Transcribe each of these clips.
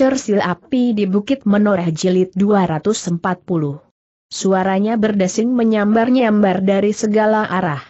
Cersil Api di Bukit Menoreh Jilid 240. Suaranya berdesing menyambar-nyambar dari segala arah.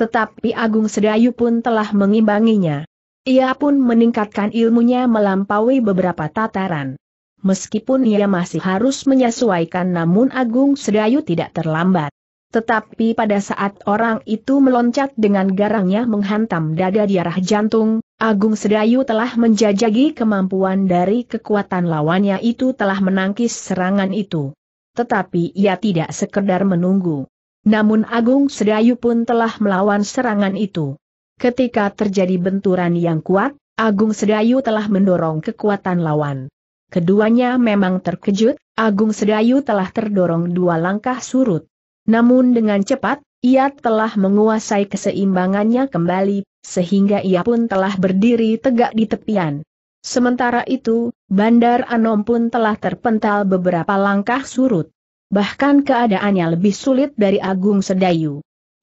Tetapi Agung Sedayu pun telah mengimbanginya. Ia pun meningkatkan ilmunya melampaui beberapa tataran. Meskipun ia masih harus menyesuaikan namun Agung Sedayu tidak terlambat. Tetapi pada saat orang itu meloncat dengan garangnya menghantam dada di arah jantung, Agung Sedayu telah menjajagi kemampuan dari kekuatan lawannya itu telah menangkis serangan itu. Tetapi ia tidak sekedar menunggu. Namun Agung Sedayu pun telah melawan serangan itu. Ketika terjadi benturan yang kuat, Agung Sedayu telah mendorong kekuatan lawan. Keduanya memang terkejut, Agung Sedayu telah terdorong dua langkah surut. Namun dengan cepat, ia telah menguasai keseimbangannya kembali sehingga ia pun telah berdiri tegak di tepian. Sementara itu, Bandar Anom pun telah terpental beberapa langkah surut. Bahkan keadaannya lebih sulit dari Agung Sedayu.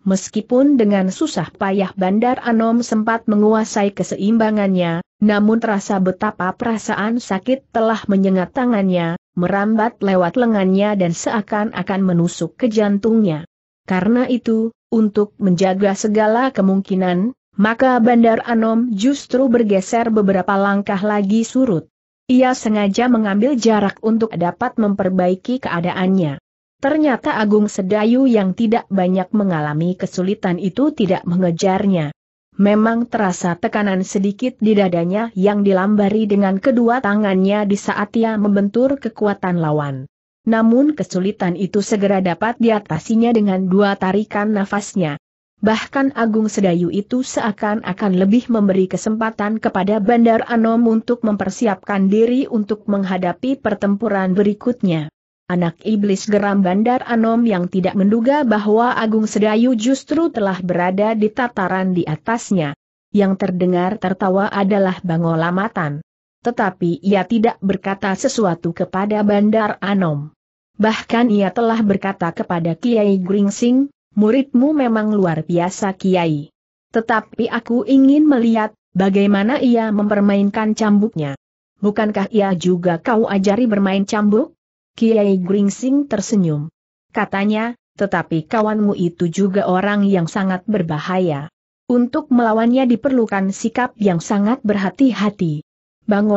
Meskipun dengan susah payah Bandar Anom sempat menguasai keseimbangannya, namun terasa betapa perasaan sakit telah menyengat tangannya, merambat lewat lengannya dan seakan-akan menusuk ke jantungnya. Karena itu, untuk menjaga segala kemungkinan, maka Bandar Anom justru bergeser beberapa langkah lagi surut. Ia sengaja mengambil jarak untuk dapat memperbaiki keadaannya. Ternyata Agung Sedayu yang tidak banyak mengalami kesulitan itu tidak mengejarnya. Memang terasa tekanan sedikit di dadanya yang dilambari dengan kedua tangannya di saat ia membentur kekuatan lawan. Namun kesulitan itu segera dapat diatasinya dengan dua tarikan nafasnya. Bahkan Agung Sedayu itu seakan-akan lebih memberi kesempatan kepada Bandar Anom untuk mempersiapkan diri untuk menghadapi pertempuran berikutnya. Anak iblis geram Bandar Anom yang tidak menduga bahwa Agung Sedayu justru telah berada di tataran di atasnya. Yang terdengar tertawa adalah Bangolamatan. Tetapi ia tidak berkata sesuatu kepada Bandar Anom. Bahkan ia telah berkata kepada Kiai Gringsing, muridmu memang luar biasa Kiai. Tetapi aku ingin melihat, bagaimana ia mempermainkan cambuknya. Bukankah ia juga kau ajari bermain cambuk? Kiai Gringsing tersenyum. Katanya, tetapi kawanmu itu juga orang yang sangat berbahaya. Untuk melawannya diperlukan sikap yang sangat berhati-hati. Bang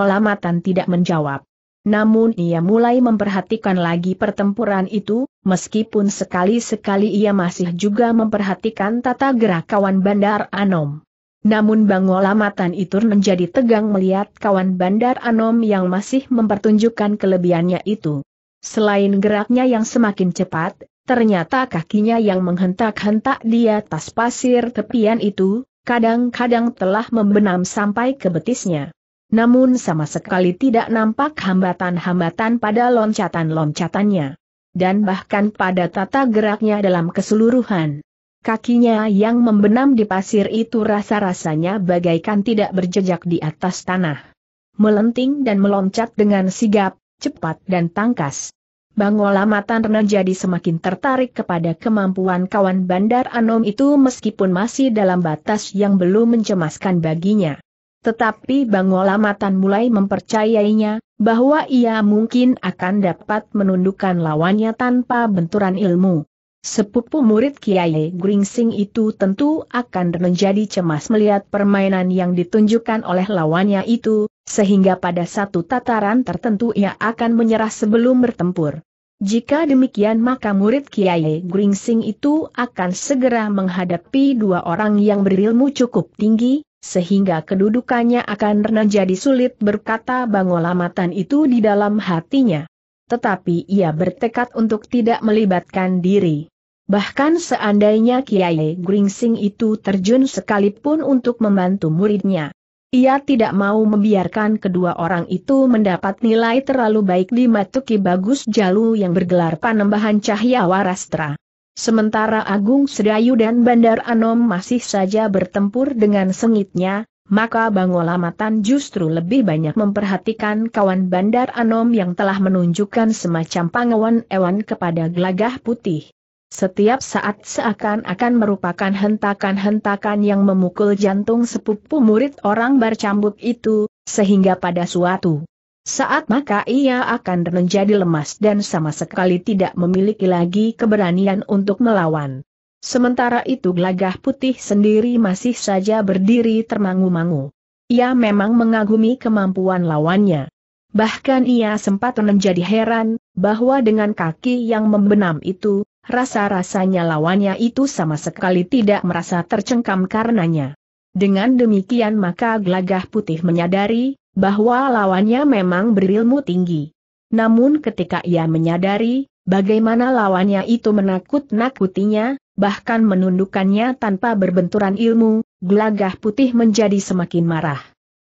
tidak menjawab. Namun ia mulai memperhatikan lagi pertempuran itu, meskipun sekali-sekali ia masih juga memperhatikan tata gerak kawan bandar Anom. Namun bangolamatan itu menjadi tegang melihat kawan bandar Anom yang masih mempertunjukkan kelebihannya itu. Selain geraknya yang semakin cepat, ternyata kakinya yang menghentak-hentak di atas pasir tepian itu, kadang-kadang telah membenam sampai ke betisnya namun sama sekali tidak nampak hambatan-hambatan pada loncatan-loncatannya. Dan bahkan pada tata geraknya dalam keseluruhan. Kakinya yang membenam di pasir itu rasa-rasanya bagaikan tidak berjejak di atas tanah. Melenting dan meloncat dengan sigap, cepat dan tangkas. Bangola Matarna jadi semakin tertarik kepada kemampuan kawan Bandar Anom itu meskipun masih dalam batas yang belum mencemaskan baginya. Tetapi bang Olamatan mulai mempercayainya, bahwa ia mungkin akan dapat menundukkan lawannya tanpa benturan ilmu. Sepupu murid Kiai Gringsing itu tentu akan menjadi cemas melihat permainan yang ditunjukkan oleh lawannya itu, sehingga pada satu tataran tertentu ia akan menyerah sebelum bertempur. Jika demikian maka murid Kiai Gringsing itu akan segera menghadapi dua orang yang berilmu cukup tinggi, sehingga kedudukannya akan jadi sulit berkata bangolamatan itu di dalam hatinya. Tetapi ia bertekad untuk tidak melibatkan diri. Bahkan seandainya Kiai Gringsing itu terjun sekalipun untuk membantu muridnya. Ia tidak mau membiarkan kedua orang itu mendapat nilai terlalu baik di Matuki Bagus Jalu yang bergelar Panembahan Cahya Warastra. Sementara Agung Sedayu dan Bandar Anom masih saja bertempur dengan sengitnya, maka Bangolamatan justru lebih banyak memperhatikan kawan Bandar Anom yang telah menunjukkan semacam pangawan ewan kepada gelagah putih. Setiap saat seakan-akan merupakan hentakan-hentakan yang memukul jantung sepupu murid orang bercambuk itu, sehingga pada suatu saat maka ia akan menjadi lemas dan sama sekali tidak memiliki lagi keberanian untuk melawan. Sementara itu gelagah putih sendiri masih saja berdiri termangu-mangu. Ia memang mengagumi kemampuan lawannya. Bahkan ia sempat menjadi heran, bahwa dengan kaki yang membenam itu, rasa-rasanya lawannya itu sama sekali tidak merasa tercengkam karenanya. Dengan demikian maka gelagah putih menyadari bahwa lawannya memang berilmu tinggi. Namun ketika ia menyadari, bagaimana lawannya itu menakut-nakutinya, bahkan menundukkannya tanpa berbenturan ilmu, gelagah putih menjadi semakin marah.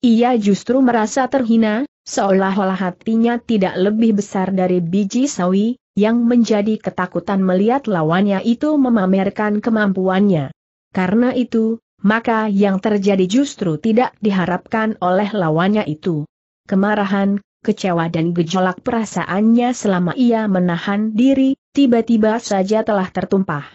Ia justru merasa terhina, seolah-olah hatinya tidak lebih besar dari biji sawi, yang menjadi ketakutan melihat lawannya itu memamerkan kemampuannya. Karena itu, maka yang terjadi justru tidak diharapkan oleh lawannya itu. Kemarahan, kecewa dan gejolak perasaannya selama ia menahan diri, tiba-tiba saja telah tertumpah.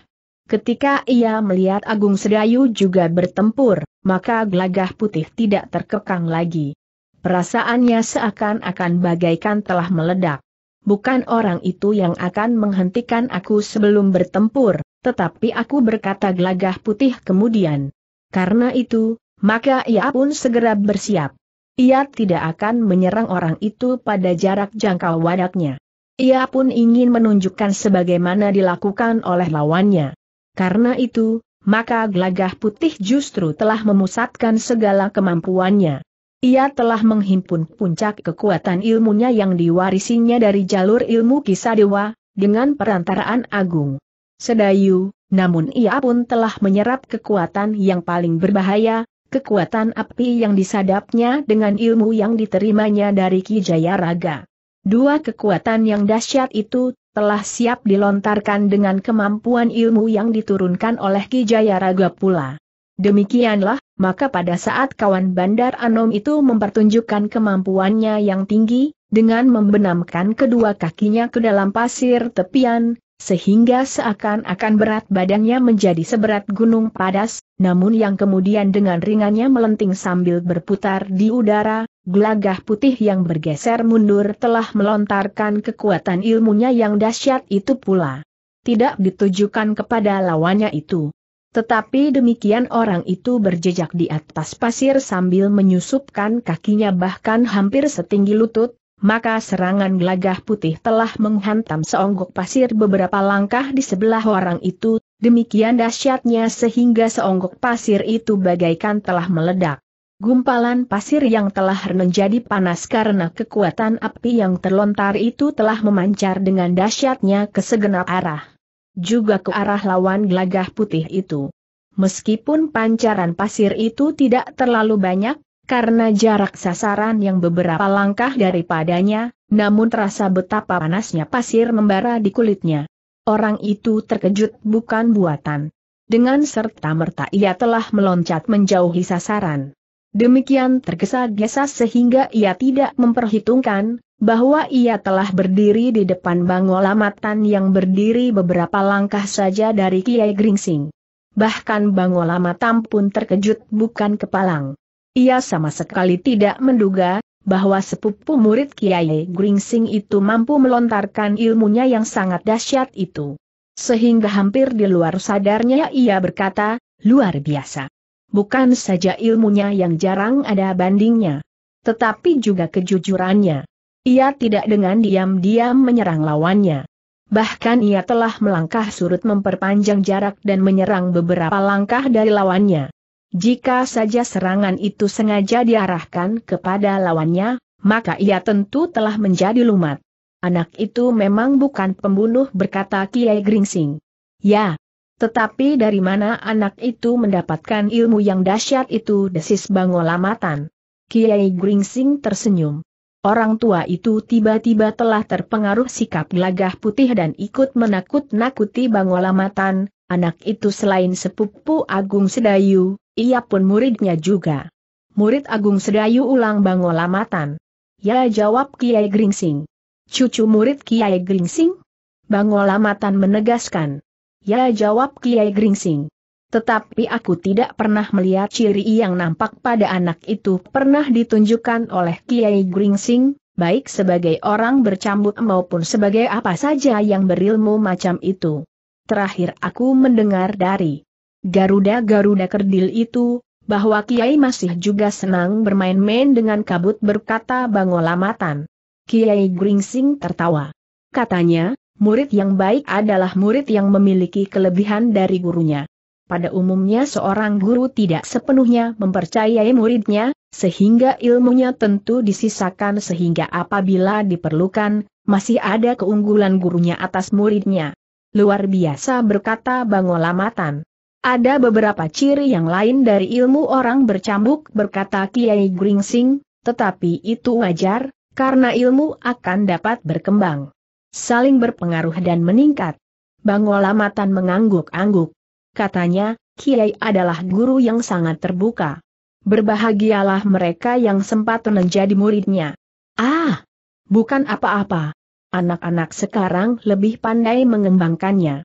Ketika ia melihat Agung Sedayu juga bertempur, maka gelagah putih tidak terkekang lagi. Perasaannya seakan-akan bagaikan telah meledak. Bukan orang itu yang akan menghentikan aku sebelum bertempur, tetapi aku berkata gelagah putih kemudian. Karena itu, maka ia pun segera bersiap. Ia tidak akan menyerang orang itu pada jarak jangkau wadaknya. Ia pun ingin menunjukkan sebagaimana dilakukan oleh lawannya. Karena itu, maka gelagah putih justru telah memusatkan segala kemampuannya. Ia telah menghimpun puncak kekuatan ilmunya yang diwarisinya dari jalur ilmu kisah dewa, dengan perantaraan agung. Sedayu, namun ia pun telah menyerap kekuatan yang paling berbahaya, kekuatan api yang disadapnya dengan ilmu yang diterimanya dari Kijaya Raga. Dua kekuatan yang dahsyat itu telah siap dilontarkan dengan kemampuan ilmu yang diturunkan oleh Kijaya Raga pula. Demikianlah, maka pada saat kawan Bandar Anom itu mempertunjukkan kemampuannya yang tinggi, dengan membenamkan kedua kakinya ke dalam pasir tepian, sehingga seakan-akan berat badannya menjadi seberat gunung padas, namun yang kemudian dengan ringannya melenting sambil berputar di udara, gelagah putih yang bergeser mundur telah melontarkan kekuatan ilmunya yang dahsyat itu pula. Tidak ditujukan kepada lawannya itu. Tetapi demikian orang itu berjejak di atas pasir sambil menyusupkan kakinya bahkan hampir setinggi lutut, maka serangan gelagah putih telah menghantam seonggok pasir beberapa langkah di sebelah orang itu, demikian dahsyatnya sehingga seonggok pasir itu bagaikan telah meledak. Gumpalan pasir yang telah menjadi panas karena kekuatan api yang terlontar itu telah memancar dengan dahsyatnya ke segenap arah. Juga ke arah lawan gelagah putih itu. Meskipun pancaran pasir itu tidak terlalu banyak, karena jarak sasaran yang beberapa langkah daripadanya, namun terasa betapa panasnya pasir membara di kulitnya. Orang itu terkejut bukan buatan. Dengan serta-merta ia telah meloncat menjauhi sasaran. Demikian tergesa-gesa sehingga ia tidak memperhitungkan, bahwa ia telah berdiri di depan Bangolamatan yang berdiri beberapa langkah saja dari Kiai Gringsing. Bahkan Bangolamatan pun terkejut bukan kepalang. Ia sama sekali tidak menduga, bahwa sepupu murid Kiai Gringsing itu mampu melontarkan ilmunya yang sangat dahsyat itu. Sehingga hampir di luar sadarnya ia berkata, luar biasa. Bukan saja ilmunya yang jarang ada bandingnya. Tetapi juga kejujurannya. Ia tidak dengan diam-diam menyerang lawannya. Bahkan ia telah melangkah surut memperpanjang jarak dan menyerang beberapa langkah dari lawannya. Jika saja serangan itu sengaja diarahkan kepada lawannya, maka ia tentu telah menjadi lumat. Anak itu memang bukan pembunuh berkata Kiai Gringsing. Ya, tetapi dari mana anak itu mendapatkan ilmu yang dahsyat itu desis bangolamatan. Kiai Gringsing tersenyum. Orang tua itu tiba-tiba telah terpengaruh sikap gelagah putih dan ikut menakut-nakuti bangolamatan, anak itu selain sepupu Agung Sedayu, ia pun muridnya juga. Murid Agung Sedayu ulang Bangolamatan. Ya jawab Kiai Gringsing. Cucu murid Kiai Gringsing? Bangolamatan menegaskan. Ya jawab Kiai Gringsing. Tetapi aku tidak pernah melihat ciri yang nampak pada anak itu pernah ditunjukkan oleh Kiai Gringsing, baik sebagai orang bercambuk maupun sebagai apa saja yang berilmu macam itu. Terakhir aku mendengar dari Garuda-garuda kerdil itu, bahwa Kiai masih juga senang bermain-main dengan kabut berkata Bangolamatan. Kiai Gringsing tertawa. Katanya, murid yang baik adalah murid yang memiliki kelebihan dari gurunya. Pada umumnya seorang guru tidak sepenuhnya mempercayai muridnya, sehingga ilmunya tentu disisakan sehingga apabila diperlukan, masih ada keunggulan gurunya atas muridnya. Luar biasa berkata Bangolamatan. Ada beberapa ciri yang lain dari ilmu orang bercambuk berkata Kiai Gringsing, tetapi itu wajar, karena ilmu akan dapat berkembang. Saling berpengaruh dan meningkat. Bangolamatan mengangguk-angguk. Katanya, Kiai adalah guru yang sangat terbuka. Berbahagialah mereka yang sempat menjadi muridnya. Ah! Bukan apa-apa. Anak-anak sekarang lebih pandai mengembangkannya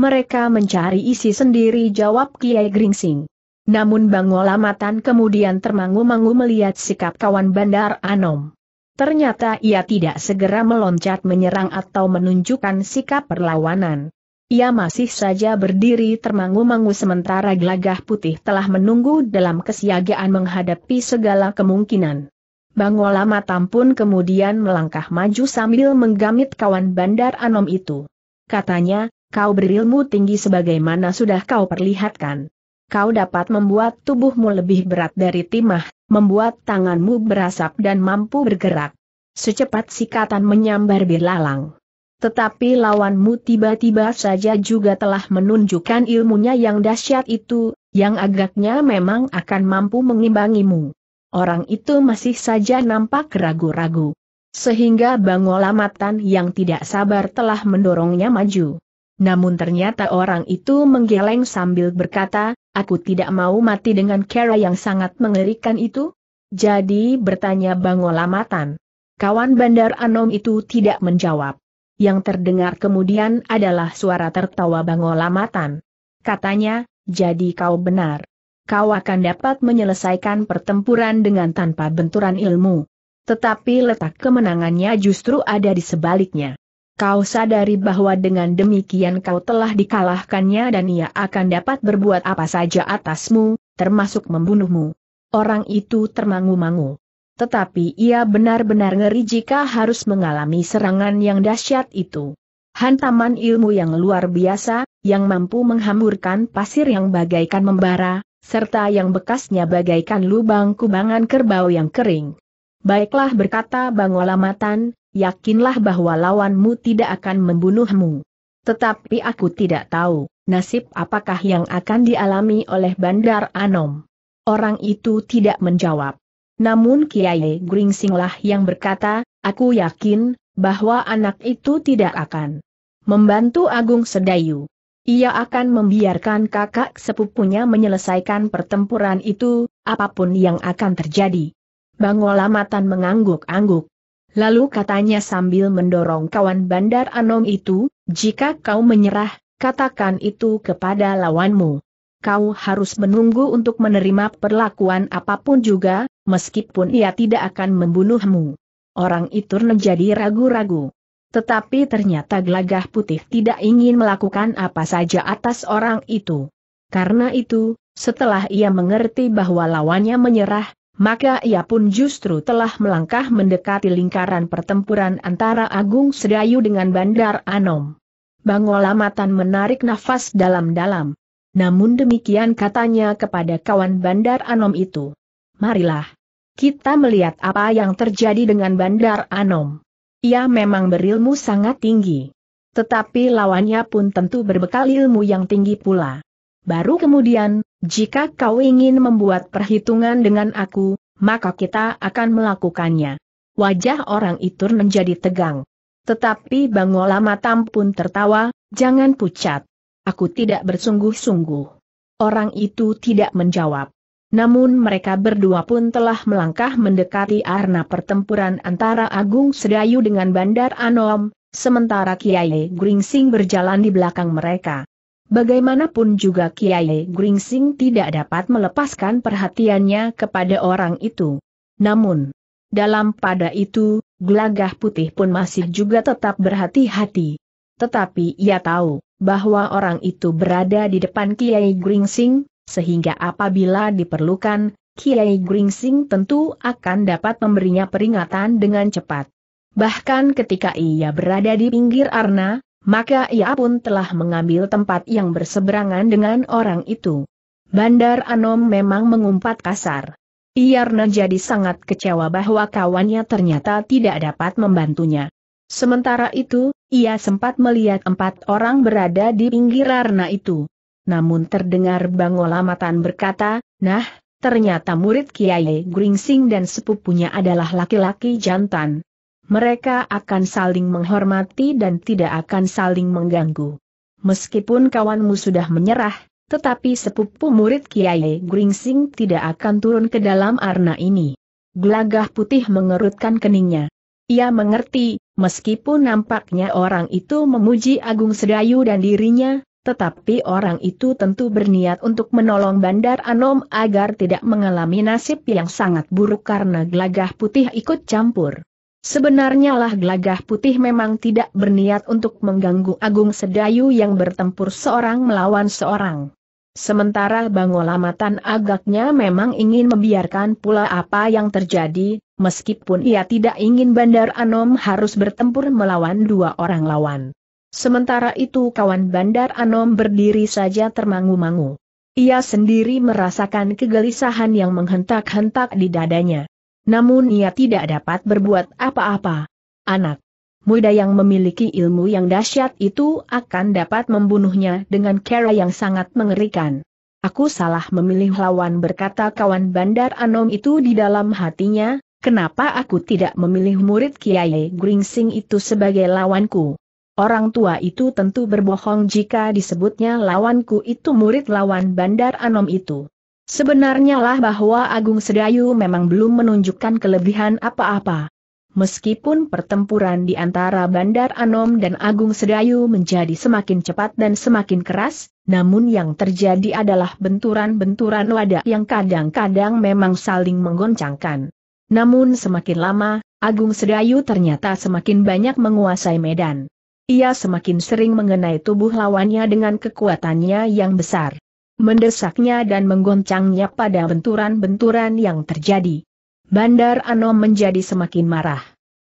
mereka mencari isi sendiri jawab Kiai Gringsing. Namun Bang Wolamatan kemudian termangu-mangu melihat sikap kawan Bandar Anom. Ternyata ia tidak segera meloncat menyerang atau menunjukkan sikap perlawanan. Ia masih saja berdiri termangu-mangu sementara gelagah putih telah menunggu dalam kesiagaan menghadapi segala kemungkinan. Bang Wolamatan pun kemudian melangkah maju sambil menggamit kawan bandar Anom itu. Katanya, Kau berilmu tinggi sebagaimana sudah kau perlihatkan. Kau dapat membuat tubuhmu lebih berat dari timah, membuat tanganmu berasap dan mampu bergerak. Secepat sikatan menyambar birlalang. Tetapi lawanmu tiba-tiba saja juga telah menunjukkan ilmunya yang dahsyat itu, yang agaknya memang akan mampu mengimbangimu. Orang itu masih saja nampak ragu-ragu. Sehingga Bangolamatan yang tidak sabar telah mendorongnya maju. Namun ternyata orang itu menggeleng sambil berkata, aku tidak mau mati dengan cara yang sangat mengerikan itu? Jadi bertanya Bangolamatan. Kawan Bandar Anom itu tidak menjawab. Yang terdengar kemudian adalah suara tertawa Bangolamatan. Katanya, jadi kau benar. Kau akan dapat menyelesaikan pertempuran dengan tanpa benturan ilmu. Tetapi letak kemenangannya justru ada di sebaliknya. Kau sadari bahwa dengan demikian kau telah dikalahkannya dan ia akan dapat berbuat apa saja atasmu, termasuk membunuhmu. Orang itu termangu-mangu. Tetapi ia benar-benar ngeri jika harus mengalami serangan yang dahsyat itu. Hantaman ilmu yang luar biasa, yang mampu menghamburkan pasir yang bagaikan membara, serta yang bekasnya bagaikan lubang kubangan kerbau yang kering. Baiklah berkata Bang Walamatan, yakinlah bahwa lawanmu tidak akan membunuhmu. Tetapi aku tidak tahu, nasib apakah yang akan dialami oleh Bandar Anom. Orang itu tidak menjawab. Namun Kiai Gringsinglah yang berkata, aku yakin, bahwa anak itu tidak akan membantu Agung Sedayu. Ia akan membiarkan kakak sepupunya menyelesaikan pertempuran itu, apapun yang akan terjadi. Bangolamatan mengangguk-angguk. Lalu katanya sambil mendorong kawan bandar Anom itu, jika kau menyerah, katakan itu kepada lawanmu. Kau harus menunggu untuk menerima perlakuan apapun juga, meskipun ia tidak akan membunuhmu. Orang itu menjadi ragu-ragu. Tetapi ternyata gelagah putih tidak ingin melakukan apa saja atas orang itu. Karena itu, setelah ia mengerti bahwa lawannya menyerah, maka ia pun justru telah melangkah mendekati lingkaran pertempuran antara Agung Sedayu dengan Bandar Anom. Bangolamatan menarik nafas dalam-dalam. Namun demikian katanya kepada kawan Bandar Anom itu. Marilah. Kita melihat apa yang terjadi dengan Bandar Anom. Ia memang berilmu sangat tinggi. Tetapi lawannya pun tentu berbekal ilmu yang tinggi pula. Baru kemudian, jika kau ingin membuat perhitungan dengan aku, maka kita akan melakukannya. Wajah orang itu menjadi tegang. Tetapi Bang Matam pun tertawa, jangan pucat. Aku tidak bersungguh-sungguh. Orang itu tidak menjawab. Namun mereka berdua pun telah melangkah mendekati arena pertempuran antara Agung Sedayu dengan Bandar Anom, sementara Kiai Gringsing berjalan di belakang mereka. Bagaimanapun juga Kiai Gringsing tidak dapat melepaskan perhatiannya kepada orang itu. Namun, dalam pada itu, gelagah putih pun masih juga tetap berhati-hati. Tetapi ia tahu bahwa orang itu berada di depan Kiai Gringsing, sehingga apabila diperlukan, Kiai Gringsing tentu akan dapat memberinya peringatan dengan cepat. Bahkan ketika ia berada di pinggir Arna, maka ia pun telah mengambil tempat yang berseberangan dengan orang itu. Bandar Anom memang mengumpat kasar. Iyarna jadi sangat kecewa bahwa kawannya ternyata tidak dapat membantunya. Sementara itu, ia sempat melihat empat orang berada di pinggir arna itu. Namun terdengar Bangolamatan berkata, nah, ternyata murid Kiai Gringsing dan sepupunya adalah laki-laki jantan mereka akan saling menghormati dan tidak akan saling mengganggu. Meskipun kawanmu sudah menyerah, tetapi sepupu murid Kiai Gringsing tidak akan turun ke dalam arna ini. Gelagah putih mengerutkan keningnya. Ia mengerti, meskipun nampaknya orang itu memuji Agung Sedayu dan dirinya, tetapi orang itu tentu berniat untuk menolong Bandar Anom agar tidak mengalami nasib yang sangat buruk karena gelagah putih ikut campur. Sebenarnya lah gelagah putih memang tidak berniat untuk mengganggu Agung Sedayu yang bertempur seorang melawan seorang. Sementara Bangolamatan agaknya memang ingin membiarkan pula apa yang terjadi, meskipun ia tidak ingin Bandar Anom harus bertempur melawan dua orang lawan. Sementara itu kawan Bandar Anom berdiri saja termangu-mangu. Ia sendiri merasakan kegelisahan yang menghentak-hentak di dadanya. Namun ia tidak dapat berbuat apa-apa. Anak muda yang memiliki ilmu yang dahsyat itu akan dapat membunuhnya dengan cara yang sangat mengerikan. Aku salah memilih lawan berkata kawan bandar Anom itu di dalam hatinya, kenapa aku tidak memilih murid Kiai Gringsing itu sebagai lawanku? Orang tua itu tentu berbohong jika disebutnya lawanku itu murid lawan bandar Anom itu. Sebenarnya lah bahwa Agung Sedayu memang belum menunjukkan kelebihan apa-apa. Meskipun pertempuran di antara Bandar Anom dan Agung Sedayu menjadi semakin cepat dan semakin keras, namun yang terjadi adalah benturan-benturan wadah yang kadang-kadang memang saling menggoncangkan. Namun semakin lama, Agung Sedayu ternyata semakin banyak menguasai medan. Ia semakin sering mengenai tubuh lawannya dengan kekuatannya yang besar mendesaknya dan menggoncangnya pada benturan-benturan yang terjadi. Bandar Anom menjadi semakin marah.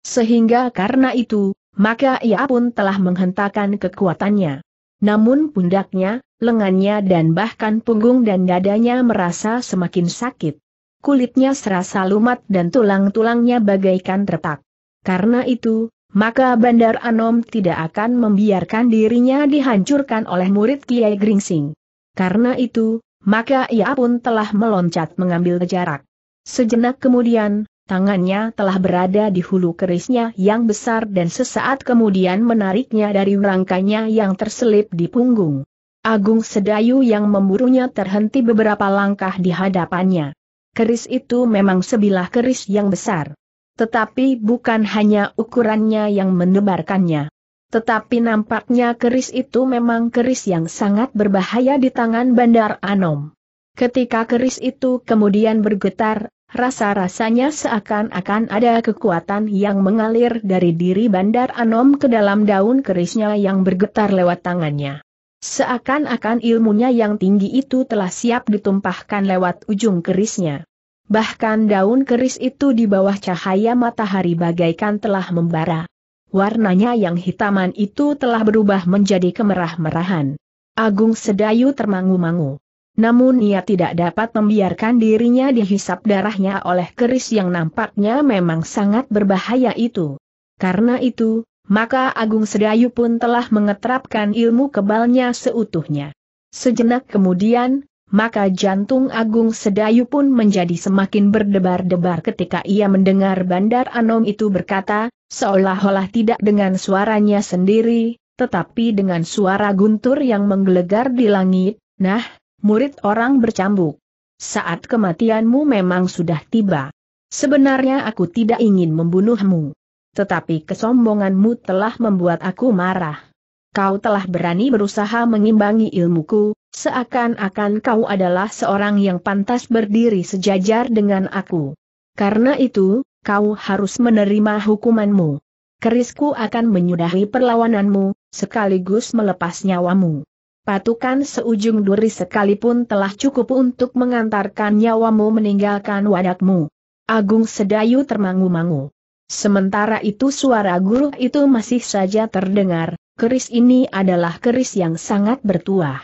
Sehingga karena itu, maka ia pun telah menghentakkan kekuatannya. Namun pundaknya, lengannya dan bahkan punggung dan dadanya merasa semakin sakit. Kulitnya serasa lumat dan tulang-tulangnya bagaikan retak. Karena itu, maka Bandar Anom tidak akan membiarkan dirinya dihancurkan oleh murid Kiai Gringsing. Karena itu, maka ia pun telah meloncat mengambil jarak. Sejenak kemudian, tangannya telah berada di hulu kerisnya yang besar dan sesaat kemudian menariknya dari rangkanya yang terselip di punggung. Agung Sedayu yang memburunya terhenti beberapa langkah di hadapannya. Keris itu memang sebilah keris yang besar. Tetapi bukan hanya ukurannya yang menebarkannya. Tetapi nampaknya keris itu memang keris yang sangat berbahaya di tangan Bandar Anom. Ketika keris itu kemudian bergetar, rasa-rasanya seakan-akan ada kekuatan yang mengalir dari diri Bandar Anom ke dalam daun kerisnya yang bergetar lewat tangannya. Seakan-akan ilmunya yang tinggi itu telah siap ditumpahkan lewat ujung kerisnya. Bahkan daun keris itu di bawah cahaya matahari bagaikan telah membara warnanya yang hitaman itu telah berubah menjadi kemerah-merahan. Agung Sedayu termangu-mangu. Namun ia tidak dapat membiarkan dirinya dihisap darahnya oleh keris yang nampaknya memang sangat berbahaya itu. Karena itu, maka Agung Sedayu pun telah mengetrapkan ilmu kebalnya seutuhnya. Sejenak kemudian, maka jantung Agung Sedayu pun menjadi semakin berdebar-debar ketika ia mendengar Bandar Anom itu berkata, Seolah-olah tidak dengan suaranya sendiri, tetapi dengan suara guntur yang menggelegar di langit, nah, murid orang bercambuk. Saat kematianmu memang sudah tiba. Sebenarnya aku tidak ingin membunuhmu. Tetapi kesombonganmu telah membuat aku marah. Kau telah berani berusaha mengimbangi ilmuku, seakan-akan kau adalah seorang yang pantas berdiri sejajar dengan aku. Karena itu, kau harus menerima hukumanmu. Kerisku akan menyudahi perlawananmu, sekaligus melepas nyawamu. Patukan seujung duri sekalipun telah cukup untuk mengantarkan nyawamu meninggalkan wadakmu. Agung Sedayu termangu-mangu. Sementara itu suara guru itu masih saja terdengar, keris ini adalah keris yang sangat bertuah.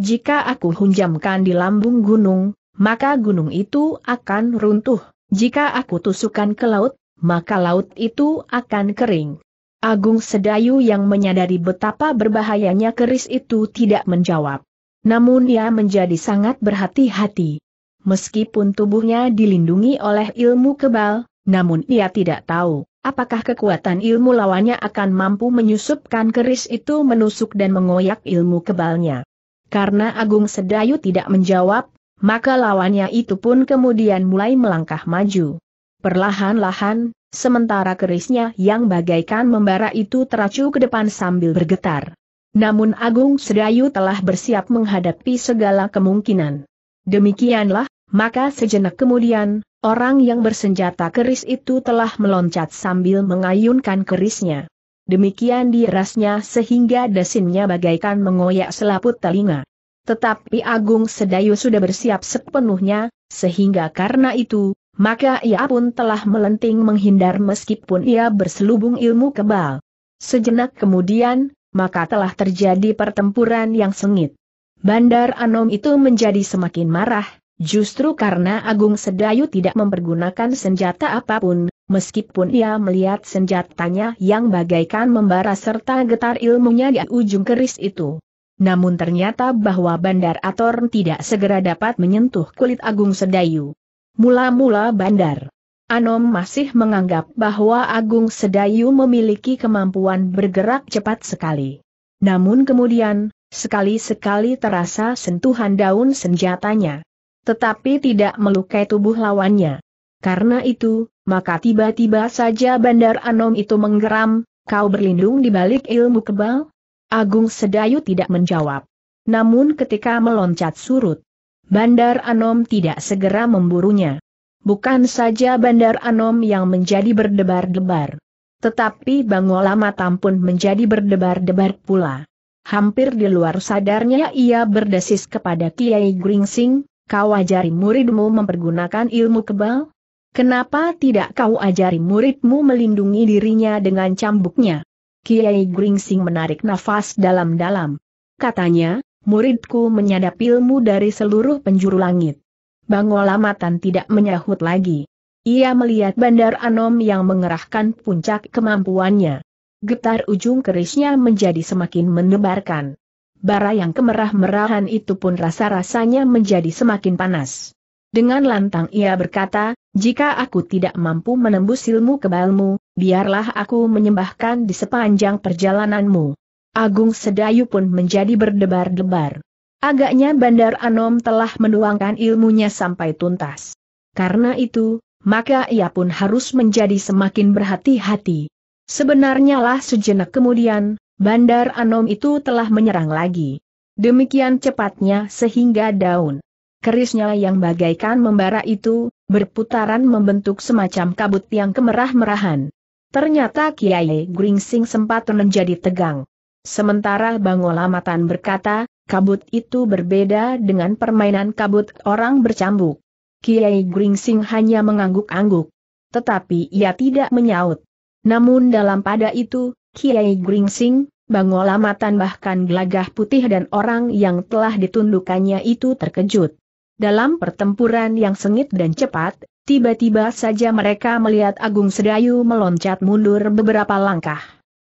Jika aku hunjamkan di lambung gunung, maka gunung itu akan runtuh. Jika aku tusukan ke laut, maka laut itu akan kering. Agung Sedayu yang menyadari betapa berbahayanya keris itu tidak menjawab. Namun ia menjadi sangat berhati-hati. Meskipun tubuhnya dilindungi oleh ilmu kebal, namun ia tidak tahu apakah kekuatan ilmu lawannya akan mampu menyusupkan keris itu menusuk dan mengoyak ilmu kebalnya. Karena Agung Sedayu tidak menjawab, maka lawannya itu pun kemudian mulai melangkah maju. Perlahan-lahan, sementara kerisnya yang bagaikan membara itu teracu ke depan sambil bergetar. Namun Agung Sedayu telah bersiap menghadapi segala kemungkinan. Demikianlah, maka sejenak kemudian, orang yang bersenjata keris itu telah meloncat sambil mengayunkan kerisnya. Demikian dirasnya sehingga desinnya bagaikan mengoyak selaput telinga. Tetapi Agung Sedayu sudah bersiap sepenuhnya, sehingga karena itu, maka ia pun telah melenting menghindar meskipun ia berselubung ilmu kebal. Sejenak kemudian, maka telah terjadi pertempuran yang sengit. Bandar Anom itu menjadi semakin marah, justru karena Agung Sedayu tidak mempergunakan senjata apapun, meskipun ia melihat senjatanya yang bagaikan membara serta getar ilmunya di ujung keris itu namun ternyata bahwa Bandar Ator tidak segera dapat menyentuh kulit Agung Sedayu. Mula-mula Bandar Anom masih menganggap bahwa Agung Sedayu memiliki kemampuan bergerak cepat sekali. Namun kemudian, sekali-sekali terasa sentuhan daun senjatanya. Tetapi tidak melukai tubuh lawannya. Karena itu, maka tiba-tiba saja Bandar Anom itu menggeram, kau berlindung di balik ilmu kebal? Agung Sedayu tidak menjawab. Namun ketika meloncat surut, Bandar Anom tidak segera memburunya. Bukan saja Bandar Anom yang menjadi berdebar-debar. Tetapi Bangola Matam pun menjadi berdebar-debar pula. Hampir di luar sadarnya ia berdesis kepada Kiai Gringsing, kau ajari muridmu mempergunakan ilmu kebal? Kenapa tidak kau ajari muridmu melindungi dirinya dengan cambuknya? Kiai Gringsing menarik nafas dalam-dalam. Katanya, muridku menyadap ilmu dari seluruh penjuru langit. Bangolamatan tidak menyahut lagi. Ia melihat Bandar Anom yang mengerahkan puncak kemampuannya. Getar ujung kerisnya menjadi semakin mendebarkan. Bara yang kemerah-merahan itu pun rasa-rasanya menjadi semakin panas. Dengan lantang ia berkata, jika aku tidak mampu menembus ilmu kebalmu, biarlah aku menyembahkan di sepanjang perjalananmu. Agung Sedayu pun menjadi berdebar-debar. Agaknya Bandar Anom telah menuangkan ilmunya sampai tuntas. Karena itu, maka ia pun harus menjadi semakin berhati-hati. Sebenarnya lah sejenak kemudian, Bandar Anom itu telah menyerang lagi. Demikian cepatnya sehingga daun kerisnya yang bagaikan membara itu, berputaran membentuk semacam kabut yang kemerah-merahan. Ternyata Kiai Gringsing sempat menjadi tegang. Sementara Bang Olamatan berkata, kabut itu berbeda dengan permainan kabut orang bercambuk. Kiai Gringsing hanya mengangguk-angguk. Tetapi ia tidak menyaut. Namun dalam pada itu, Kiai Gringsing, Bang Olamatan bahkan gelagah putih dan orang yang telah ditundukannya itu terkejut. Dalam pertempuran yang sengit dan cepat, Tiba-tiba saja mereka melihat Agung Sedayu meloncat mundur beberapa langkah.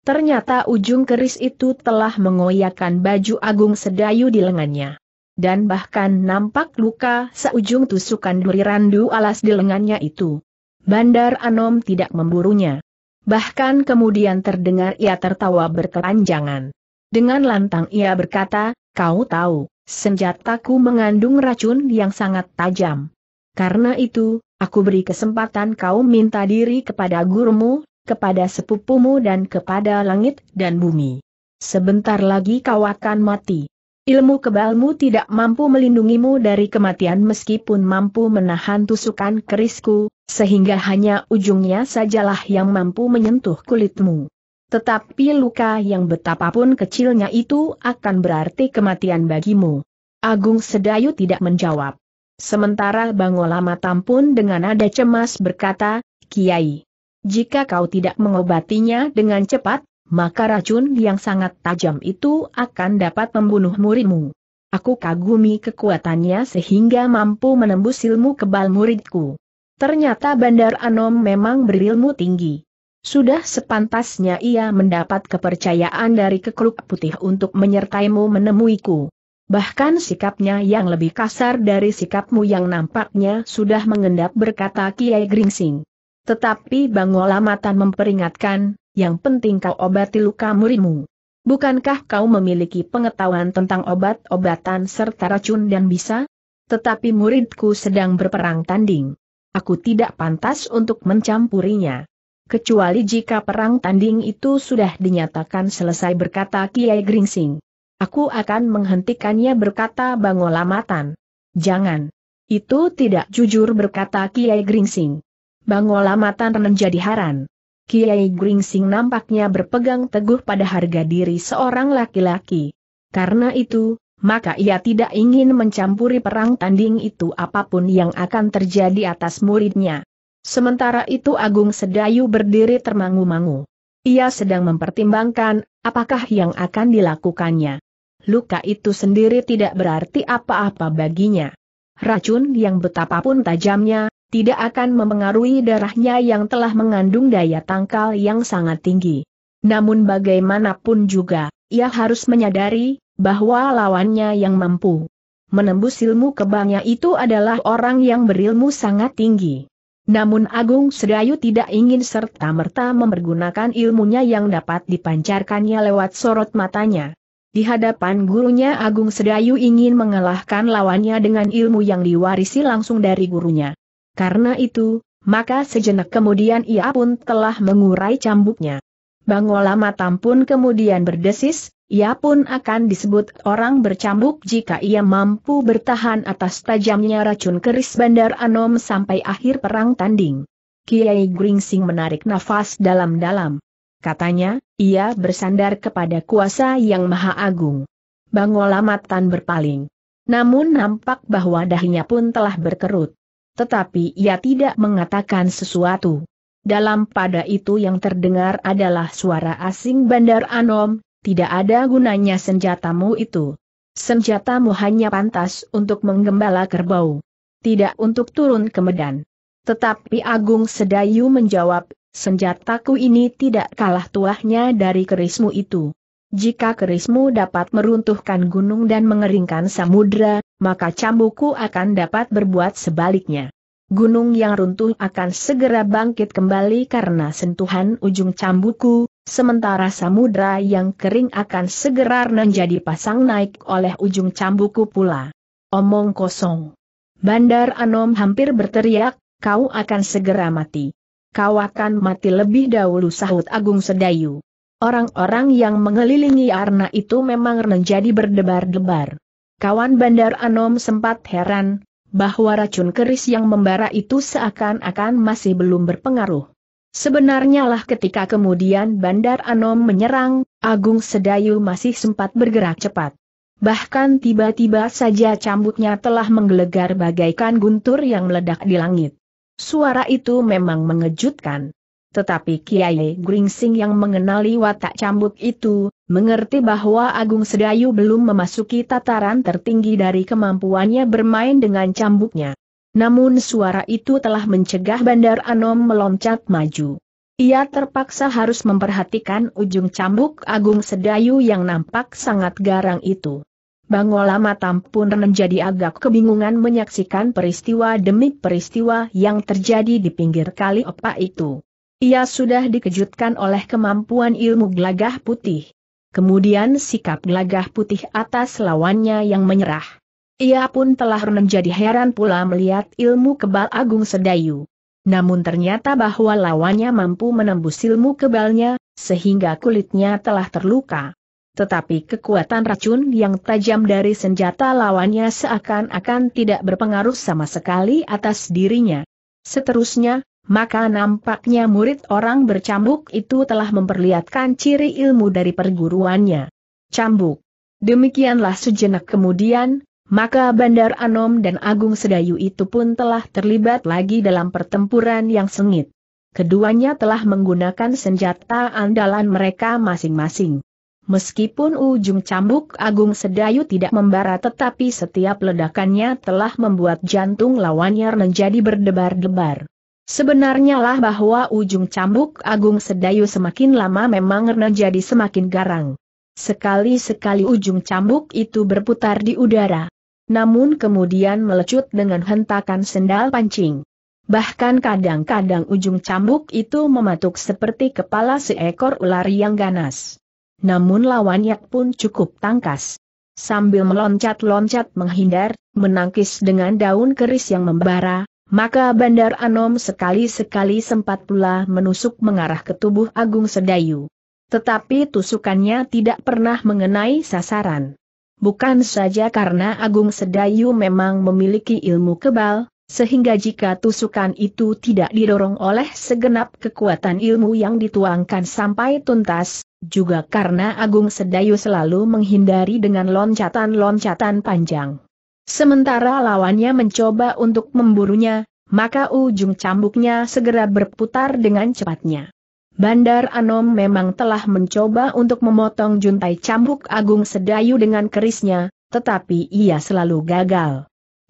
Ternyata ujung keris itu telah mengoyakkan baju Agung Sedayu di lengannya. Dan bahkan nampak luka seujung tusukan duri randu alas di lengannya itu. Bandar Anom tidak memburunya. Bahkan kemudian terdengar ia tertawa berkelanjangan. Dengan lantang ia berkata, kau tahu, senjataku mengandung racun yang sangat tajam. Karena itu, Aku beri kesempatan kau minta diri kepada gurumu, kepada sepupumu dan kepada langit dan bumi. Sebentar lagi kau akan mati. Ilmu kebalmu tidak mampu melindungimu dari kematian meskipun mampu menahan tusukan kerisku, sehingga hanya ujungnya sajalah yang mampu menyentuh kulitmu. Tetapi luka yang betapapun kecilnya itu akan berarti kematian bagimu. Agung Sedayu tidak menjawab. Sementara bang tam Tampun dengan nada cemas berkata, Kiai, jika kau tidak mengobatinya dengan cepat, maka racun yang sangat tajam itu akan dapat membunuh muridmu. Aku kagumi kekuatannya sehingga mampu menembus ilmu kebal muridku. Ternyata Bandar Anom memang berilmu tinggi. Sudah sepantasnya ia mendapat kepercayaan dari kekruk putih untuk menyertaimu menemuiku. Bahkan sikapnya yang lebih kasar dari sikapmu yang nampaknya sudah mengendap berkata Kiai Gringsing. Tetapi Bang Olamatan memperingatkan, yang penting kau obati luka murimu. Bukankah kau memiliki pengetahuan tentang obat-obatan serta racun dan bisa? Tetapi muridku sedang berperang tanding. Aku tidak pantas untuk mencampurinya. Kecuali jika perang tanding itu sudah dinyatakan selesai berkata Kiai Gringsing. Aku akan menghentikannya berkata Bangolamatan. Jangan. Itu tidak jujur berkata Kiai Gringsing. Bangolamatan menjadi haran. Kiai Gringsing nampaknya berpegang teguh pada harga diri seorang laki-laki. Karena itu, maka ia tidak ingin mencampuri perang tanding itu apapun yang akan terjadi atas muridnya. Sementara itu Agung Sedayu berdiri termangu-mangu. Ia sedang mempertimbangkan, apakah yang akan dilakukannya luka itu sendiri tidak berarti apa-apa baginya. Racun yang betapapun tajamnya, tidak akan memengaruhi darahnya yang telah mengandung daya tangkal yang sangat tinggi. Namun bagaimanapun juga, ia harus menyadari, bahwa lawannya yang mampu menembus ilmu kebangnya itu adalah orang yang berilmu sangat tinggi. Namun Agung Sedayu tidak ingin serta-merta mempergunakan ilmunya yang dapat dipancarkannya lewat sorot matanya. Di hadapan gurunya Agung Sedayu ingin mengalahkan lawannya dengan ilmu yang diwarisi langsung dari gurunya. Karena itu, maka sejenak kemudian ia pun telah mengurai cambuknya. Matam pun kemudian berdesis, ia pun akan disebut orang bercambuk jika ia mampu bertahan atas tajamnya racun keris Bandar Anom sampai akhir perang tanding. Kiai Gringsing menarik nafas dalam-dalam. Katanya, ia bersandar kepada kuasa yang maha agung. Bangolamatan berpaling. Namun nampak bahwa dahinya pun telah berkerut. Tetapi ia tidak mengatakan sesuatu. Dalam pada itu yang terdengar adalah suara asing bandar Anom, tidak ada gunanya senjatamu itu. Senjatamu hanya pantas untuk menggembala kerbau. Tidak untuk turun ke medan. Tetapi Agung Sedayu menjawab, Senjataku ini tidak kalah tuahnya dari kerismu itu. Jika kerismu dapat meruntuhkan gunung dan mengeringkan samudra, maka cambuku akan dapat berbuat sebaliknya. Gunung yang runtuh akan segera bangkit kembali karena sentuhan ujung cambuku, sementara samudra yang kering akan segera menjadi pasang naik oleh ujung cambuku pula. Omong kosong. Bandar Anom hampir berteriak, kau akan segera mati kau akan mati lebih dahulu sahut Agung Sedayu. Orang-orang yang mengelilingi Arna itu memang menjadi berdebar-debar. Kawan Bandar Anom sempat heran, bahwa racun keris yang membara itu seakan-akan masih belum berpengaruh. Sebenarnya lah ketika kemudian Bandar Anom menyerang, Agung Sedayu masih sempat bergerak cepat. Bahkan tiba-tiba saja cambuknya telah menggelegar bagaikan guntur yang meledak di langit. Suara itu memang mengejutkan. Tetapi Kiai Gringsing yang mengenali watak cambuk itu, mengerti bahwa Agung Sedayu belum memasuki tataran tertinggi dari kemampuannya bermain dengan cambuknya. Namun suara itu telah mencegah Bandar Anom meloncat maju. Ia terpaksa harus memperhatikan ujung cambuk Agung Sedayu yang nampak sangat garang itu. Matam Tampun menjadi agak kebingungan menyaksikan peristiwa demi peristiwa yang terjadi di pinggir kali opa itu. Ia sudah dikejutkan oleh kemampuan ilmu gelagah putih. Kemudian sikap gelagah putih atas lawannya yang menyerah. Ia pun telah menjadi heran pula melihat ilmu kebal Agung Sedayu. Namun ternyata bahwa lawannya mampu menembus ilmu kebalnya, sehingga kulitnya telah terluka tetapi kekuatan racun yang tajam dari senjata lawannya seakan-akan tidak berpengaruh sama sekali atas dirinya. Seterusnya, maka nampaknya murid orang bercambuk itu telah memperlihatkan ciri ilmu dari perguruannya. Cambuk. Demikianlah sejenak kemudian, maka Bandar Anom dan Agung Sedayu itu pun telah terlibat lagi dalam pertempuran yang sengit. Keduanya telah menggunakan senjata andalan mereka masing-masing. Meskipun ujung cambuk Agung Sedayu tidak membara tetapi setiap ledakannya telah membuat jantung lawannya menjadi berdebar-debar. Sebenarnya lah bahwa ujung cambuk Agung Sedayu semakin lama memang menjadi semakin garang. Sekali-sekali ujung cambuk itu berputar di udara. Namun kemudian melecut dengan hentakan sendal pancing. Bahkan kadang-kadang ujung cambuk itu mematuk seperti kepala seekor ular yang ganas. Namun lawannya pun cukup tangkas. Sambil meloncat-loncat menghindar, menangkis dengan daun keris yang membara, maka Bandar Anom sekali-sekali sempat pula menusuk mengarah ke tubuh Agung Sedayu. Tetapi tusukannya tidak pernah mengenai sasaran. Bukan saja karena Agung Sedayu memang memiliki ilmu kebal, sehingga jika tusukan itu tidak didorong oleh segenap kekuatan ilmu yang dituangkan sampai tuntas, juga karena Agung Sedayu selalu menghindari dengan loncatan-loncatan panjang. Sementara lawannya mencoba untuk memburunya, maka ujung cambuknya segera berputar dengan cepatnya. Bandar Anom memang telah mencoba untuk memotong juntai cambuk Agung Sedayu dengan kerisnya, tetapi ia selalu gagal.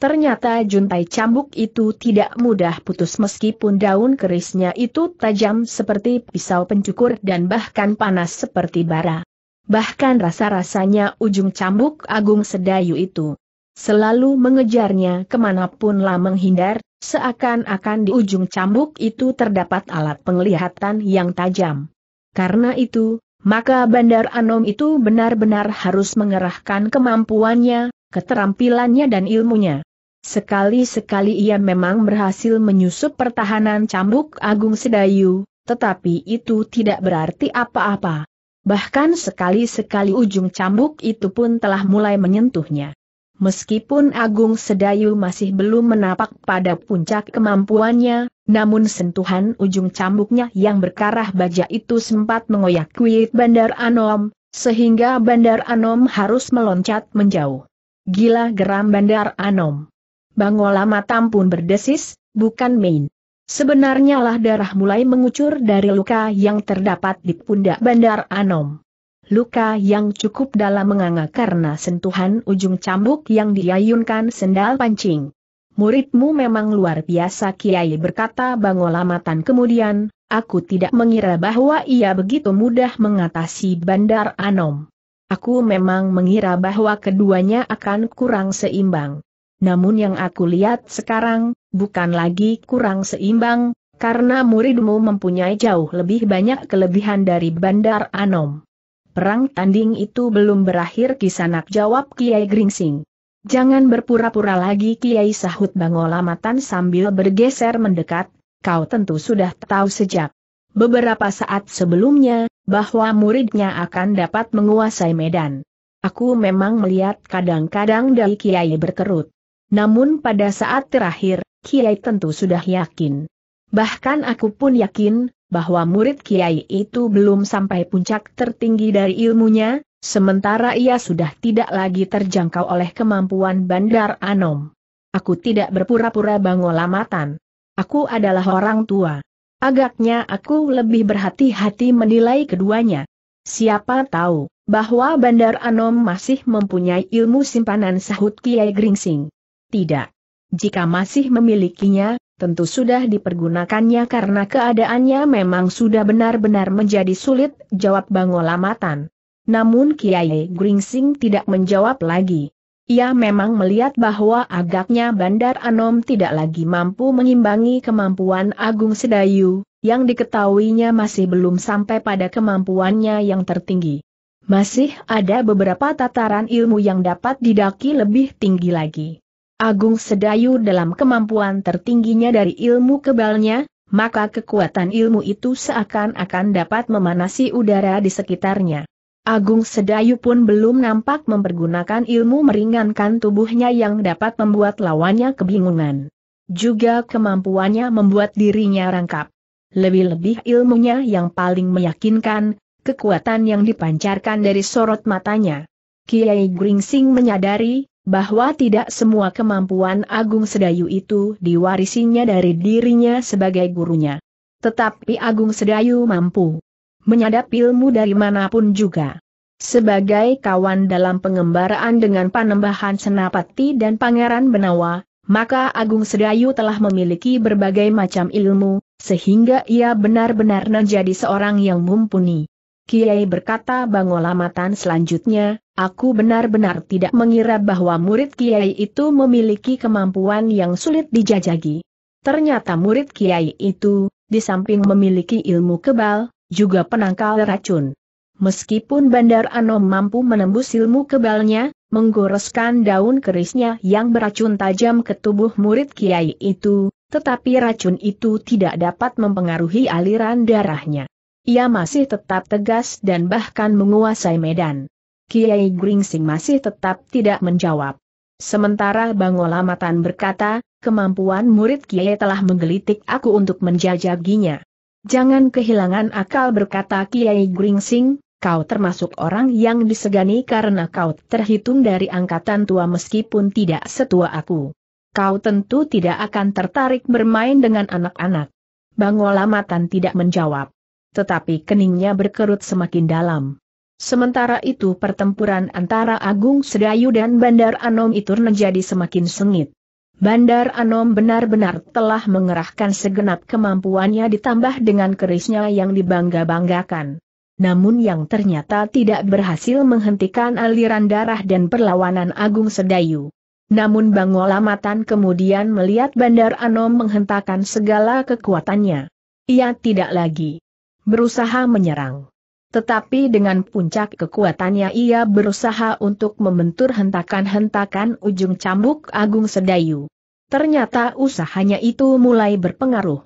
Ternyata juntai cambuk itu tidak mudah putus meskipun daun kerisnya itu tajam seperti pisau pencukur dan bahkan panas seperti bara. Bahkan rasa-rasanya ujung cambuk agung sedayu itu selalu mengejarnya kemanapun lah menghindar, seakan-akan di ujung cambuk itu terdapat alat penglihatan yang tajam. Karena itu, maka Bandar Anom itu benar-benar harus mengerahkan kemampuannya, keterampilannya dan ilmunya. Sekali-sekali ia memang berhasil menyusup pertahanan cambuk Agung Sedayu, tetapi itu tidak berarti apa-apa. Bahkan sekali-sekali ujung cambuk itu pun telah mulai menyentuhnya. Meskipun Agung Sedayu masih belum menapak pada puncak kemampuannya, namun sentuhan ujung cambuknya yang berkarah baja itu sempat mengoyak kuit Bandar Anom, sehingga Bandar Anom harus meloncat menjauh. Gila geram Bandar Anom. Bangola matam pun berdesis, bukan main. Sebenarnya lah darah mulai mengucur dari luka yang terdapat di pundak Bandar Anom. Luka yang cukup dalam menganga karena sentuhan ujung cambuk yang diayunkan sendal pancing. Muridmu memang luar biasa Kiai berkata Bangola Matan kemudian, aku tidak mengira bahwa ia begitu mudah mengatasi Bandar Anom. Aku memang mengira bahwa keduanya akan kurang seimbang namun yang aku lihat sekarang, bukan lagi kurang seimbang, karena muridmu mempunyai jauh lebih banyak kelebihan dari Bandar Anom. Perang tanding itu belum berakhir kisanak jawab Kiai Gringsing. Jangan berpura-pura lagi Kiai sahut bangolamatan sambil bergeser mendekat, kau tentu sudah tahu sejak beberapa saat sebelumnya, bahwa muridnya akan dapat menguasai medan. Aku memang melihat kadang-kadang dari Kiai berkerut. Namun pada saat terakhir, Kiai tentu sudah yakin. Bahkan aku pun yakin, bahwa murid Kiai itu belum sampai puncak tertinggi dari ilmunya, sementara ia sudah tidak lagi terjangkau oleh kemampuan Bandar Anom. Aku tidak berpura-pura bangolamatan. Aku adalah orang tua. Agaknya aku lebih berhati-hati menilai keduanya. Siapa tahu, bahwa Bandar Anom masih mempunyai ilmu simpanan sahut Kiai Gringsing. Tidak. Jika masih memilikinya, tentu sudah dipergunakannya karena keadaannya memang sudah benar-benar menjadi sulit, jawab Bangolamatan. Namun Kiai Gringsing tidak menjawab lagi. Ia memang melihat bahwa agaknya Bandar Anom tidak lagi mampu mengimbangi kemampuan Agung Sedayu, yang diketahuinya masih belum sampai pada kemampuannya yang tertinggi. Masih ada beberapa tataran ilmu yang dapat didaki lebih tinggi lagi. Agung Sedayu dalam kemampuan tertingginya dari ilmu kebalnya, maka kekuatan ilmu itu seakan-akan dapat memanasi udara di sekitarnya. Agung Sedayu pun belum nampak mempergunakan ilmu meringankan tubuhnya yang dapat membuat lawannya kebingungan. Juga kemampuannya membuat dirinya rangkap. Lebih-lebih ilmunya yang paling meyakinkan, kekuatan yang dipancarkan dari sorot matanya. Kiai Gringsing menyadari bahwa tidak semua kemampuan Agung Sedayu itu diwarisinya dari dirinya sebagai gurunya. Tetapi Agung Sedayu mampu menyadap ilmu dari manapun juga. Sebagai kawan dalam pengembaraan dengan panembahan Senapati dan Pangeran Benawa, maka Agung Sedayu telah memiliki berbagai macam ilmu, sehingga ia benar-benar menjadi seorang yang mumpuni. Kiai berkata bangolamatan selanjutnya, aku benar-benar tidak mengira bahwa murid Kiai itu memiliki kemampuan yang sulit dijajagi. Ternyata murid Kiai itu, di samping memiliki ilmu kebal, juga penangkal racun. Meskipun Bandar Anom mampu menembus ilmu kebalnya, menggoreskan daun kerisnya yang beracun tajam ke tubuh murid Kiai itu, tetapi racun itu tidak dapat mempengaruhi aliran darahnya. Ia masih tetap tegas dan bahkan menguasai medan. Kiai Gringsing masih tetap tidak menjawab. Sementara Bang Olamatan berkata, kemampuan murid Kiai telah menggelitik aku untuk menjajaginya. Jangan kehilangan akal berkata Kiai Gringsing, kau termasuk orang yang disegani karena kau terhitung dari angkatan tua meskipun tidak setua aku. Kau tentu tidak akan tertarik bermain dengan anak-anak. Bang Olamatan tidak menjawab tetapi keningnya berkerut semakin dalam. Sementara itu pertempuran antara Agung Sedayu dan Bandar Anom itu menjadi semakin sengit. Bandar Anom benar-benar telah mengerahkan segenap kemampuannya ditambah dengan kerisnya yang dibangga-banggakan. Namun yang ternyata tidak berhasil menghentikan aliran darah dan perlawanan Agung Sedayu. Namun Bang Wolamatan kemudian melihat Bandar Anom menghentakkan segala kekuatannya. Ia tidak lagi berusaha menyerang. Tetapi dengan puncak kekuatannya ia berusaha untuk membentur hentakan-hentakan ujung cambuk Agung Sedayu. Ternyata usahanya itu mulai berpengaruh.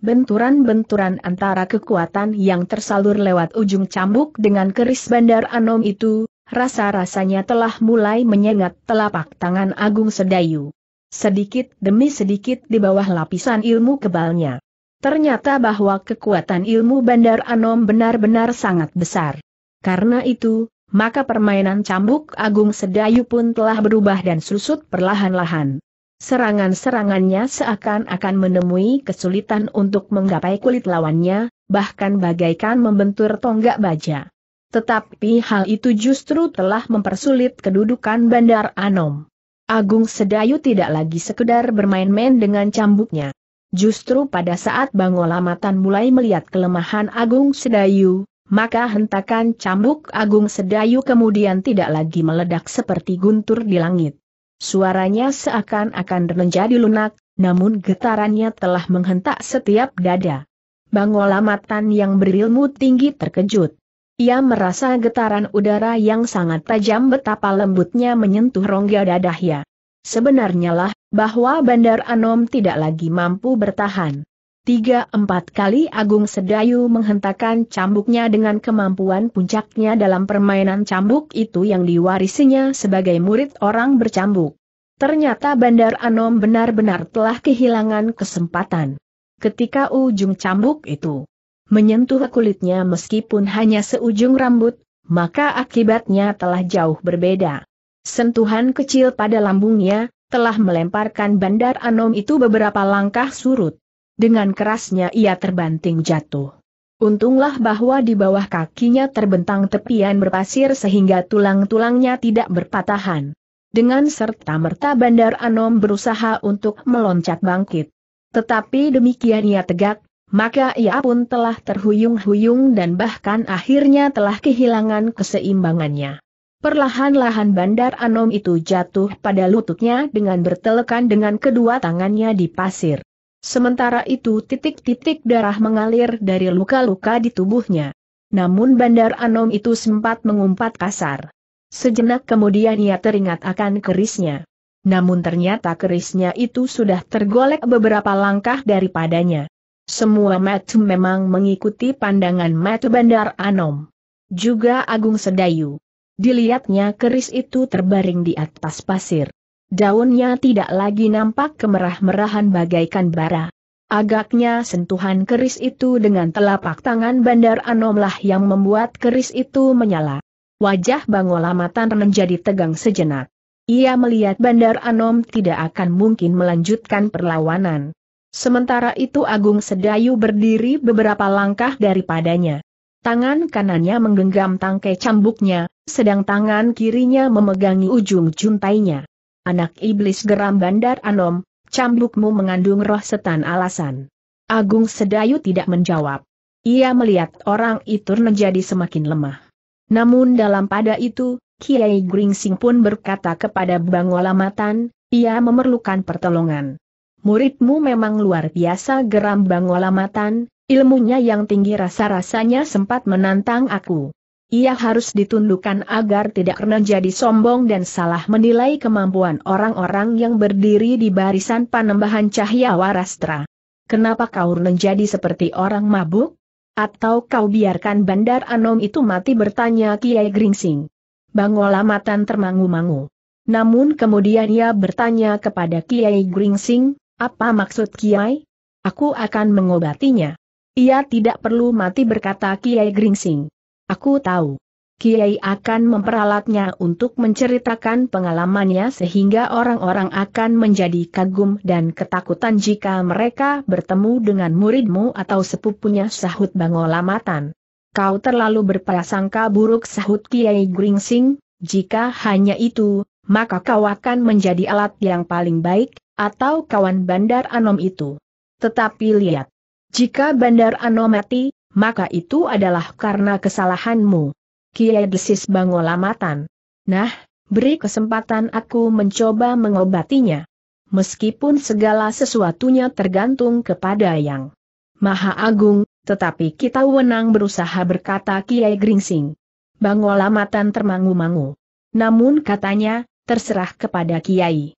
Benturan-benturan antara kekuatan yang tersalur lewat ujung cambuk dengan keris bandar Anom itu, rasa-rasanya telah mulai menyengat telapak tangan Agung Sedayu. Sedikit demi sedikit di bawah lapisan ilmu kebalnya. Ternyata bahwa kekuatan ilmu Bandar Anom benar-benar sangat besar. Karena itu, maka permainan cambuk agung sedayu pun telah berubah dan susut perlahan-lahan. Serangan-serangannya seakan-akan menemui kesulitan untuk menggapai kulit lawannya, bahkan bagaikan membentur tonggak baja. Tetapi hal itu justru telah mempersulit kedudukan Bandar Anom. Agung Sedayu tidak lagi sekedar bermain-main dengan cambuknya. Justru pada saat Bang Olamatan mulai melihat kelemahan Agung Sedayu, maka hentakan cambuk Agung Sedayu kemudian tidak lagi meledak seperti guntur di langit. Suaranya seakan-akan menjadi lunak, namun getarannya telah menghentak setiap dada. Bang Olamatan yang berilmu tinggi terkejut. Ia merasa getaran udara yang sangat tajam betapa lembutnya menyentuh rongga dadahnya. Sebenarnya lah, bahwa Bandar Anom tidak lagi mampu bertahan. Tiga empat kali Agung Sedayu menghentakkan cambuknya dengan kemampuan puncaknya dalam permainan cambuk itu yang diwarisinya sebagai murid orang bercambuk. Ternyata Bandar Anom benar-benar telah kehilangan kesempatan. Ketika ujung cambuk itu menyentuh kulitnya meskipun hanya seujung rambut, maka akibatnya telah jauh berbeda. Sentuhan kecil pada lambungnya, telah melemparkan bandar Anom itu beberapa langkah surut. Dengan kerasnya ia terbanting jatuh. Untunglah bahwa di bawah kakinya terbentang tepian berpasir sehingga tulang-tulangnya tidak berpatahan. Dengan serta-merta bandar Anom berusaha untuk meloncat bangkit. Tetapi demikian ia tegak, maka ia pun telah terhuyung-huyung dan bahkan akhirnya telah kehilangan keseimbangannya. Perlahan-lahan bandar Anom itu jatuh pada lututnya dengan bertelekan dengan kedua tangannya di pasir. Sementara itu titik-titik darah mengalir dari luka-luka di tubuhnya. Namun bandar Anom itu sempat mengumpat kasar. Sejenak kemudian ia teringat akan kerisnya. Namun ternyata kerisnya itu sudah tergolek beberapa langkah daripadanya. Semua mata memang mengikuti pandangan mata bandar Anom. Juga Agung Sedayu. Dilihatnya keris itu terbaring di atas pasir. Daunnya tidak lagi nampak kemerah-merahan bagaikan bara. Agaknya sentuhan keris itu dengan telapak tangan Bandar Anomlah yang membuat keris itu menyala. Wajah Bangolamatan menjadi tegang sejenak. Ia melihat Bandar Anom tidak akan mungkin melanjutkan perlawanan. Sementara itu Agung Sedayu berdiri beberapa langkah daripadanya. Tangan kanannya menggenggam tangkai cambuknya, sedang tangan kirinya memegangi ujung juntainya. Anak iblis geram bandar Anom, cambukmu mengandung roh setan alasan. Agung Sedayu tidak menjawab. Ia melihat orang itu menjadi semakin lemah. Namun dalam pada itu, Kiai Gringsing pun berkata kepada Bang Walamatan, ia memerlukan pertolongan. Muridmu memang luar biasa geram Bang Walamatan, Ilmunya yang tinggi rasa-rasanya sempat menantang aku. Ia harus ditundukkan agar tidak kena jadi sombong dan salah menilai kemampuan orang-orang yang berdiri di barisan panembahan cahaya warastra. Kenapa kau menjadi seperti orang mabuk? Atau kau biarkan bandar anom itu mati bertanya Kiai Gringsing. Bangola matan termangu-mangu. Namun kemudian ia bertanya kepada Kiai Gringsing, apa maksud Kiai? Aku akan mengobatinya. Ia tidak perlu mati berkata Kiai Gringsing. Aku tahu. Kiai akan memperalatnya untuk menceritakan pengalamannya sehingga orang-orang akan menjadi kagum dan ketakutan jika mereka bertemu dengan muridmu atau sepupunya sahut Bangolamatan. Kau terlalu berprasangka buruk sahut Kiai Gringsing, jika hanya itu, maka kau akan menjadi alat yang paling baik, atau kawan bandar Anom itu. Tetapi lihat, jika Bandar Ano mati, maka itu adalah karena kesalahanmu. Kiai Desis Bangolamatan. Nah, beri kesempatan aku mencoba mengobatinya. Meskipun segala sesuatunya tergantung kepada yang Maha Agung, tetapi kita wenang berusaha berkata Kiai Gringsing. Bangolamatan termangu-mangu. Namun katanya, terserah kepada Kiai.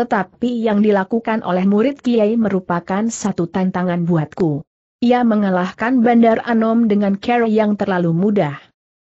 Tetapi yang dilakukan oleh murid Kiai merupakan satu tantangan buatku. Ia mengalahkan Bandar Anom dengan cara yang terlalu mudah.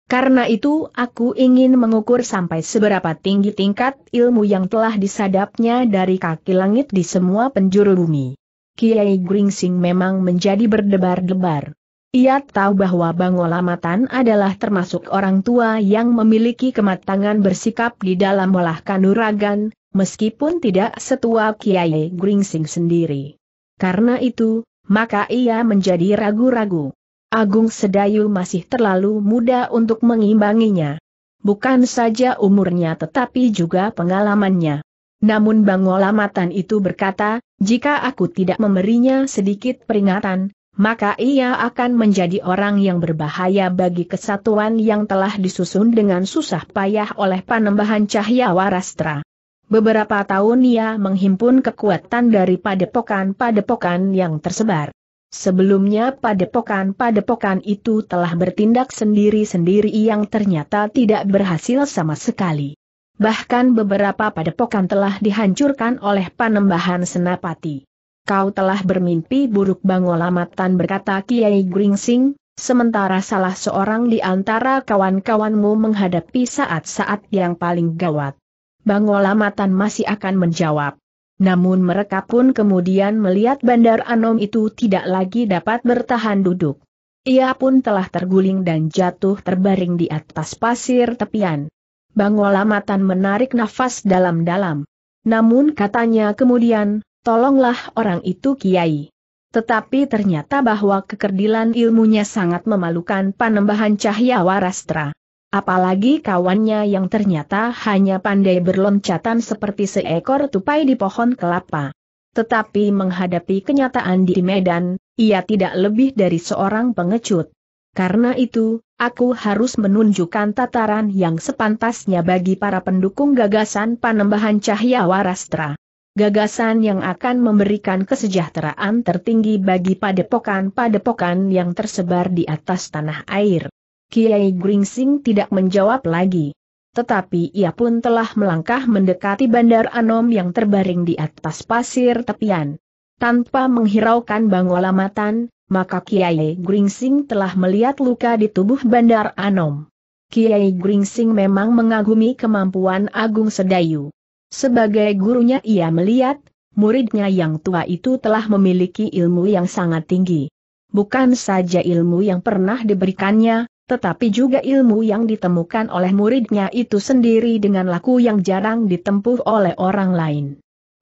Karena itu aku ingin mengukur sampai seberapa tinggi tingkat ilmu yang telah disadapnya dari kaki langit di semua penjuru bumi. Kiai Gringsing memang menjadi berdebar-debar. Ia tahu bahwa Bang Olamatan adalah termasuk orang tua yang memiliki kematangan bersikap di dalam olah kanuragan, meskipun tidak setua Kiai Gringsing sendiri. Karena itu, maka ia menjadi ragu-ragu. Agung Sedayu masih terlalu muda untuk mengimbanginya. Bukan saja umurnya tetapi juga pengalamannya. Namun Bang Olamatan itu berkata, jika aku tidak memberinya sedikit peringatan, maka ia akan menjadi orang yang berbahaya bagi kesatuan yang telah disusun dengan susah payah oleh panembahan cahaya warastra. Beberapa tahun ia menghimpun kekuatan dari padepokan-padepokan yang tersebar. Sebelumnya padepokan-padepokan itu telah bertindak sendiri-sendiri yang ternyata tidak berhasil sama sekali. Bahkan beberapa padepokan telah dihancurkan oleh panembahan senapati. Kau telah bermimpi buruk bangolamatan berkata Kiai Gringsing, sementara salah seorang di antara kawan-kawanmu menghadapi saat-saat yang paling gawat. Bang Bangolamatan masih akan menjawab. Namun mereka pun kemudian melihat Bandar Anom itu tidak lagi dapat bertahan duduk. Ia pun telah terguling dan jatuh terbaring di atas pasir tepian. Bang Bangolamatan menarik nafas dalam-dalam. Namun katanya kemudian, tolonglah orang itu kiai. Tetapi ternyata bahwa kekerdilan ilmunya sangat memalukan panembahan cahaya warastra. Apalagi kawannya yang ternyata hanya pandai berloncatan seperti seekor tupai di pohon kelapa. Tetapi menghadapi kenyataan di Medan, ia tidak lebih dari seorang pengecut. Karena itu, aku harus menunjukkan tataran yang sepantasnya bagi para pendukung gagasan panembahan cahya warastra. Gagasan yang akan memberikan kesejahteraan tertinggi bagi padepokan-padepokan yang tersebar di atas tanah air. Kiai Gringsing tidak menjawab lagi. Tetapi ia pun telah melangkah mendekati Bandar Anom yang terbaring di atas pasir tepian. Tanpa menghiraukan bangolamatan, maka Kiai Gringsing telah melihat luka di tubuh Bandar Anom. Kiai Gringsing memang mengagumi kemampuan Agung Sedayu. Sebagai gurunya ia melihat, muridnya yang tua itu telah memiliki ilmu yang sangat tinggi. Bukan saja ilmu yang pernah diberikannya, tetapi juga ilmu yang ditemukan oleh muridnya itu sendiri dengan laku yang jarang ditempuh oleh orang lain.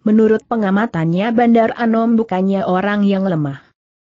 Menurut pengamatannya Bandar Anom bukannya orang yang lemah.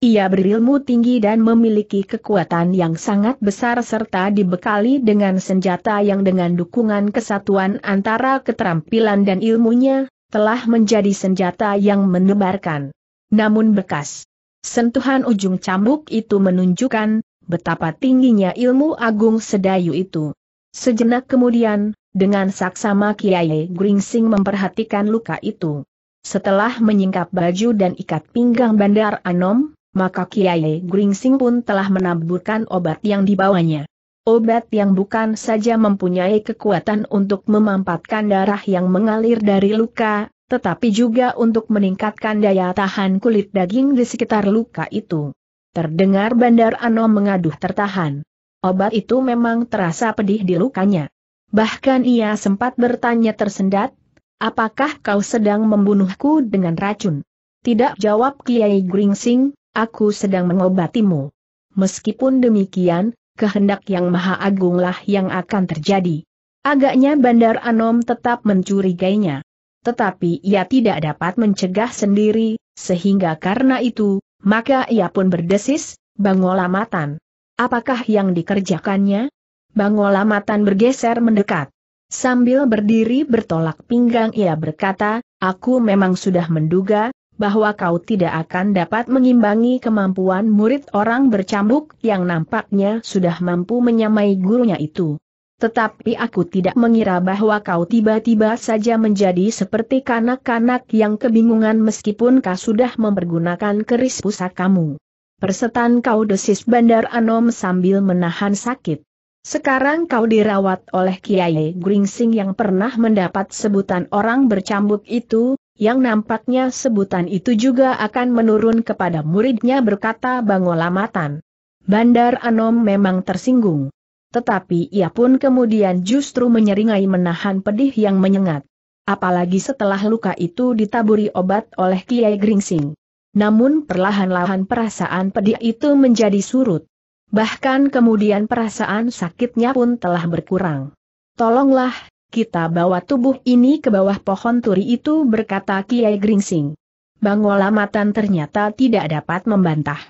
Ia berilmu tinggi dan memiliki kekuatan yang sangat besar serta dibekali dengan senjata yang dengan dukungan kesatuan antara keterampilan dan ilmunya, telah menjadi senjata yang menebarkan. Namun bekas sentuhan ujung cambuk itu menunjukkan betapa tingginya ilmu agung sedayu itu. Sejenak kemudian, dengan saksama Kiai Gringsing memperhatikan luka itu. Setelah menyingkap baju dan ikat pinggang Bandar Anom, maka Kiai Gringsing pun telah menaburkan obat yang dibawanya. Obat yang bukan saja mempunyai kekuatan untuk memampatkan darah yang mengalir dari luka, tetapi juga untuk meningkatkan daya tahan kulit daging di sekitar luka itu. Terdengar Bandar Anom mengaduh tertahan. Obat itu memang terasa pedih di lukanya. Bahkan ia sempat bertanya tersendat, apakah kau sedang membunuhku dengan racun? Tidak jawab Kiai Gringsing, aku sedang mengobatimu. Meskipun demikian, kehendak yang maha agunglah yang akan terjadi. Agaknya Bandar Anom tetap mencurigainya. Tetapi ia tidak dapat mencegah sendiri, sehingga karena itu, maka ia pun berdesis, Bangolamatan. Matan. Apakah yang dikerjakannya? Bangolamatan Matan bergeser mendekat. Sambil berdiri bertolak pinggang ia berkata, aku memang sudah menduga, bahwa kau tidak akan dapat mengimbangi kemampuan murid orang bercambuk yang nampaknya sudah mampu menyamai gurunya itu. Tetapi aku tidak mengira bahwa kau tiba-tiba saja menjadi seperti kanak-kanak yang kebingungan meskipun kau sudah mempergunakan keris pusakamu. Persetan kau desis Bandar Anom sambil menahan sakit. Sekarang kau dirawat oleh Kiai Gringsing yang pernah mendapat sebutan orang bercambuk itu, yang nampaknya sebutan itu juga akan menurun kepada muridnya berkata Bangolamatan. Bandar Anom memang tersinggung. Tetapi ia pun kemudian justru menyeringai menahan pedih yang menyengat. Apalagi setelah luka itu ditaburi obat oleh Kiai Gringsing. Namun perlahan-lahan perasaan pedih itu menjadi surut. Bahkan kemudian perasaan sakitnya pun telah berkurang. Tolonglah, kita bawa tubuh ini ke bawah pohon turi itu berkata Kiai Gringsing. Matan ternyata tidak dapat membantah.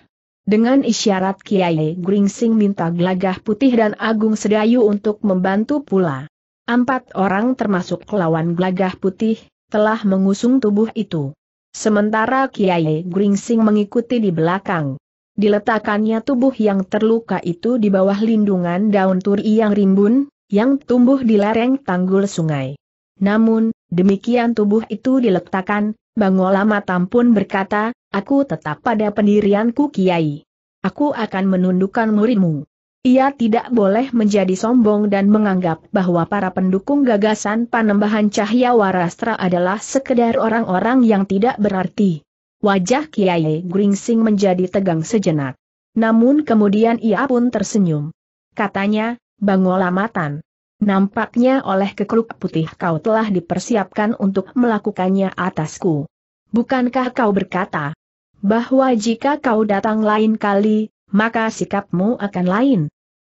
Dengan isyarat Kiai Gringsing minta Gelagah Putih dan Agung Sedayu untuk membantu pula. Empat orang termasuk lawan Gelagah Putih, telah mengusung tubuh itu. Sementara Kiai Gringsing mengikuti di belakang. Diletakkannya tubuh yang terluka itu di bawah lindungan daun turi yang rimbun, yang tumbuh di lereng tanggul sungai. Namun, demikian tubuh itu diletakkan, Bangolama Tampun berkata, Aku tetap pada pendirianku Kiai. Aku akan menundukkan muridmu. Ia tidak boleh menjadi sombong dan menganggap bahwa para pendukung gagasan panembahan cahya warastra adalah sekedar orang-orang yang tidak berarti. Wajah Kiai Gringsing menjadi tegang sejenak. Namun kemudian ia pun tersenyum. Katanya, Bang Bangolamatan. Nampaknya oleh kekruk putih kau telah dipersiapkan untuk melakukannya atasku. Bukankah kau berkata, bahwa jika kau datang lain kali, maka sikapmu akan lain.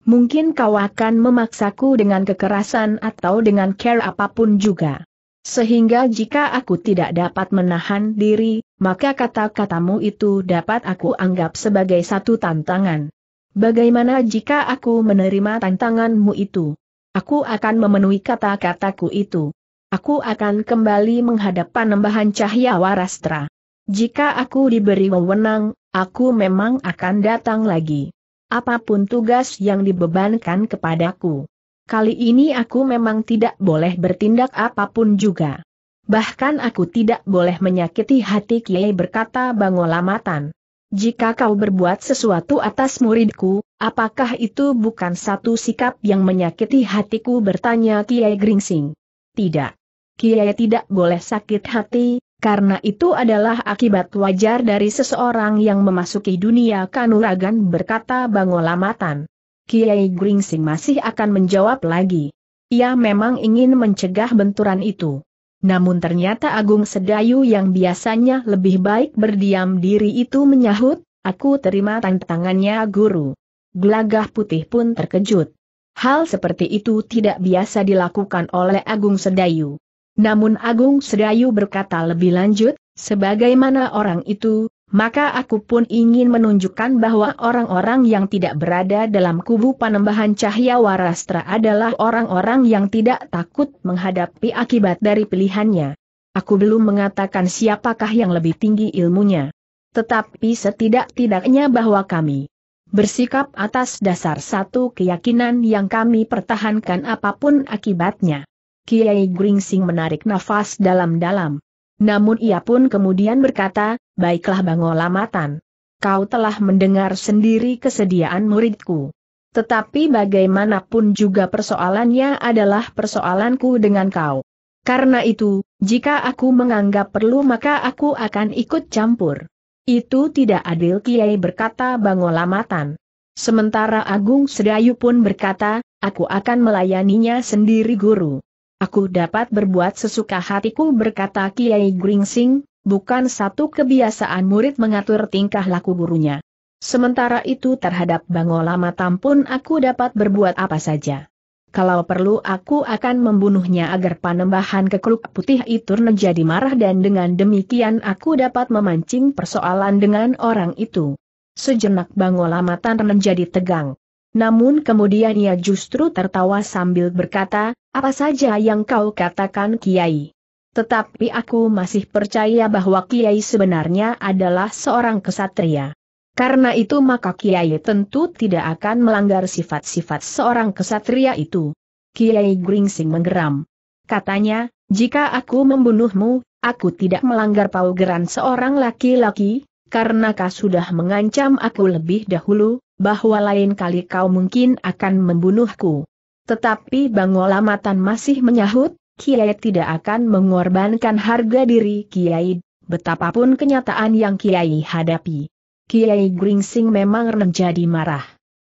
Mungkin kau akan memaksaku dengan kekerasan atau dengan care apapun juga. Sehingga jika aku tidak dapat menahan diri, maka kata-katamu itu dapat aku anggap sebagai satu tantangan. Bagaimana jika aku menerima tantanganmu itu? Aku akan memenuhi kata-kataku itu. Aku akan kembali menghadap Panembahan cahaya Warastra. Jika aku diberi wewenang, aku memang akan datang lagi. Apapun tugas yang dibebankan kepadaku. Kali ini aku memang tidak boleh bertindak apapun juga. Bahkan aku tidak boleh menyakiti hati Kiai berkata Bangolamatan. Jika kau berbuat sesuatu atas muridku, apakah itu bukan satu sikap yang menyakiti hatiku bertanya Kiai Gringsing? Tidak. Kiai tidak boleh sakit hati, karena itu adalah akibat wajar dari seseorang yang memasuki dunia kanuragan berkata Bangolamatan. Kiai Gringsing masih akan menjawab lagi. Ia memang ingin mencegah benturan itu. Namun ternyata Agung Sedayu yang biasanya lebih baik berdiam diri itu menyahut, aku terima tantangannya guru. Gelagah putih pun terkejut. Hal seperti itu tidak biasa dilakukan oleh Agung Sedayu. Namun Agung Sedayu berkata lebih lanjut, sebagaimana orang itu, maka aku pun ingin menunjukkan bahwa orang-orang yang tidak berada dalam kubu panembahan cahaya warastra adalah orang-orang yang tidak takut menghadapi akibat dari pilihannya. Aku belum mengatakan siapakah yang lebih tinggi ilmunya. Tetapi setidak-tidaknya bahwa kami bersikap atas dasar satu keyakinan yang kami pertahankan apapun akibatnya. Kiai Gringsing menarik nafas dalam-dalam. Namun ia pun kemudian berkata, baiklah Bango Lamatan. Kau telah mendengar sendiri kesediaan muridku. Tetapi bagaimanapun juga persoalannya adalah persoalanku dengan kau. Karena itu, jika aku menganggap perlu maka aku akan ikut campur. Itu tidak adil Kiai berkata Bango Lamatan. Sementara Agung Sedayu pun berkata, aku akan melayaninya sendiri guru. Aku dapat berbuat sesuka hatiku berkata Kiai Gringsing, bukan satu kebiasaan murid mengatur tingkah laku gurunya. Sementara itu terhadap Bangola Matam pun aku dapat berbuat apa saja. Kalau perlu aku akan membunuhnya agar panembahan kekruk putih itu menjadi marah dan dengan demikian aku dapat memancing persoalan dengan orang itu. Sejenak Bangola Matam menjadi tegang. Namun kemudian ia justru tertawa sambil berkata, apa saja yang kau katakan Kiai. Tetapi aku masih percaya bahwa Kiai sebenarnya adalah seorang kesatria. Karena itu maka Kiai tentu tidak akan melanggar sifat-sifat seorang kesatria itu. Kiai Gringsing menggeram. Katanya, jika aku membunuhmu, aku tidak melanggar paugeran seorang laki-laki, karena kau sudah mengancam aku lebih dahulu, bahwa lain kali kau mungkin akan membunuhku. Tetapi bang Olamatan masih menyahut, Kiai tidak akan mengorbankan harga diri Kiai, betapapun kenyataan yang Kiai hadapi. Kiai Gringsing memang menjadi marah.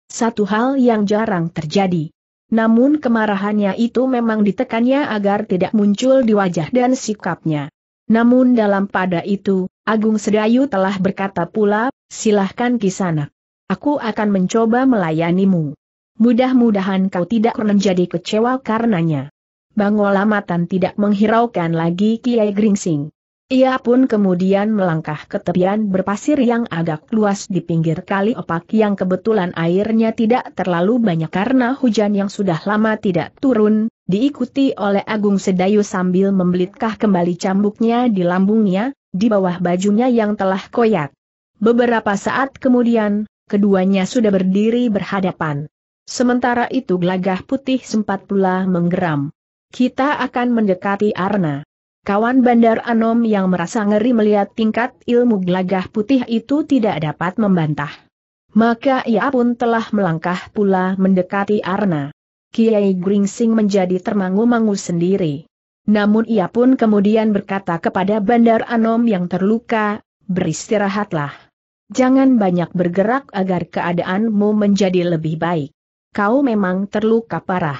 Satu hal yang jarang terjadi. Namun kemarahannya itu memang ditekannya agar tidak muncul di wajah dan sikapnya. Namun dalam pada itu, Agung Sedayu telah berkata pula, silahkan kisana. Aku akan mencoba melayanimu. Mudah-mudahan kau tidak menjadi kecewa karenanya. Bangolamatan tidak menghiraukan lagi Kiai Gringsing. Ia pun kemudian melangkah ke tepian berpasir yang agak luas di pinggir kali opak yang kebetulan airnya tidak terlalu banyak karena hujan yang sudah lama tidak turun, diikuti oleh Agung Sedayu sambil membelitkah kembali cambuknya di lambungnya, di bawah bajunya yang telah koyak. Beberapa saat kemudian, keduanya sudah berdiri berhadapan. Sementara itu gelagah putih sempat pula menggeram. Kita akan mendekati Arna. Kawan Bandar Anom yang merasa ngeri melihat tingkat ilmu gelagah putih itu tidak dapat membantah. Maka ia pun telah melangkah pula mendekati Arna. Kiai Gringsing menjadi termangu-mangu sendiri. Namun ia pun kemudian berkata kepada Bandar Anom yang terluka, beristirahatlah. Jangan banyak bergerak agar keadaanmu menjadi lebih baik. Kau memang terluka parah.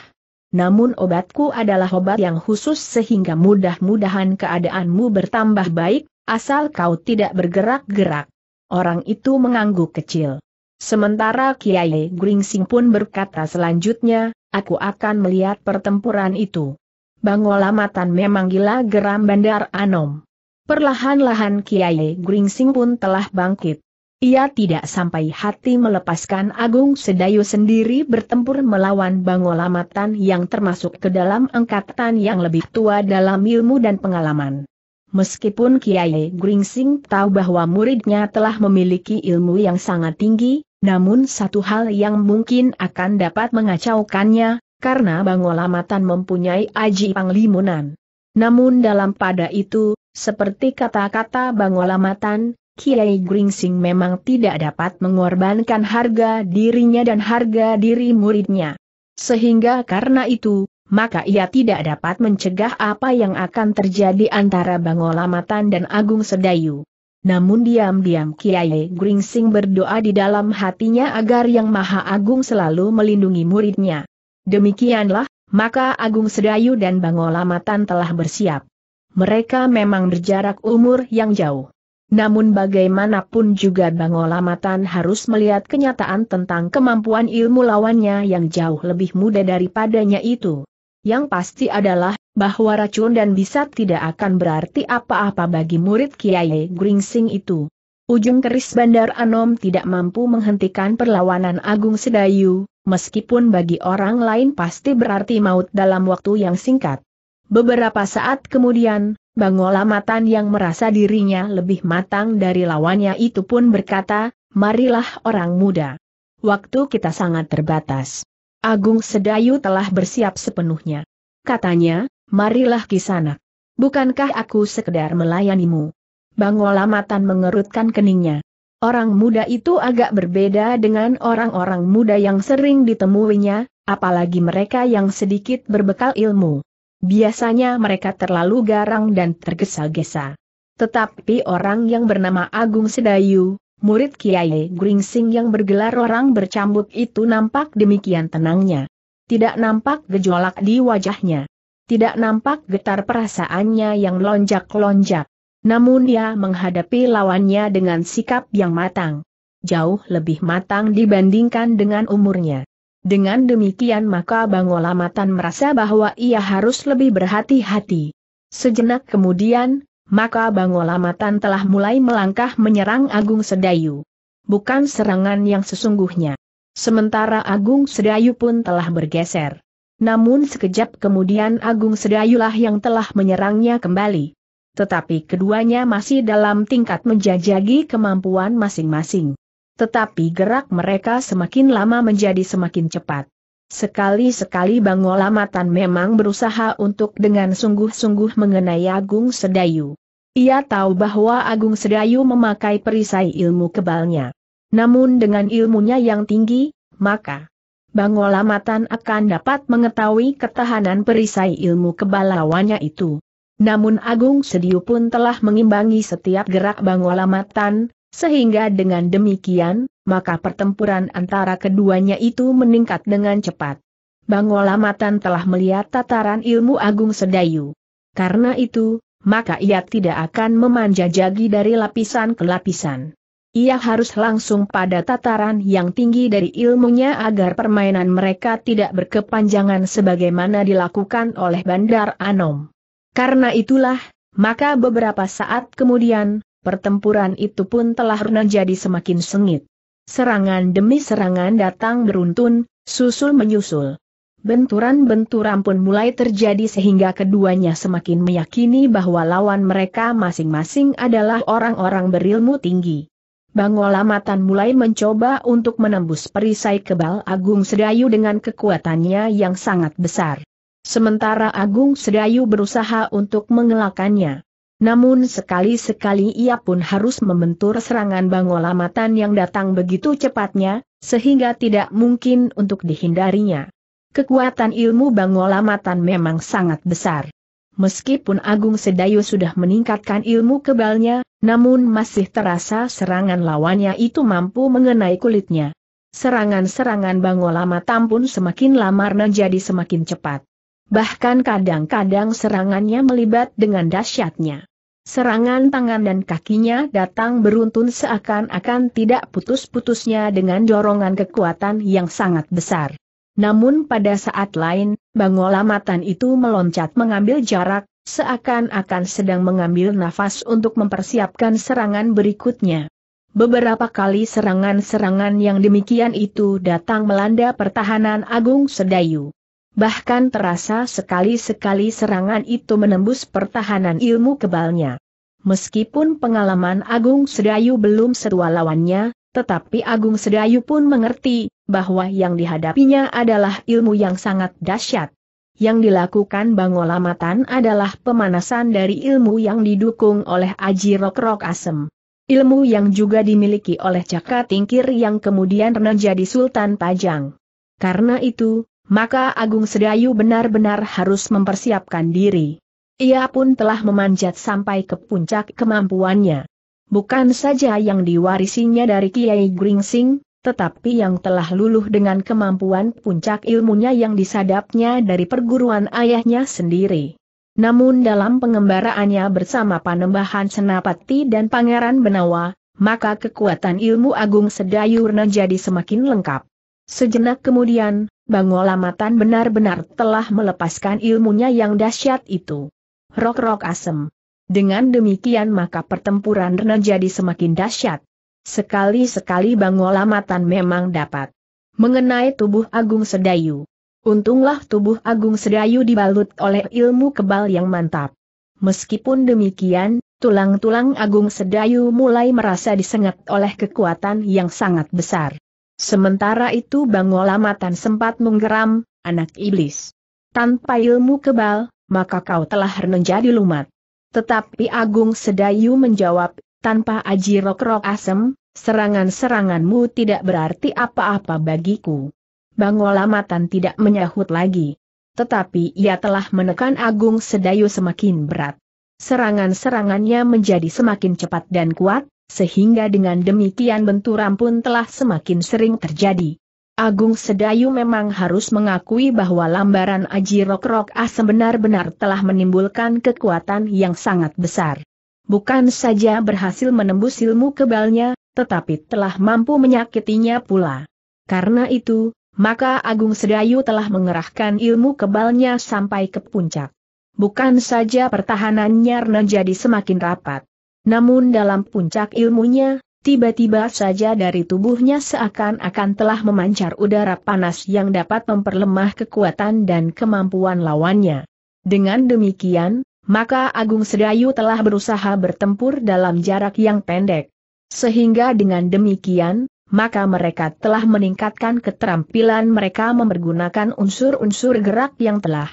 Namun obatku adalah obat yang khusus sehingga mudah-mudahan keadaanmu bertambah baik, asal kau tidak bergerak-gerak. Orang itu mengangguk kecil. Sementara Kiai Gringsing pun berkata selanjutnya, aku akan melihat pertempuran itu. Bangolamatan memang gila geram Bandar Anom. Perlahan-lahan Kiai Gringsing pun telah bangkit. Ia tidak sampai hati melepaskan Agung Sedayu sendiri bertempur melawan Bangolamatan yang termasuk ke dalam angkatan yang lebih tua dalam ilmu dan pengalaman. Meskipun Kiai Gringsing tahu bahwa muridnya telah memiliki ilmu yang sangat tinggi, namun satu hal yang mungkin akan dapat mengacaukannya, karena Bang Matan mempunyai aji panglimunan. Namun dalam pada itu, seperti kata-kata Bang Matan, Kiai Gringsing memang tidak dapat mengorbankan harga dirinya dan harga diri muridnya. Sehingga karena itu, maka ia tidak dapat mencegah apa yang akan terjadi antara Bang Matan dan Agung Sedayu. Namun diam-diam Kiai Gringsing berdoa di dalam hatinya agar Yang Maha Agung selalu melindungi muridnya. Demikianlah, maka Agung Sedayu dan Bangolamatan telah bersiap. Mereka memang berjarak umur yang jauh. Namun bagaimanapun juga Bangolamatan harus melihat kenyataan tentang kemampuan ilmu lawannya yang jauh lebih muda daripadanya itu. Yang pasti adalah, bahwa racun dan bisa tidak akan berarti apa-apa bagi murid Kiai Gringsing itu. Ujung keris Bandar Anom tidak mampu menghentikan perlawanan Agung Sedayu, meskipun bagi orang lain pasti berarti maut dalam waktu yang singkat. Beberapa saat kemudian, Bang Olamatan yang merasa dirinya lebih matang dari lawannya itu pun berkata, marilah orang muda. Waktu kita sangat terbatas. Agung Sedayu telah bersiap sepenuhnya. Katanya, marilah kisana, Bukankah aku sekedar melayanimu? Bang Matan mengerutkan keningnya. Orang muda itu agak berbeda dengan orang-orang muda yang sering ditemuinya, apalagi mereka yang sedikit berbekal ilmu. Biasanya mereka terlalu garang dan tergesa-gesa. Tetapi orang yang bernama Agung Sedayu, murid Kiai Gringsing yang bergelar orang bercambuk itu nampak demikian tenangnya. Tidak nampak gejolak di wajahnya. Tidak nampak getar perasaannya yang lonjak-lonjak. Namun ia menghadapi lawannya dengan sikap yang matang. Jauh lebih matang dibandingkan dengan umurnya. Dengan demikian maka Bang Matan merasa bahwa ia harus lebih berhati-hati. Sejenak kemudian, maka Bang Matan telah mulai melangkah menyerang Agung Sedayu. Bukan serangan yang sesungguhnya. Sementara Agung Sedayu pun telah bergeser. Namun sekejap kemudian Agung Sedayulah yang telah menyerangnya kembali tetapi keduanya masih dalam tingkat menjajagi kemampuan masing-masing. Tetapi gerak mereka semakin lama menjadi semakin cepat. Sekali-sekali Bang Wolamatan memang berusaha untuk dengan sungguh-sungguh mengenai Agung Sedayu. Ia tahu bahwa Agung Sedayu memakai perisai ilmu kebalnya. Namun dengan ilmunya yang tinggi, maka Bang Wolamatan akan dapat mengetahui ketahanan perisai ilmu kebal lawannya itu. Namun Agung Sediu pun telah mengimbangi setiap gerak Bangwa Lamatan, sehingga dengan demikian, maka pertempuran antara keduanya itu meningkat dengan cepat. Bang Lamatan telah melihat tataran ilmu Agung Sedayu. Karena itu, maka ia tidak akan memanjajagi dari lapisan ke lapisan. Ia harus langsung pada tataran yang tinggi dari ilmunya agar permainan mereka tidak berkepanjangan sebagaimana dilakukan oleh Bandar Anom. Karena itulah, maka beberapa saat kemudian, pertempuran itu pun telah menjadi semakin sengit. Serangan demi serangan datang beruntun, susul menyusul. Benturan-benturan pun mulai terjadi sehingga keduanya semakin meyakini bahwa lawan mereka masing-masing adalah orang-orang berilmu tinggi. Bangolamatan mulai mencoba untuk menembus perisai kebal Agung Sedayu dengan kekuatannya yang sangat besar. Sementara Agung Sedayu berusaha untuk mengelakannya. Namun sekali-sekali ia pun harus membentur serangan bangolamatan yang datang begitu cepatnya, sehingga tidak mungkin untuk dihindarinya. Kekuatan ilmu bangolamatan memang sangat besar. Meskipun Agung Sedayu sudah meningkatkan ilmu kebalnya, namun masih terasa serangan lawannya itu mampu mengenai kulitnya. Serangan-serangan bangolamatan pun semakin lamar jadi semakin cepat. Bahkan kadang-kadang serangannya melibat dengan dahsyatnya. Serangan tangan dan kakinya datang beruntun seakan-akan tidak putus-putusnya dengan dorongan kekuatan yang sangat besar. Namun pada saat lain, bangolamatan itu meloncat mengambil jarak, seakan-akan sedang mengambil nafas untuk mempersiapkan serangan berikutnya. Beberapa kali serangan-serangan yang demikian itu datang melanda pertahanan Agung Sedayu bahkan terasa sekali-sekali serangan itu menembus pertahanan ilmu kebalnya. Meskipun pengalaman Agung Sedayu belum setua lawannya, tetapi Agung Sedayu pun mengerti bahwa yang dihadapinya adalah ilmu yang sangat dahsyat. Yang dilakukan Bangolamatan adalah pemanasan dari ilmu yang didukung oleh Aji Rokrok Asem. Ilmu yang juga dimiliki oleh Jaka Tingkir yang kemudian menjadi Sultan Pajang. Karena itu, maka Agung Sedayu benar-benar harus mempersiapkan diri. Ia pun telah memanjat sampai ke puncak kemampuannya. Bukan saja yang diwarisinya dari Kiai Gringsing, tetapi yang telah luluh dengan kemampuan puncak ilmunya yang disadapnya dari perguruan ayahnya sendiri. Namun dalam pengembaraannya bersama Panembahan Senapati dan Pangeran Benawa, maka kekuatan ilmu Agung Sedayu menjadi semakin lengkap. Sejenak kemudian, Bangolamatan benar-benar telah melepaskan ilmunya yang dahsyat itu. Rok-rok asem. Dengan demikian maka pertempuran Rene jadi semakin dahsyat. Sekali-sekali Bangolamatan memang dapat mengenai tubuh Agung Sedayu. Untunglah tubuh Agung Sedayu dibalut oleh ilmu kebal yang mantap. Meskipun demikian, tulang-tulang Agung Sedayu mulai merasa disengat oleh kekuatan yang sangat besar. Sementara itu Bang Wolamatan sempat menggeram, anak iblis. Tanpa ilmu kebal, maka kau telah menjadi lumat. Tetapi Agung Sedayu menjawab, tanpa aji rok-rok asem, serangan-seranganmu tidak berarti apa-apa bagiku. Bang Wolamatan tidak menyahut lagi. Tetapi ia telah menekan Agung Sedayu semakin berat. Serangan-serangannya menjadi semakin cepat dan kuat, sehingga dengan demikian benturan pun telah semakin sering terjadi. Agung Sedayu memang harus mengakui bahwa lambaran Aji rok-rok A sebenar benar telah menimbulkan kekuatan yang sangat besar. Bukan saja berhasil menembus ilmu kebalnya, tetapi telah mampu menyakitinya pula. Karena itu, maka Agung Sedayu telah mengerahkan ilmu kebalnya sampai ke puncak. Bukan saja pertahanannya jadi semakin rapat, namun dalam puncak ilmunya, tiba-tiba saja dari tubuhnya seakan-akan telah memancar udara panas yang dapat memperlemah kekuatan dan kemampuan lawannya. Dengan demikian, maka Agung Sedayu telah berusaha bertempur dalam jarak yang pendek. Sehingga dengan demikian, maka mereka telah meningkatkan keterampilan mereka mempergunakan unsur-unsur gerak yang telah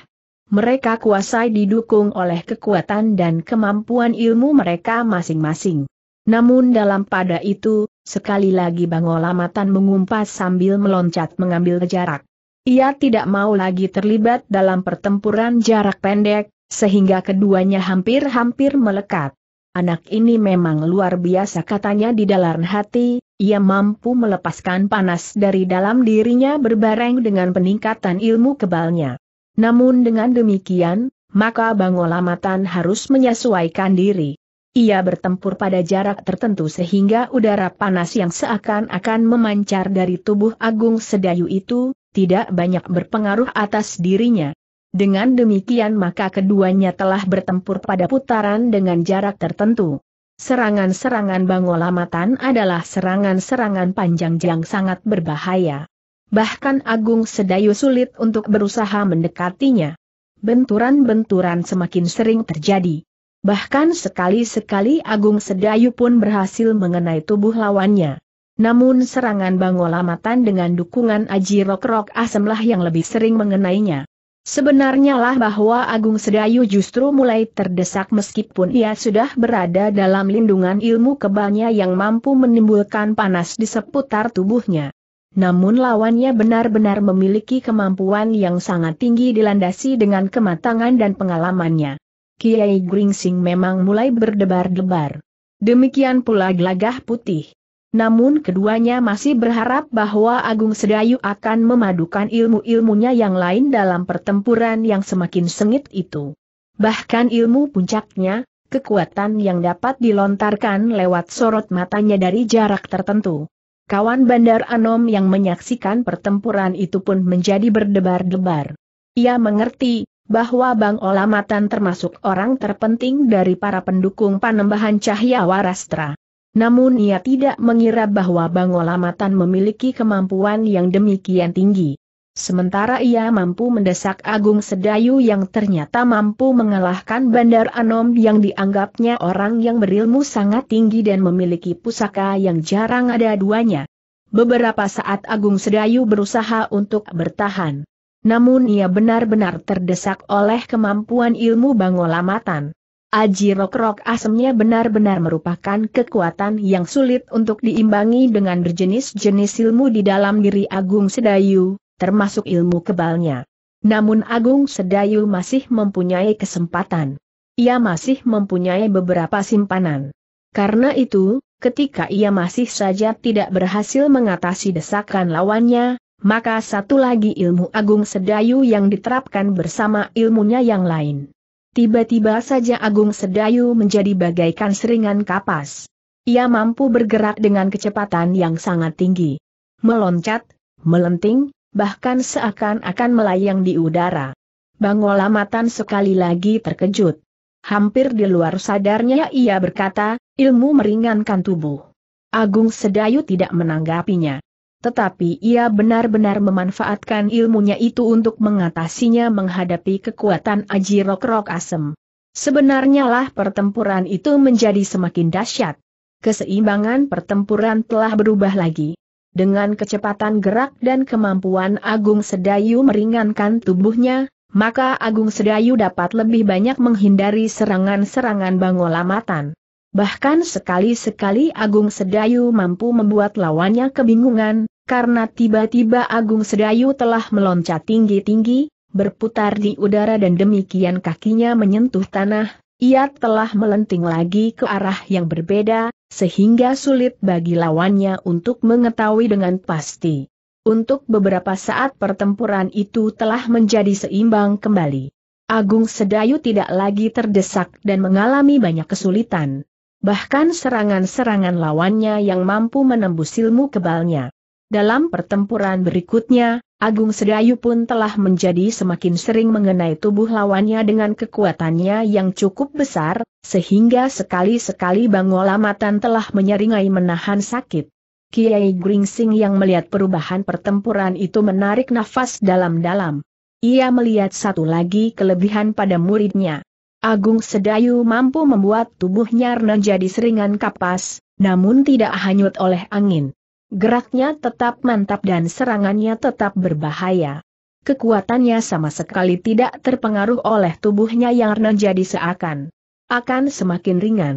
mereka kuasai didukung oleh kekuatan dan kemampuan ilmu mereka masing-masing. Namun dalam pada itu, sekali lagi Bangolamatan mengumpas sambil meloncat mengambil jarak. Ia tidak mau lagi terlibat dalam pertempuran jarak pendek, sehingga keduanya hampir-hampir melekat. Anak ini memang luar biasa katanya di dalam hati, ia mampu melepaskan panas dari dalam dirinya berbareng dengan peningkatan ilmu kebalnya. Namun dengan demikian, maka Bangolamatan harus menyesuaikan diri. Ia bertempur pada jarak tertentu sehingga udara panas yang seakan-akan memancar dari tubuh Agung Sedayu itu, tidak banyak berpengaruh atas dirinya. Dengan demikian maka keduanya telah bertempur pada putaran dengan jarak tertentu. Serangan-serangan Bangolamatan adalah serangan-serangan panjang yang sangat berbahaya bahkan Agung Sedayu sulit untuk berusaha mendekatinya. Benturan-benturan semakin sering terjadi. Bahkan sekali-sekali Agung Sedayu pun berhasil mengenai tubuh lawannya. Namun serangan Bangolamatan dengan dukungan Aji Rok-Rok Asemlah yang lebih sering mengenainya. Sebenarnya lah bahwa Agung Sedayu justru mulai terdesak meskipun ia sudah berada dalam lindungan ilmu kebalnya yang mampu menimbulkan panas di seputar tubuhnya. Namun lawannya benar-benar memiliki kemampuan yang sangat tinggi dilandasi dengan kematangan dan pengalamannya. Kiai Gringsing memang mulai berdebar-debar. Demikian pula gelagah putih. Namun keduanya masih berharap bahwa Agung Sedayu akan memadukan ilmu-ilmunya yang lain dalam pertempuran yang semakin sengit itu. Bahkan ilmu puncaknya, kekuatan yang dapat dilontarkan lewat sorot matanya dari jarak tertentu. Kawan Bandar Anom yang menyaksikan pertempuran itu pun menjadi berdebar-debar. Ia mengerti bahwa Bang Olamatan termasuk orang terpenting dari para pendukung panembahan Cahya Warastra. Namun ia tidak mengira bahwa Bang Olamatan memiliki kemampuan yang demikian tinggi. Sementara ia mampu mendesak Agung Sedayu yang ternyata mampu mengalahkan Bandar Anom yang dianggapnya orang yang berilmu sangat tinggi dan memiliki pusaka yang jarang ada duanya. Beberapa saat Agung Sedayu berusaha untuk bertahan. Namun ia benar-benar terdesak oleh kemampuan ilmu bangolamatan. Aji rok-rok asemnya benar-benar merupakan kekuatan yang sulit untuk diimbangi dengan berjenis-jenis ilmu di dalam diri Agung Sedayu, termasuk ilmu kebalnya. Namun Agung Sedayu masih mempunyai kesempatan. Ia masih mempunyai beberapa simpanan. Karena itu, ketika ia masih saja tidak berhasil mengatasi desakan lawannya, maka satu lagi ilmu Agung Sedayu yang diterapkan bersama ilmunya yang lain. Tiba-tiba saja Agung Sedayu menjadi bagaikan seringan kapas. Ia mampu bergerak dengan kecepatan yang sangat tinggi. Meloncat, melenting, bahkan seakan-akan melayang di udara. Bangolamatan sekali lagi terkejut. Hampir di luar sadarnya ia berkata, ilmu meringankan tubuh. Agung Sedayu tidak menanggapinya. Tetapi ia benar-benar memanfaatkan ilmunya itu untuk mengatasinya menghadapi kekuatan Aji Rok Rok Asem. Sebenarnya lah pertempuran itu menjadi semakin dahsyat. Keseimbangan pertempuran telah berubah lagi dengan kecepatan gerak dan kemampuan Agung Sedayu meringankan tubuhnya, maka Agung Sedayu dapat lebih banyak menghindari serangan-serangan bangolamatan. Bahkan sekali-sekali Agung Sedayu mampu membuat lawannya kebingungan, karena tiba-tiba Agung Sedayu telah meloncat tinggi-tinggi, berputar di udara dan demikian kakinya menyentuh tanah, ia telah melenting lagi ke arah yang berbeda, sehingga sulit bagi lawannya untuk mengetahui dengan pasti. Untuk beberapa saat pertempuran itu telah menjadi seimbang kembali. Agung Sedayu tidak lagi terdesak dan mengalami banyak kesulitan. Bahkan serangan-serangan lawannya yang mampu menembus ilmu kebalnya. Dalam pertempuran berikutnya, Agung Sedayu pun telah menjadi semakin sering mengenai tubuh lawannya dengan kekuatannya yang cukup besar, sehingga sekali-sekali Bangolamatan telah menyeringai menahan sakit. Kiai Gringsing yang melihat perubahan pertempuran itu menarik nafas dalam-dalam. Ia melihat satu lagi kelebihan pada muridnya. Agung Sedayu mampu membuat tubuhnya menjadi seringan kapas, namun tidak hanyut oleh angin. Geraknya tetap mantap dan serangannya tetap berbahaya. Kekuatannya sama sekali tidak terpengaruh oleh tubuhnya yang jadi seakan. Akan semakin ringan.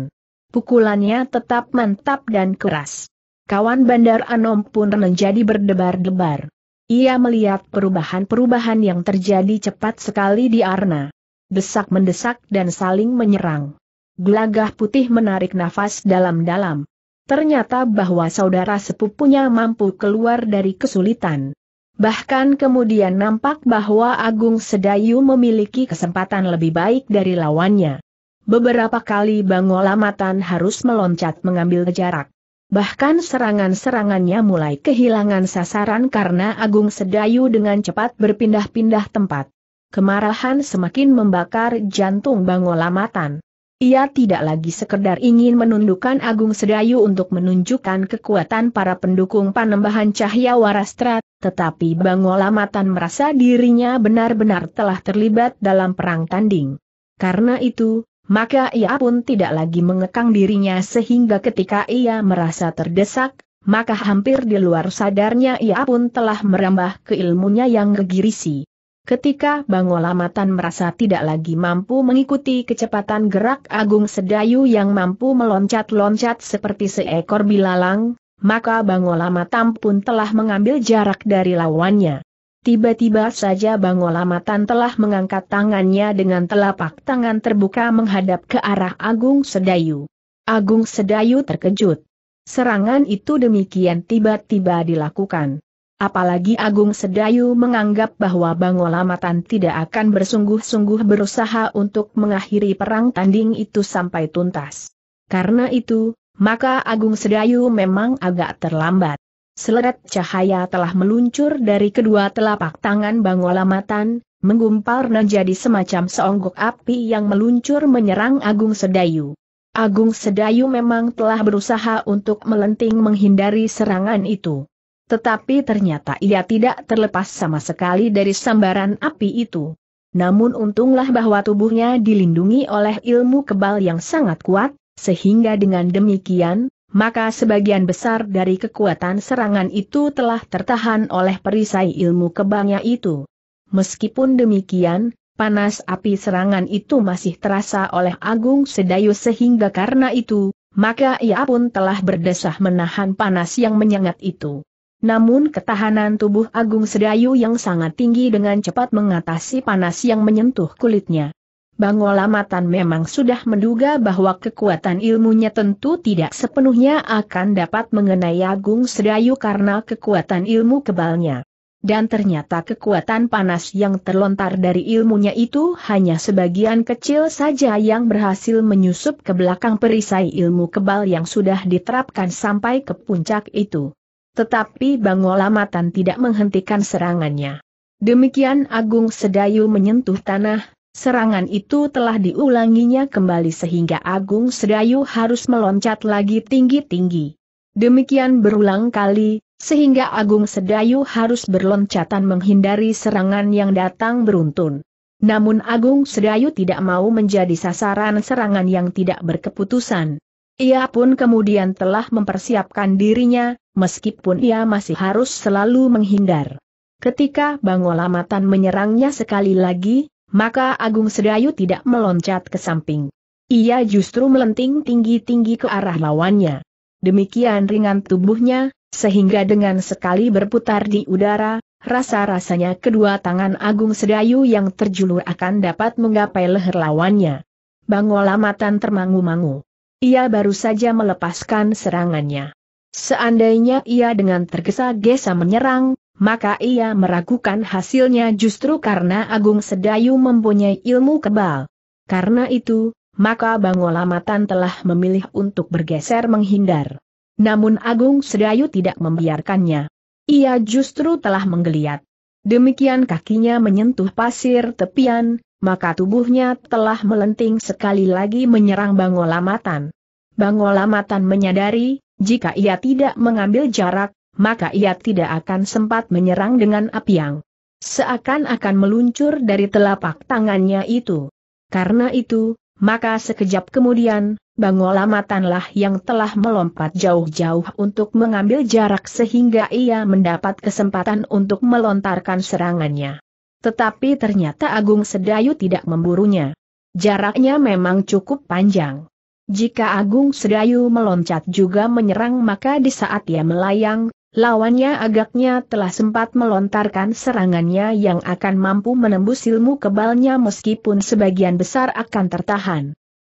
Pukulannya tetap mantap dan keras. Kawan Bandar Anom pun menjadi berdebar-debar. Ia melihat perubahan-perubahan yang terjadi cepat sekali di Arna. Desak mendesak dan saling menyerang. Gelagah putih menarik nafas dalam-dalam ternyata bahwa saudara sepupunya mampu keluar dari kesulitan. Bahkan kemudian nampak bahwa Agung Sedayu memiliki kesempatan lebih baik dari lawannya. Beberapa kali Bang Olamatan harus meloncat mengambil jarak. Bahkan serangan-serangannya mulai kehilangan sasaran karena Agung Sedayu dengan cepat berpindah-pindah tempat. Kemarahan semakin membakar jantung Bang Olamatan. Ia tidak lagi sekedar ingin menundukkan Agung Sedayu untuk menunjukkan kekuatan para pendukung panembahan Cahya Warastra, tetapi Bangolamatan merasa dirinya benar-benar telah terlibat dalam perang tanding. Karena itu, maka ia pun tidak lagi mengekang dirinya sehingga ketika ia merasa terdesak, maka hampir di luar sadarnya ia pun telah merambah ke ilmunya yang gegirisi. Ketika Bangolamatan merasa tidak lagi mampu mengikuti kecepatan gerak Agung Sedayu yang mampu meloncat-loncat seperti seekor bilalang, maka Bangolamatan pun telah mengambil jarak dari lawannya. Tiba-tiba saja Bangolamatan telah mengangkat tangannya dengan telapak tangan terbuka menghadap ke arah Agung Sedayu. Agung Sedayu terkejut. Serangan itu demikian tiba-tiba dilakukan. Apalagi Agung Sedayu menganggap bahwa Bang Olamatan tidak akan bersungguh-sungguh berusaha untuk mengakhiri perang tanding itu sampai tuntas. Karena itu, maka Agung Sedayu memang agak terlambat. Seleret cahaya telah meluncur dari kedua telapak tangan Bang Olamatan, menggumpal menjadi semacam seonggok api yang meluncur menyerang Agung Sedayu. Agung Sedayu memang telah berusaha untuk melenting menghindari serangan itu. Tetapi ternyata ia tidak terlepas sama sekali dari sambaran api itu. Namun untunglah bahwa tubuhnya dilindungi oleh ilmu kebal yang sangat kuat, sehingga dengan demikian, maka sebagian besar dari kekuatan serangan itu telah tertahan oleh perisai ilmu kebalnya itu. Meskipun demikian, panas api serangan itu masih terasa oleh Agung Sedayu sehingga karena itu, maka ia pun telah berdesah menahan panas yang menyengat itu. Namun ketahanan tubuh Agung Sedayu yang sangat tinggi dengan cepat mengatasi panas yang menyentuh kulitnya. Bangola memang sudah menduga bahwa kekuatan ilmunya tentu tidak sepenuhnya akan dapat mengenai Agung Sedayu karena kekuatan ilmu kebalnya. Dan ternyata kekuatan panas yang terlontar dari ilmunya itu hanya sebagian kecil saja yang berhasil menyusup ke belakang perisai ilmu kebal yang sudah diterapkan sampai ke puncak itu. Tetapi bang Olamatan tidak menghentikan serangannya. Demikian Agung Sedayu menyentuh tanah, serangan itu telah diulanginya kembali sehingga Agung Sedayu harus meloncat lagi tinggi-tinggi. Demikian berulang kali, sehingga Agung Sedayu harus berloncatan menghindari serangan yang datang beruntun. Namun Agung Sedayu tidak mau menjadi sasaran serangan yang tidak berkeputusan. Ia pun kemudian telah mempersiapkan dirinya, meskipun ia masih harus selalu menghindar. Ketika Bangolamatan menyerangnya sekali lagi, maka Agung Sedayu tidak meloncat ke samping. Ia justru melenting tinggi-tinggi ke arah lawannya. Demikian ringan tubuhnya, sehingga dengan sekali berputar di udara, rasa-rasanya kedua tangan Agung Sedayu yang terjulur akan dapat menggapai leher lawannya. Bangolamatan termangu-mangu. Ia baru saja melepaskan serangannya. Seandainya ia dengan tergesa-gesa menyerang, maka ia meragukan hasilnya justru karena Agung Sedayu mempunyai ilmu kebal. Karena itu, maka Bangolamatan telah memilih untuk bergeser menghindar. Namun Agung Sedayu tidak membiarkannya. Ia justru telah menggeliat. Demikian kakinya menyentuh pasir tepian, maka tubuhnya telah melenting sekali lagi menyerang Bangolamatan. Bangolamatan menyadari, jika ia tidak mengambil jarak, maka ia tidak akan sempat menyerang dengan api yang Seakan-akan meluncur dari telapak tangannya itu. Karena itu, maka sekejap kemudian, Bangolamatanlah yang telah melompat jauh-jauh untuk mengambil jarak sehingga ia mendapat kesempatan untuk melontarkan serangannya. Tetapi ternyata Agung Sedayu tidak memburunya. Jaraknya memang cukup panjang. Jika Agung Sedayu meloncat juga menyerang maka di saat ia melayang, lawannya agaknya telah sempat melontarkan serangannya yang akan mampu menembus ilmu kebalnya meskipun sebagian besar akan tertahan.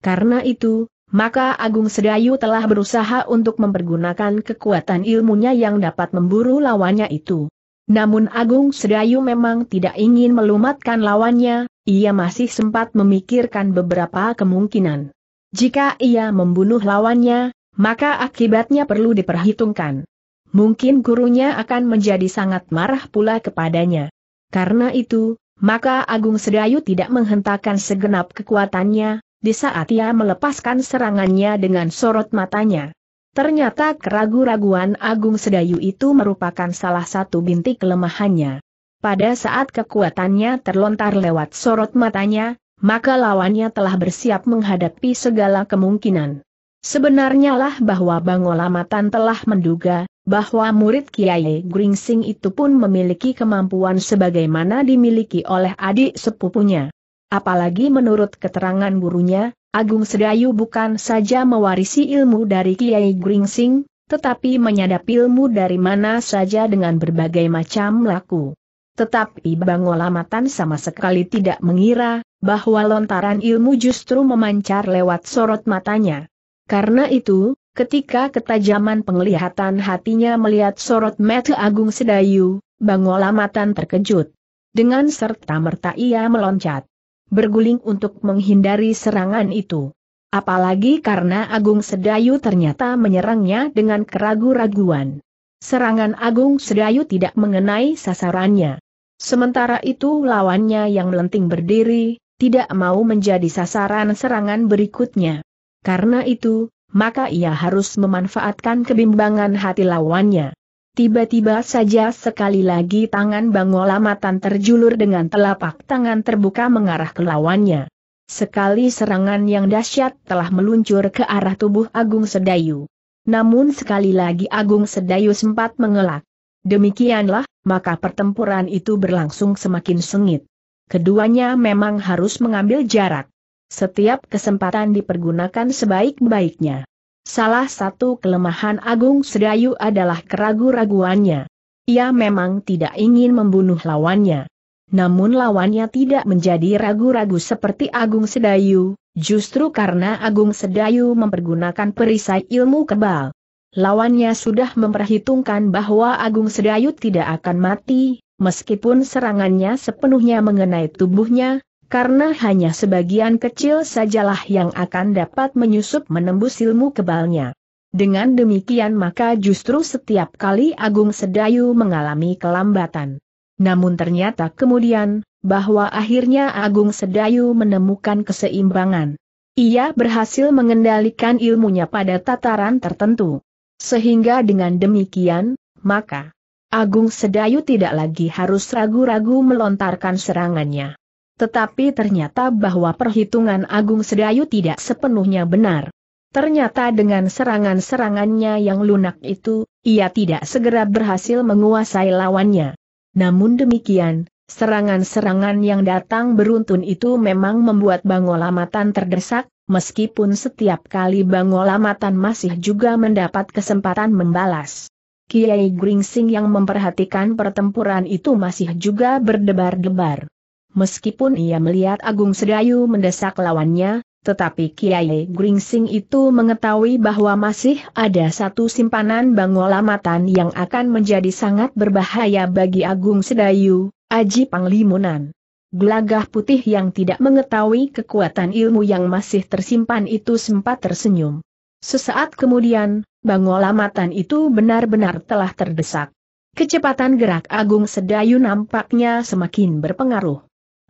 Karena itu, maka Agung Sedayu telah berusaha untuk mempergunakan kekuatan ilmunya yang dapat memburu lawannya itu. Namun Agung Sedayu memang tidak ingin melumatkan lawannya, ia masih sempat memikirkan beberapa kemungkinan. Jika ia membunuh lawannya, maka akibatnya perlu diperhitungkan. Mungkin gurunya akan menjadi sangat marah pula kepadanya. Karena itu, maka Agung Sedayu tidak menghentakkan segenap kekuatannya, di saat ia melepaskan serangannya dengan sorot matanya. Ternyata keragu-raguan Agung Sedayu itu merupakan salah satu bintik kelemahannya. Pada saat kekuatannya terlontar lewat sorot matanya, maka lawannya telah bersiap menghadapi segala kemungkinan. Sebenarnya lah bahwa Bangolamatan telah menduga, bahwa murid Kiai Gringsing itu pun memiliki kemampuan sebagaimana dimiliki oleh adik sepupunya. Apalagi menurut keterangan gurunya, Agung Sedayu bukan saja mewarisi ilmu dari Kiai Gringsing, tetapi menyadap ilmu dari mana saja dengan berbagai macam laku. Tetapi Bang Olamatan sama sekali tidak mengira, bahwa lontaran ilmu justru memancar lewat sorot matanya. Karena itu, ketika ketajaman penglihatan hatinya melihat sorot mata Agung Sedayu, Bang Olamatan terkejut. Dengan serta merta ia meloncat berguling untuk menghindari serangan itu. Apalagi karena Agung Sedayu ternyata menyerangnya dengan keragu-raguan. Serangan Agung Sedayu tidak mengenai sasarannya. Sementara itu lawannya yang melenting berdiri, tidak mau menjadi sasaran serangan berikutnya. Karena itu, maka ia harus memanfaatkan kebimbangan hati lawannya. Tiba-tiba saja sekali lagi tangan Bangolamatan terjulur dengan telapak tangan terbuka mengarah ke lawannya. Sekali serangan yang dahsyat telah meluncur ke arah tubuh Agung Sedayu. Namun sekali lagi Agung Sedayu sempat mengelak. Demikianlah, maka pertempuran itu berlangsung semakin sengit. Keduanya memang harus mengambil jarak. Setiap kesempatan dipergunakan sebaik-baiknya. Salah satu kelemahan Agung Sedayu adalah keragu-raguannya. Ia memang tidak ingin membunuh lawannya. Namun lawannya tidak menjadi ragu-ragu seperti Agung Sedayu, justru karena Agung Sedayu mempergunakan perisai ilmu kebal. Lawannya sudah memperhitungkan bahwa Agung Sedayu tidak akan mati, meskipun serangannya sepenuhnya mengenai tubuhnya, karena hanya sebagian kecil sajalah yang akan dapat menyusup menembus ilmu kebalnya. Dengan demikian maka justru setiap kali Agung Sedayu mengalami kelambatan. Namun ternyata kemudian, bahwa akhirnya Agung Sedayu menemukan keseimbangan. Ia berhasil mengendalikan ilmunya pada tataran tertentu. Sehingga dengan demikian, maka Agung Sedayu tidak lagi harus ragu-ragu melontarkan serangannya. Tetapi ternyata bahwa perhitungan Agung Sedayu tidak sepenuhnya benar. Ternyata dengan serangan-serangannya yang lunak itu, ia tidak segera berhasil menguasai lawannya. Namun demikian, serangan-serangan yang datang beruntun itu memang membuat Bangolamatan terdesak, meskipun setiap kali Bangolamatan masih juga mendapat kesempatan membalas. Kiai Gringsing yang memperhatikan pertempuran itu masih juga berdebar-debar. Meskipun ia melihat Agung Sedayu mendesak lawannya, tetapi Kiai Gringsing itu mengetahui bahwa masih ada satu simpanan bangolamatan yang akan menjadi sangat berbahaya bagi Agung Sedayu, Aji Panglimunan. Gelagah putih yang tidak mengetahui kekuatan ilmu yang masih tersimpan itu sempat tersenyum. Sesaat kemudian, bangolamatan itu benar-benar telah terdesak. Kecepatan gerak Agung Sedayu nampaknya semakin berpengaruh.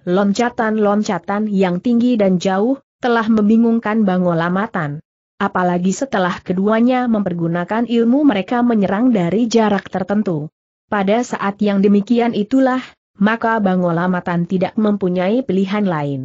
Loncatan-loncatan yang tinggi dan jauh, telah membingungkan Bangolamatan. Apalagi setelah keduanya mempergunakan ilmu mereka menyerang dari jarak tertentu. Pada saat yang demikian itulah, maka Bangolamatan tidak mempunyai pilihan lain.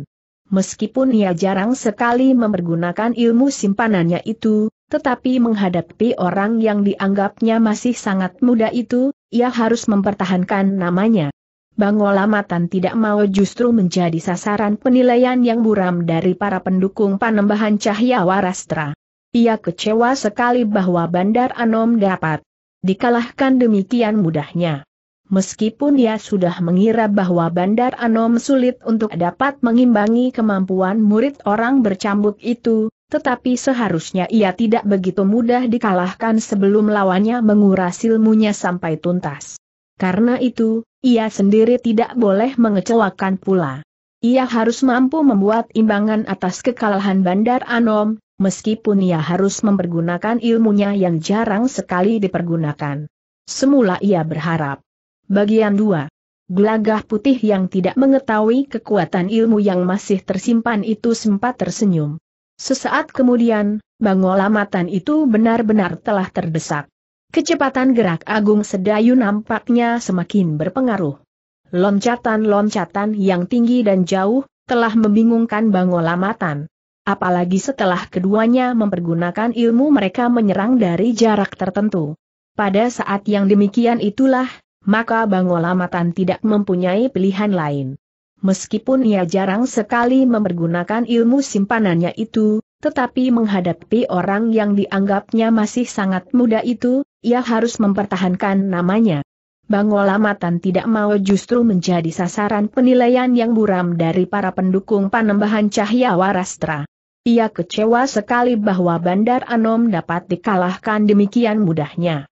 Meskipun ia jarang sekali mempergunakan ilmu simpanannya itu, tetapi menghadapi orang yang dianggapnya masih sangat muda itu, ia harus mempertahankan namanya. Bangolamatan tidak mau justru menjadi sasaran penilaian yang buram dari para pendukung panembahan Cahya Warastra. Ia kecewa sekali bahwa Bandar Anom dapat dikalahkan demikian mudahnya. Meskipun ia sudah mengira bahwa Bandar Anom sulit untuk dapat mengimbangi kemampuan murid orang bercambuk itu, tetapi seharusnya ia tidak begitu mudah dikalahkan sebelum lawannya menguras ilmunya sampai tuntas. Karena itu, ia sendiri tidak boleh mengecewakan pula. Ia harus mampu membuat imbangan atas kekalahan Bandar Anom, meskipun ia harus mempergunakan ilmunya yang jarang sekali dipergunakan. Semula ia berharap. Bagian 2. Gelagah putih yang tidak mengetahui kekuatan ilmu yang masih tersimpan itu sempat tersenyum. Sesaat kemudian, bangolamatan itu benar-benar telah terdesak. Kecepatan gerak Agung Sedayu nampaknya semakin berpengaruh. Loncatan-loncatan yang tinggi dan jauh, telah membingungkan Bangolamatan. Apalagi setelah keduanya mempergunakan ilmu mereka menyerang dari jarak tertentu. Pada saat yang demikian itulah, maka Bangolamatan tidak mempunyai pilihan lain. Meskipun ia jarang sekali mempergunakan ilmu simpanannya itu, tetapi menghadapi orang yang dianggapnya masih sangat muda itu, ia harus mempertahankan namanya. Bangolamatan tidak mau justru menjadi sasaran penilaian yang buram dari para pendukung panembahan Cahya warastra. Ia kecewa sekali bahwa Bandar Anom dapat dikalahkan demikian mudahnya.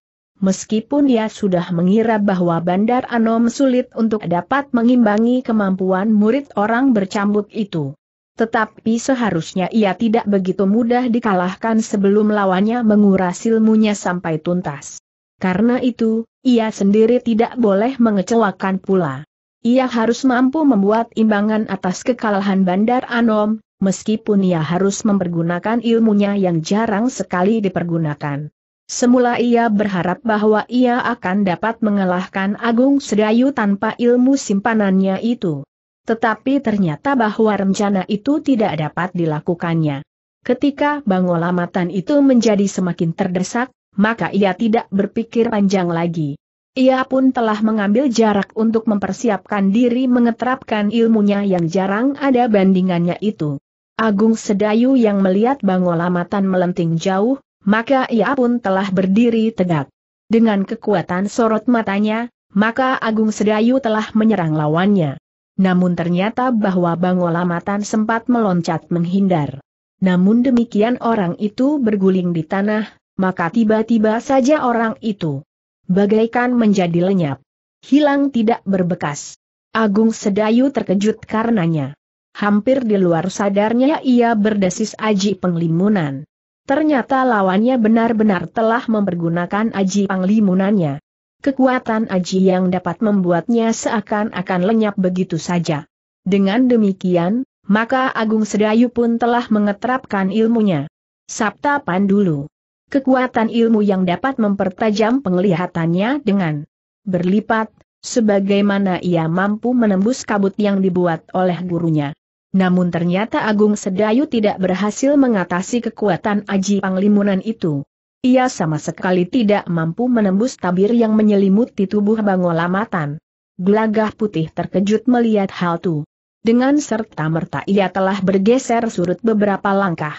Meskipun ia sudah mengira bahwa Bandar Anom sulit untuk dapat mengimbangi kemampuan murid orang bercambuk itu. Tetapi seharusnya ia tidak begitu mudah dikalahkan sebelum lawannya menguras ilmunya sampai tuntas. Karena itu, ia sendiri tidak boleh mengecewakan pula. Ia harus mampu membuat imbangan atas kekalahan Bandar Anom, meskipun ia harus mempergunakan ilmunya yang jarang sekali dipergunakan. Semula ia berharap bahwa ia akan dapat mengalahkan Agung Sedayu tanpa ilmu simpanannya itu. Tetapi ternyata bahwa rencana itu tidak dapat dilakukannya. Ketika bangolamatan itu menjadi semakin terdesak, maka ia tidak berpikir panjang lagi. Ia pun telah mengambil jarak untuk mempersiapkan diri mengeterapkan ilmunya yang jarang ada bandingannya itu. Agung Sedayu yang melihat bangolamatan melenting jauh, maka ia pun telah berdiri tegak. Dengan kekuatan sorot matanya, maka Agung Sedayu telah menyerang lawannya. Namun ternyata bahwa Bang Olamatan sempat meloncat menghindar. Namun demikian orang itu berguling di tanah, maka tiba-tiba saja orang itu bagaikan menjadi lenyap. Hilang tidak berbekas. Agung Sedayu terkejut karenanya. Hampir di luar sadarnya ia berdesis Aji Penglimunan. Ternyata lawannya benar-benar telah mempergunakan Aji Penglimunannya kekuatan Aji yang dapat membuatnya seakan-akan lenyap begitu saja. Dengan demikian, maka Agung Sedayu pun telah mengetrapkan ilmunya. Sabta Pandulu. Kekuatan ilmu yang dapat mempertajam penglihatannya dengan berlipat, sebagaimana ia mampu menembus kabut yang dibuat oleh gurunya. Namun ternyata Agung Sedayu tidak berhasil mengatasi kekuatan Aji Panglimunan itu. Ia sama sekali tidak mampu menembus tabir yang menyelimuti tubuh bangolamatan. Glagah Gelagah putih terkejut melihat hal itu. Dengan serta-merta ia telah bergeser surut beberapa langkah.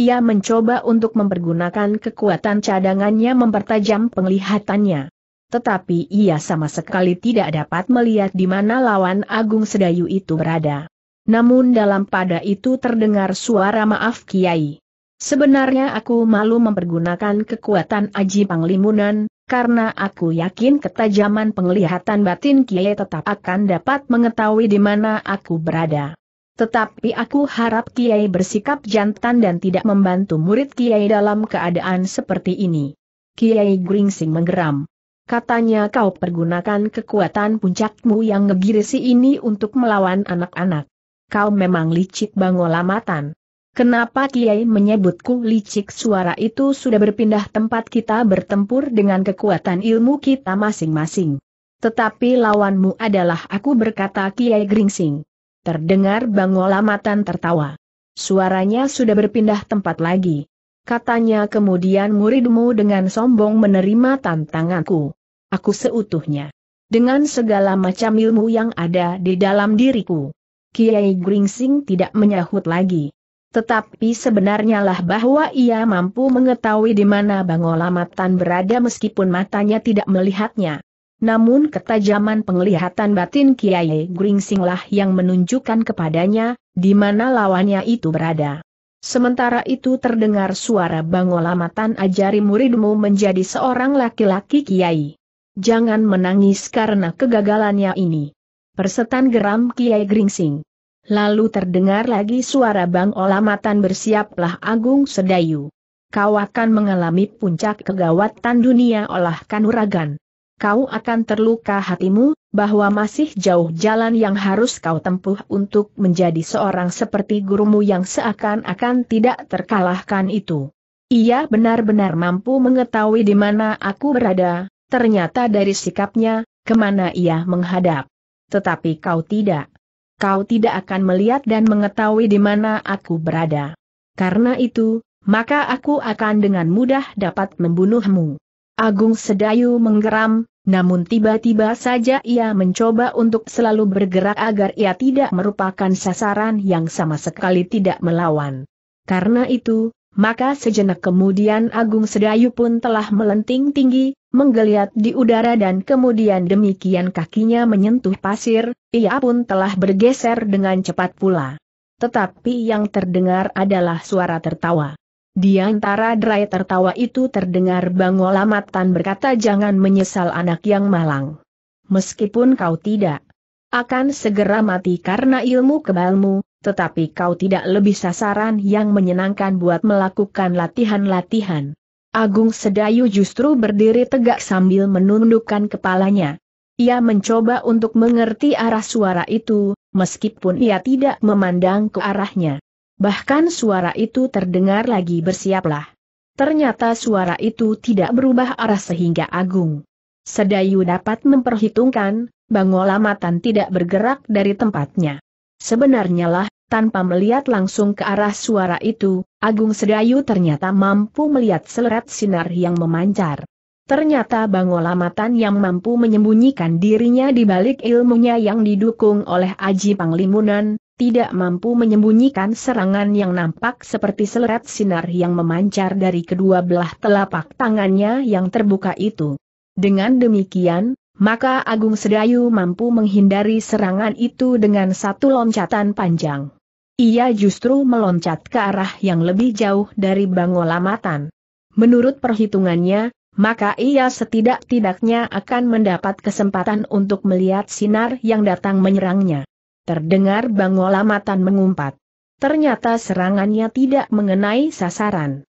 Ia mencoba untuk mempergunakan kekuatan cadangannya mempertajam penglihatannya. Tetapi ia sama sekali tidak dapat melihat di mana lawan Agung Sedayu itu berada. Namun dalam pada itu terdengar suara maaf Kiai. Sebenarnya aku malu mempergunakan kekuatan aji panglimunan, karena aku yakin ketajaman penglihatan batin Kiai tetap akan dapat mengetahui di mana aku berada. Tetapi aku harap Kiai bersikap jantan dan tidak membantu murid Kiai dalam keadaan seperti ini. Kiai Gringsing menggeram. Katanya kau pergunakan kekuatan puncakmu yang ngegirisi ini untuk melawan anak-anak. Kau memang licik bangolamatan. Kenapa Kiai menyebutku licik suara itu sudah berpindah tempat kita bertempur dengan kekuatan ilmu kita masing-masing. Tetapi lawanmu adalah aku berkata Kiai Gringsing. Terdengar bangolamatan tertawa. Suaranya sudah berpindah tempat lagi. Katanya kemudian muridmu dengan sombong menerima tantanganku. Aku seutuhnya. Dengan segala macam ilmu yang ada di dalam diriku. Kiai Gringsing tidak menyahut lagi. Tetapi sebenarnya lah bahwa ia mampu mengetahui di mana Bangola Matan berada meskipun matanya tidak melihatnya. Namun ketajaman penglihatan batin Kiai Gringsinglah yang menunjukkan kepadanya, di mana lawannya itu berada. Sementara itu terdengar suara Bangola Matan ajari muridmu menjadi seorang laki-laki Kiai. Jangan menangis karena kegagalannya ini. Persetan geram Kiai Gringsing. Lalu terdengar lagi suara Bang Olamatan bersiaplah Agung Sedayu. Kau akan mengalami puncak kegawatan dunia olah kanuragan. Kau akan terluka hatimu, bahwa masih jauh jalan yang harus kau tempuh untuk menjadi seorang seperti gurumu yang seakan-akan tidak terkalahkan itu. Ia benar-benar mampu mengetahui di mana aku berada, ternyata dari sikapnya, kemana ia menghadap. Tetapi kau tidak kau tidak akan melihat dan mengetahui di mana aku berada. Karena itu, maka aku akan dengan mudah dapat membunuhmu. Agung Sedayu menggeram, namun tiba-tiba saja ia mencoba untuk selalu bergerak agar ia tidak merupakan sasaran yang sama sekali tidak melawan. Karena itu, maka sejenak kemudian Agung Sedayu pun telah melenting tinggi, menggeliat di udara dan kemudian demikian kakinya menyentuh pasir, ia pun telah bergeser dengan cepat pula. Tetapi yang terdengar adalah suara tertawa. Di antara derai tertawa itu terdengar Olamatan berkata jangan menyesal anak yang malang. Meskipun kau tidak akan segera mati karena ilmu kebalmu, tetapi kau tidak lebih sasaran yang menyenangkan buat melakukan latihan-latihan. Agung Sedayu justru berdiri tegak sambil menundukkan kepalanya. Ia mencoba untuk mengerti arah suara itu, meskipun ia tidak memandang ke arahnya. Bahkan suara itu terdengar lagi bersiaplah. Ternyata suara itu tidak berubah arah sehingga Agung Sedayu dapat memperhitungkan, Bangolamatan tidak bergerak dari tempatnya. Sebenarnya lah, tanpa melihat langsung ke arah suara itu, Agung Sedayu ternyata mampu melihat seleret sinar yang memancar. Ternyata Bang Olamatan yang mampu menyembunyikan dirinya di balik ilmunya yang didukung oleh Aji Panglimunan, tidak mampu menyembunyikan serangan yang nampak seperti seleret sinar yang memancar dari kedua belah telapak tangannya yang terbuka itu. Dengan demikian, maka Agung Sedayu mampu menghindari serangan itu dengan satu loncatan panjang. Ia justru meloncat ke arah yang lebih jauh dari Bangolamatan. Menurut perhitungannya, maka ia setidak-tidaknya akan mendapat kesempatan untuk melihat sinar yang datang menyerangnya. Terdengar Bangolamatan mengumpat. Ternyata serangannya tidak mengenai sasaran.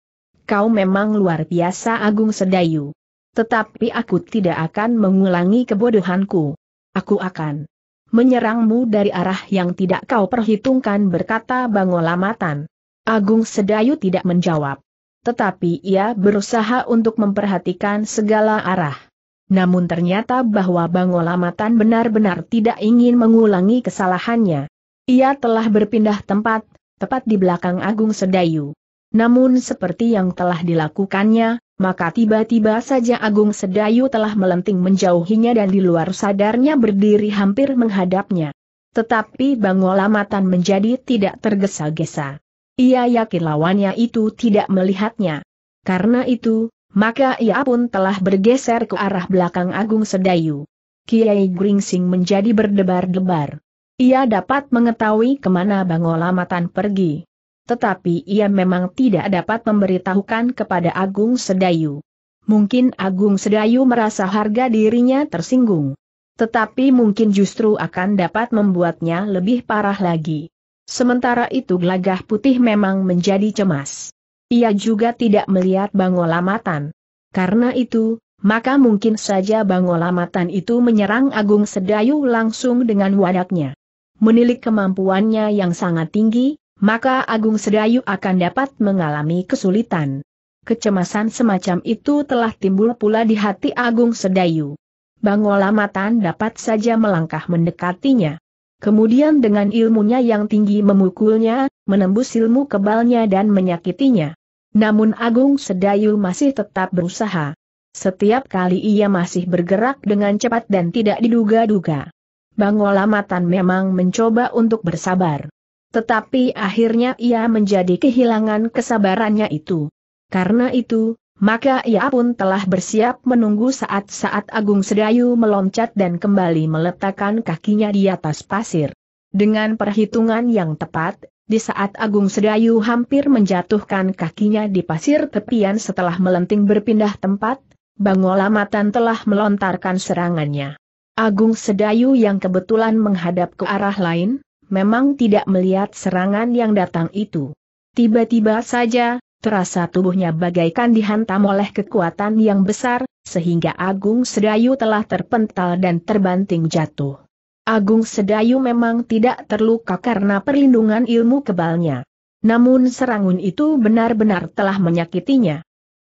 Kau memang luar biasa Agung Sedayu. Tetapi aku tidak akan mengulangi kebodohanku. Aku akan menyerangmu dari arah yang tidak kau perhitungkan berkata Bangolamatan. Agung Sedayu tidak menjawab. Tetapi ia berusaha untuk memperhatikan segala arah. Namun ternyata bahwa Bangolamatan benar-benar tidak ingin mengulangi kesalahannya. Ia telah berpindah tempat, tepat di belakang Agung Sedayu. Namun seperti yang telah dilakukannya, maka tiba-tiba saja Agung Sedayu telah melenting menjauhinya dan di luar sadarnya berdiri hampir menghadapnya. Tetapi Bangolamatan menjadi tidak tergesa-gesa. Ia yakin lawannya itu tidak melihatnya. Karena itu, maka ia pun telah bergeser ke arah belakang Agung Sedayu. Kiai Gringsing menjadi berdebar-debar. Ia dapat mengetahui kemana Bangolamatan pergi tetapi ia memang tidak dapat memberitahukan kepada Agung Sedayu. Mungkin Agung Sedayu merasa harga dirinya tersinggung. Tetapi mungkin justru akan dapat membuatnya lebih parah lagi. Sementara itu gelagah putih memang menjadi cemas. Ia juga tidak melihat Bangolamatan. Karena itu, maka mungkin saja Bangolamatan itu menyerang Agung Sedayu langsung dengan wadaknya. Menilik kemampuannya yang sangat tinggi, maka Agung Sedayu akan dapat mengalami kesulitan. Kecemasan semacam itu telah timbul pula di hati Agung Sedayu. Bangolamatan dapat saja melangkah mendekatinya. Kemudian dengan ilmunya yang tinggi memukulnya, menembus ilmu kebalnya dan menyakitinya. Namun Agung Sedayu masih tetap berusaha. Setiap kali ia masih bergerak dengan cepat dan tidak diduga-duga. Bangolamatan memang mencoba untuk bersabar. Tetapi akhirnya ia menjadi kehilangan kesabarannya itu. Karena itu, maka ia pun telah bersiap menunggu saat-saat Agung Sedayu meloncat dan kembali meletakkan kakinya di atas pasir. Dengan perhitungan yang tepat, di saat Agung Sedayu hampir menjatuhkan kakinya di pasir tepian setelah melenting berpindah tempat, Bangola Matan telah melontarkan serangannya. Agung Sedayu yang kebetulan menghadap ke arah lain, memang tidak melihat serangan yang datang itu. Tiba-tiba saja, terasa tubuhnya bagaikan dihantam oleh kekuatan yang besar, sehingga Agung Sedayu telah terpental dan terbanting jatuh. Agung Sedayu memang tidak terluka karena perlindungan ilmu kebalnya. Namun serangun itu benar-benar telah menyakitinya.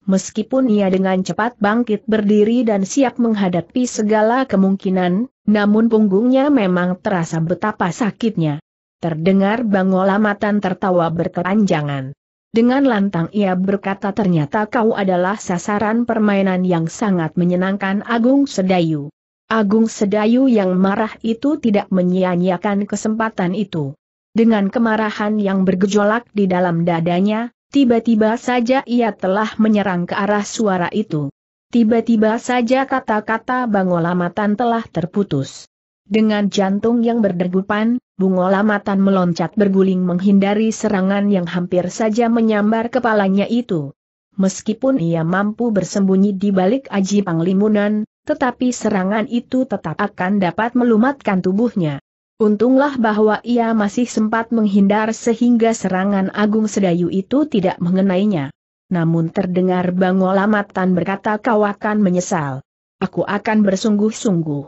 Meskipun ia dengan cepat bangkit berdiri dan siap menghadapi segala kemungkinan, namun punggungnya memang terasa betapa sakitnya. Terdengar bangolamatan tertawa berkepanjangan. Dengan lantang ia berkata ternyata kau adalah sasaran permainan yang sangat menyenangkan Agung Sedayu. Agung Sedayu yang marah itu tidak menyia-nyiakan kesempatan itu. Dengan kemarahan yang bergejolak di dalam dadanya, Tiba-tiba saja ia telah menyerang ke arah suara itu. Tiba-tiba saja kata-kata Bangolamatan telah terputus. Dengan jantung yang berdegupan, Bungolamatan meloncat berguling menghindari serangan yang hampir saja menyambar kepalanya itu. Meskipun ia mampu bersembunyi di balik aji panglimunan, tetapi serangan itu tetap akan dapat melumatkan tubuhnya. Untunglah bahwa ia masih sempat menghindar sehingga serangan Agung Sedayu itu tidak mengenainya. Namun terdengar Bangolamatan berkata kau akan menyesal. Aku akan bersungguh-sungguh.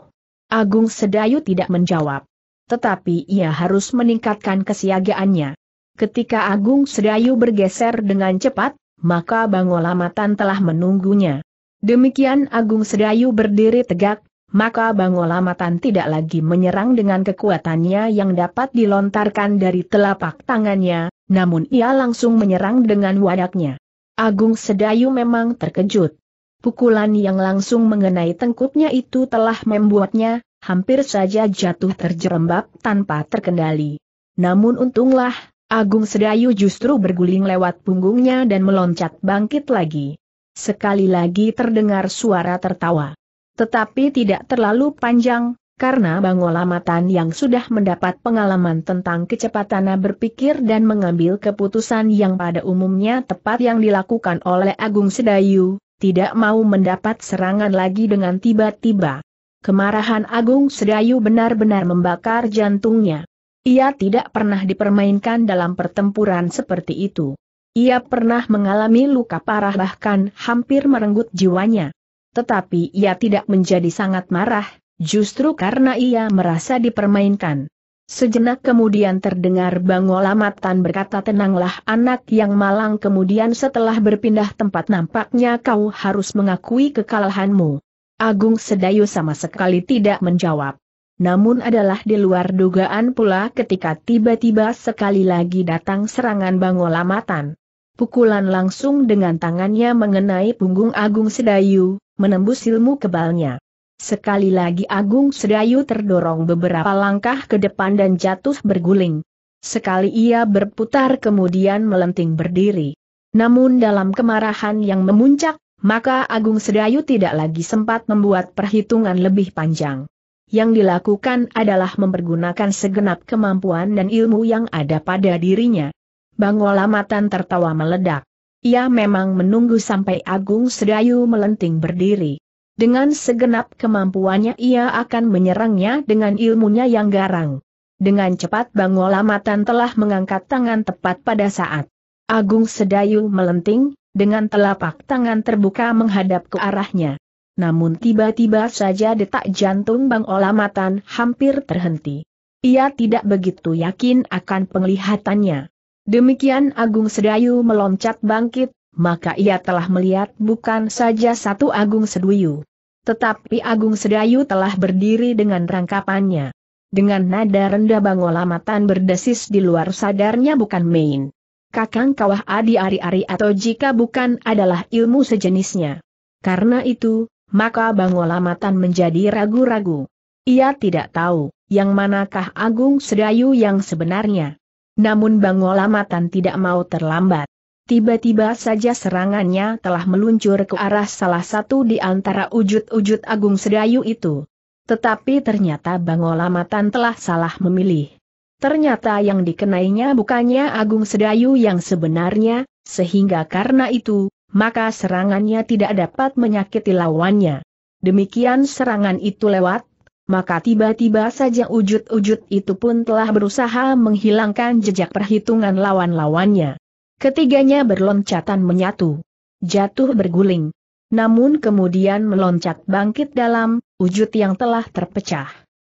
Agung Sedayu tidak menjawab. Tetapi ia harus meningkatkan kesiagaannya. Ketika Agung Sedayu bergeser dengan cepat, maka Bangolamatan telah menunggunya. Demikian Agung Sedayu berdiri tegak, maka Bangolamatan tidak lagi menyerang dengan kekuatannya yang dapat dilontarkan dari telapak tangannya, namun ia langsung menyerang dengan wadaknya. Agung Sedayu memang terkejut. Pukulan yang langsung mengenai tengkuknya itu telah membuatnya, hampir saja jatuh terjerembab tanpa terkendali. Namun untunglah, Agung Sedayu justru berguling lewat punggungnya dan meloncat bangkit lagi. Sekali lagi terdengar suara tertawa. Tetapi tidak terlalu panjang, karena Bangolamatan yang sudah mendapat pengalaman tentang kecepatan berpikir dan mengambil keputusan yang pada umumnya tepat yang dilakukan oleh Agung Sedayu, tidak mau mendapat serangan lagi dengan tiba-tiba. Kemarahan Agung Sedayu benar-benar membakar jantungnya. Ia tidak pernah dipermainkan dalam pertempuran seperti itu. Ia pernah mengalami luka parah bahkan hampir merenggut jiwanya. Tetapi ia tidak menjadi sangat marah, justru karena ia merasa dipermainkan. Sejenak kemudian terdengar Bang Olamatan berkata tenanglah anak yang malang kemudian setelah berpindah tempat nampaknya kau harus mengakui kekalahanmu. Agung Sedayu sama sekali tidak menjawab. Namun adalah di luar dugaan pula ketika tiba-tiba sekali lagi datang serangan Bang Olamatan. Pukulan langsung dengan tangannya mengenai punggung Agung Sedayu, menembus ilmu kebalnya. Sekali lagi Agung Sedayu terdorong beberapa langkah ke depan dan jatuh berguling. Sekali ia berputar kemudian melenting berdiri. Namun dalam kemarahan yang memuncak, maka Agung Sedayu tidak lagi sempat membuat perhitungan lebih panjang. Yang dilakukan adalah mempergunakan segenap kemampuan dan ilmu yang ada pada dirinya. Bangolamatan tertawa meledak. Ia memang menunggu sampai Agung Sedayu melenting berdiri. Dengan segenap kemampuannya ia akan menyerangnya dengan ilmunya yang garang. Dengan cepat Bang Olamatan telah mengangkat tangan tepat pada saat Agung Sedayu melenting, dengan telapak tangan terbuka menghadap ke arahnya. Namun tiba-tiba saja detak jantung Bang Olamatan hampir terhenti. Ia tidak begitu yakin akan penglihatannya. Demikian Agung Sedayu meloncat bangkit, maka ia telah melihat bukan saja satu Agung Sedayu. Tetapi Agung Sedayu telah berdiri dengan rangkapannya. Dengan nada rendah bangolamatan berdesis di luar sadarnya bukan main. Kakang kawah adi ari-ari atau jika bukan adalah ilmu sejenisnya. Karena itu, maka bangolamatan menjadi ragu-ragu. Ia tidak tahu, yang manakah Agung Sedayu yang sebenarnya. Namun Bang Olamatan tidak mau terlambat. Tiba-tiba saja serangannya telah meluncur ke arah salah satu di antara wujud-wujud Agung Sedayu itu. Tetapi ternyata Bang Olamatan telah salah memilih. Ternyata yang dikenainya bukannya Agung Sedayu yang sebenarnya, sehingga karena itu, maka serangannya tidak dapat menyakiti lawannya. Demikian serangan itu lewat, maka tiba-tiba saja wujud-wujud itu pun telah berusaha menghilangkan jejak perhitungan lawan-lawannya. Ketiganya berloncatan menyatu. Jatuh berguling. Namun kemudian meloncat bangkit dalam, wujud yang telah terpecah.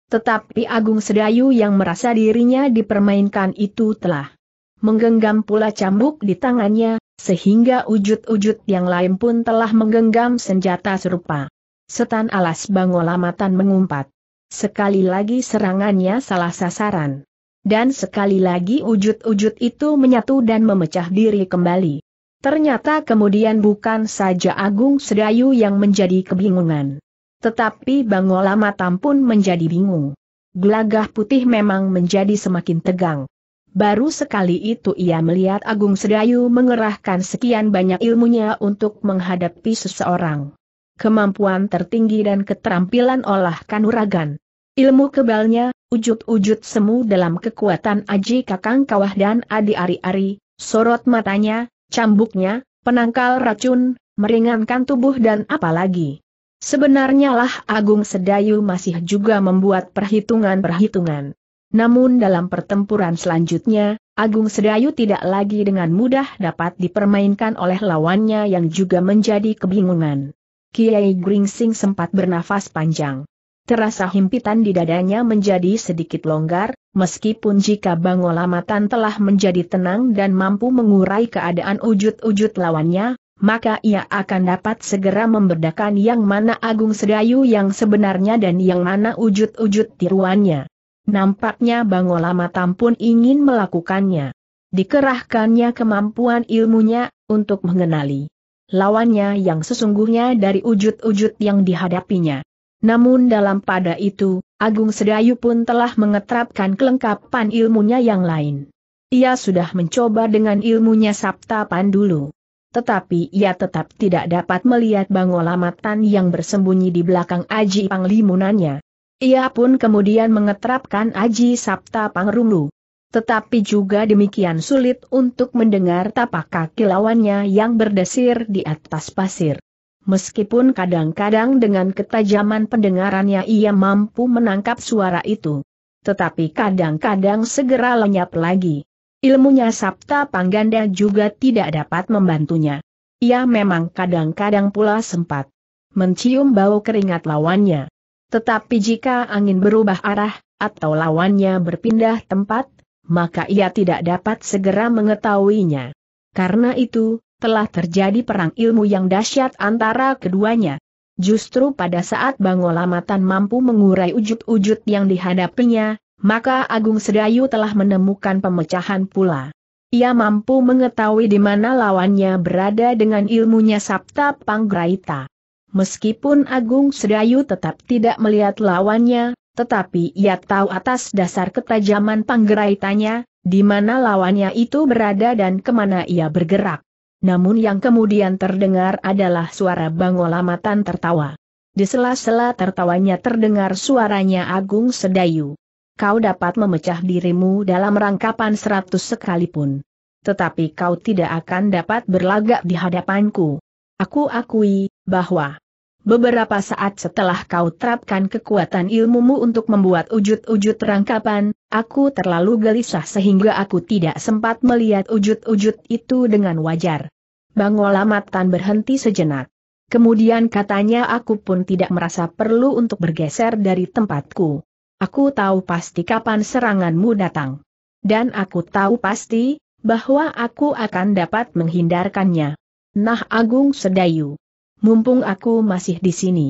Tetapi Agung Sedayu yang merasa dirinya dipermainkan itu telah menggenggam pula cambuk di tangannya, sehingga wujud-wujud yang lain pun telah menggenggam senjata serupa. Setan alas bangolamatan mengumpat. Sekali lagi serangannya salah sasaran. Dan sekali lagi wujud-wujud itu menyatu dan memecah diri kembali. Ternyata kemudian bukan saja Agung Sedayu yang menjadi kebingungan. Tetapi Bangolama pun menjadi bingung. Gelagah putih memang menjadi semakin tegang. Baru sekali itu ia melihat Agung Sedayu mengerahkan sekian banyak ilmunya untuk menghadapi seseorang. Kemampuan tertinggi dan keterampilan olah kanuragan. Ilmu kebalnya, ujut-ujut semu dalam kekuatan Aji Kakang Kawah dan Adi Ari-Ari, sorot matanya, cambuknya, penangkal racun, meringankan tubuh dan apalagi. Sebenarnya lah Agung Sedayu masih juga membuat perhitungan-perhitungan. Namun dalam pertempuran selanjutnya, Agung Sedayu tidak lagi dengan mudah dapat dipermainkan oleh lawannya yang juga menjadi kebingungan. Kiai Gringsing sempat bernafas panjang terasa himpitan di dadanya menjadi sedikit longgar, meskipun jika Bangolamatan telah menjadi tenang dan mampu mengurai keadaan wujud-wujud lawannya, maka ia akan dapat segera membedakan yang mana Agung Sedayu yang sebenarnya dan yang mana wujud-wujud tiruannya. Nampaknya Bangolamatan pun ingin melakukannya. Dikerahkannya kemampuan ilmunya untuk mengenali lawannya yang sesungguhnya dari wujud-wujud yang dihadapinya. Namun dalam pada itu, Agung Sedayu pun telah mengetrapkan kelengkapan ilmunya yang lain. Ia sudah mencoba dengan ilmunya Sabta Pandulu. Tetapi ia tetap tidak dapat melihat bangolamatan yang bersembunyi di belakang Aji Panglimunannya. Ia pun kemudian mengetrapkan Aji Sabta Pangrungu. Tetapi juga demikian sulit untuk mendengar tapak kaki lawannya yang berdesir di atas pasir meskipun kadang-kadang dengan ketajaman pendengarannya ia mampu menangkap suara itu. Tetapi kadang-kadang segera lenyap lagi. Ilmunya Sabta Pangganda juga tidak dapat membantunya. Ia memang kadang-kadang pula sempat mencium bau keringat lawannya. Tetapi jika angin berubah arah, atau lawannya berpindah tempat, maka ia tidak dapat segera mengetahuinya. Karena itu, telah terjadi perang ilmu yang dahsyat antara keduanya. Justru pada saat Bangolamatan mampu mengurai ujut-ujut yang dihadapinya, maka Agung Sedayu telah menemukan pemecahan pula. Ia mampu mengetahui di mana lawannya berada dengan ilmunya Sabta Panggraita. Meskipun Agung Sedayu tetap tidak melihat lawannya, tetapi ia tahu atas dasar ketajaman Panggraitanya di mana lawannya itu berada dan kemana ia bergerak namun yang kemudian terdengar adalah suara bang Olamatan tertawa. Di sela-sela tertawanya terdengar suaranya Agung Sedayu. Kau dapat memecah dirimu dalam rangkapan seratus sekalipun. Tetapi kau tidak akan dapat berlagak di hadapanku. Aku akui, bahwa Beberapa saat setelah kau terapkan kekuatan ilmumu untuk membuat wujud-wujud rangkapan, aku terlalu gelisah sehingga aku tidak sempat melihat wujud-wujud itu dengan wajar. Bangolamatan berhenti sejenak. Kemudian katanya aku pun tidak merasa perlu untuk bergeser dari tempatku. Aku tahu pasti kapan seranganmu datang. Dan aku tahu pasti, bahwa aku akan dapat menghindarkannya. Nah Agung Sedayu mumpung aku masih di sini.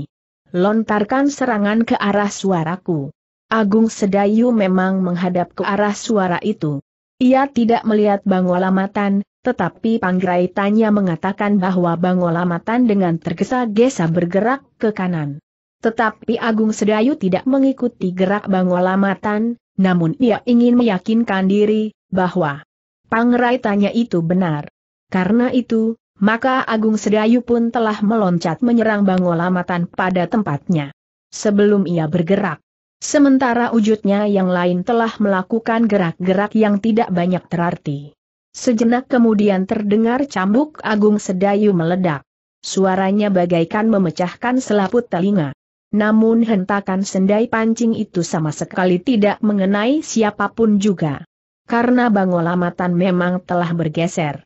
Lontarkan serangan ke arah suaraku. Agung Sedayu memang menghadap ke arah suara itu. Ia tidak melihat Bang Bangolamatan, tetapi Panggraitannya mengatakan bahwa Bang Bangolamatan dengan tergesa-gesa bergerak ke kanan. Tetapi Agung Sedayu tidak mengikuti gerak Bang Bangolamatan, namun ia ingin meyakinkan diri bahwa Pangraitannya itu benar. Karena itu, maka Agung Sedayu pun telah meloncat menyerang Bangolamatan pada tempatnya. Sebelum ia bergerak, sementara wujudnya yang lain telah melakukan gerak-gerak yang tidak banyak terarti. Sejenak kemudian terdengar cambuk Agung Sedayu meledak. Suaranya bagaikan memecahkan selaput telinga. Namun hentakan sendai pancing itu sama sekali tidak mengenai siapapun juga. Karena Bangolamatan memang telah bergeser.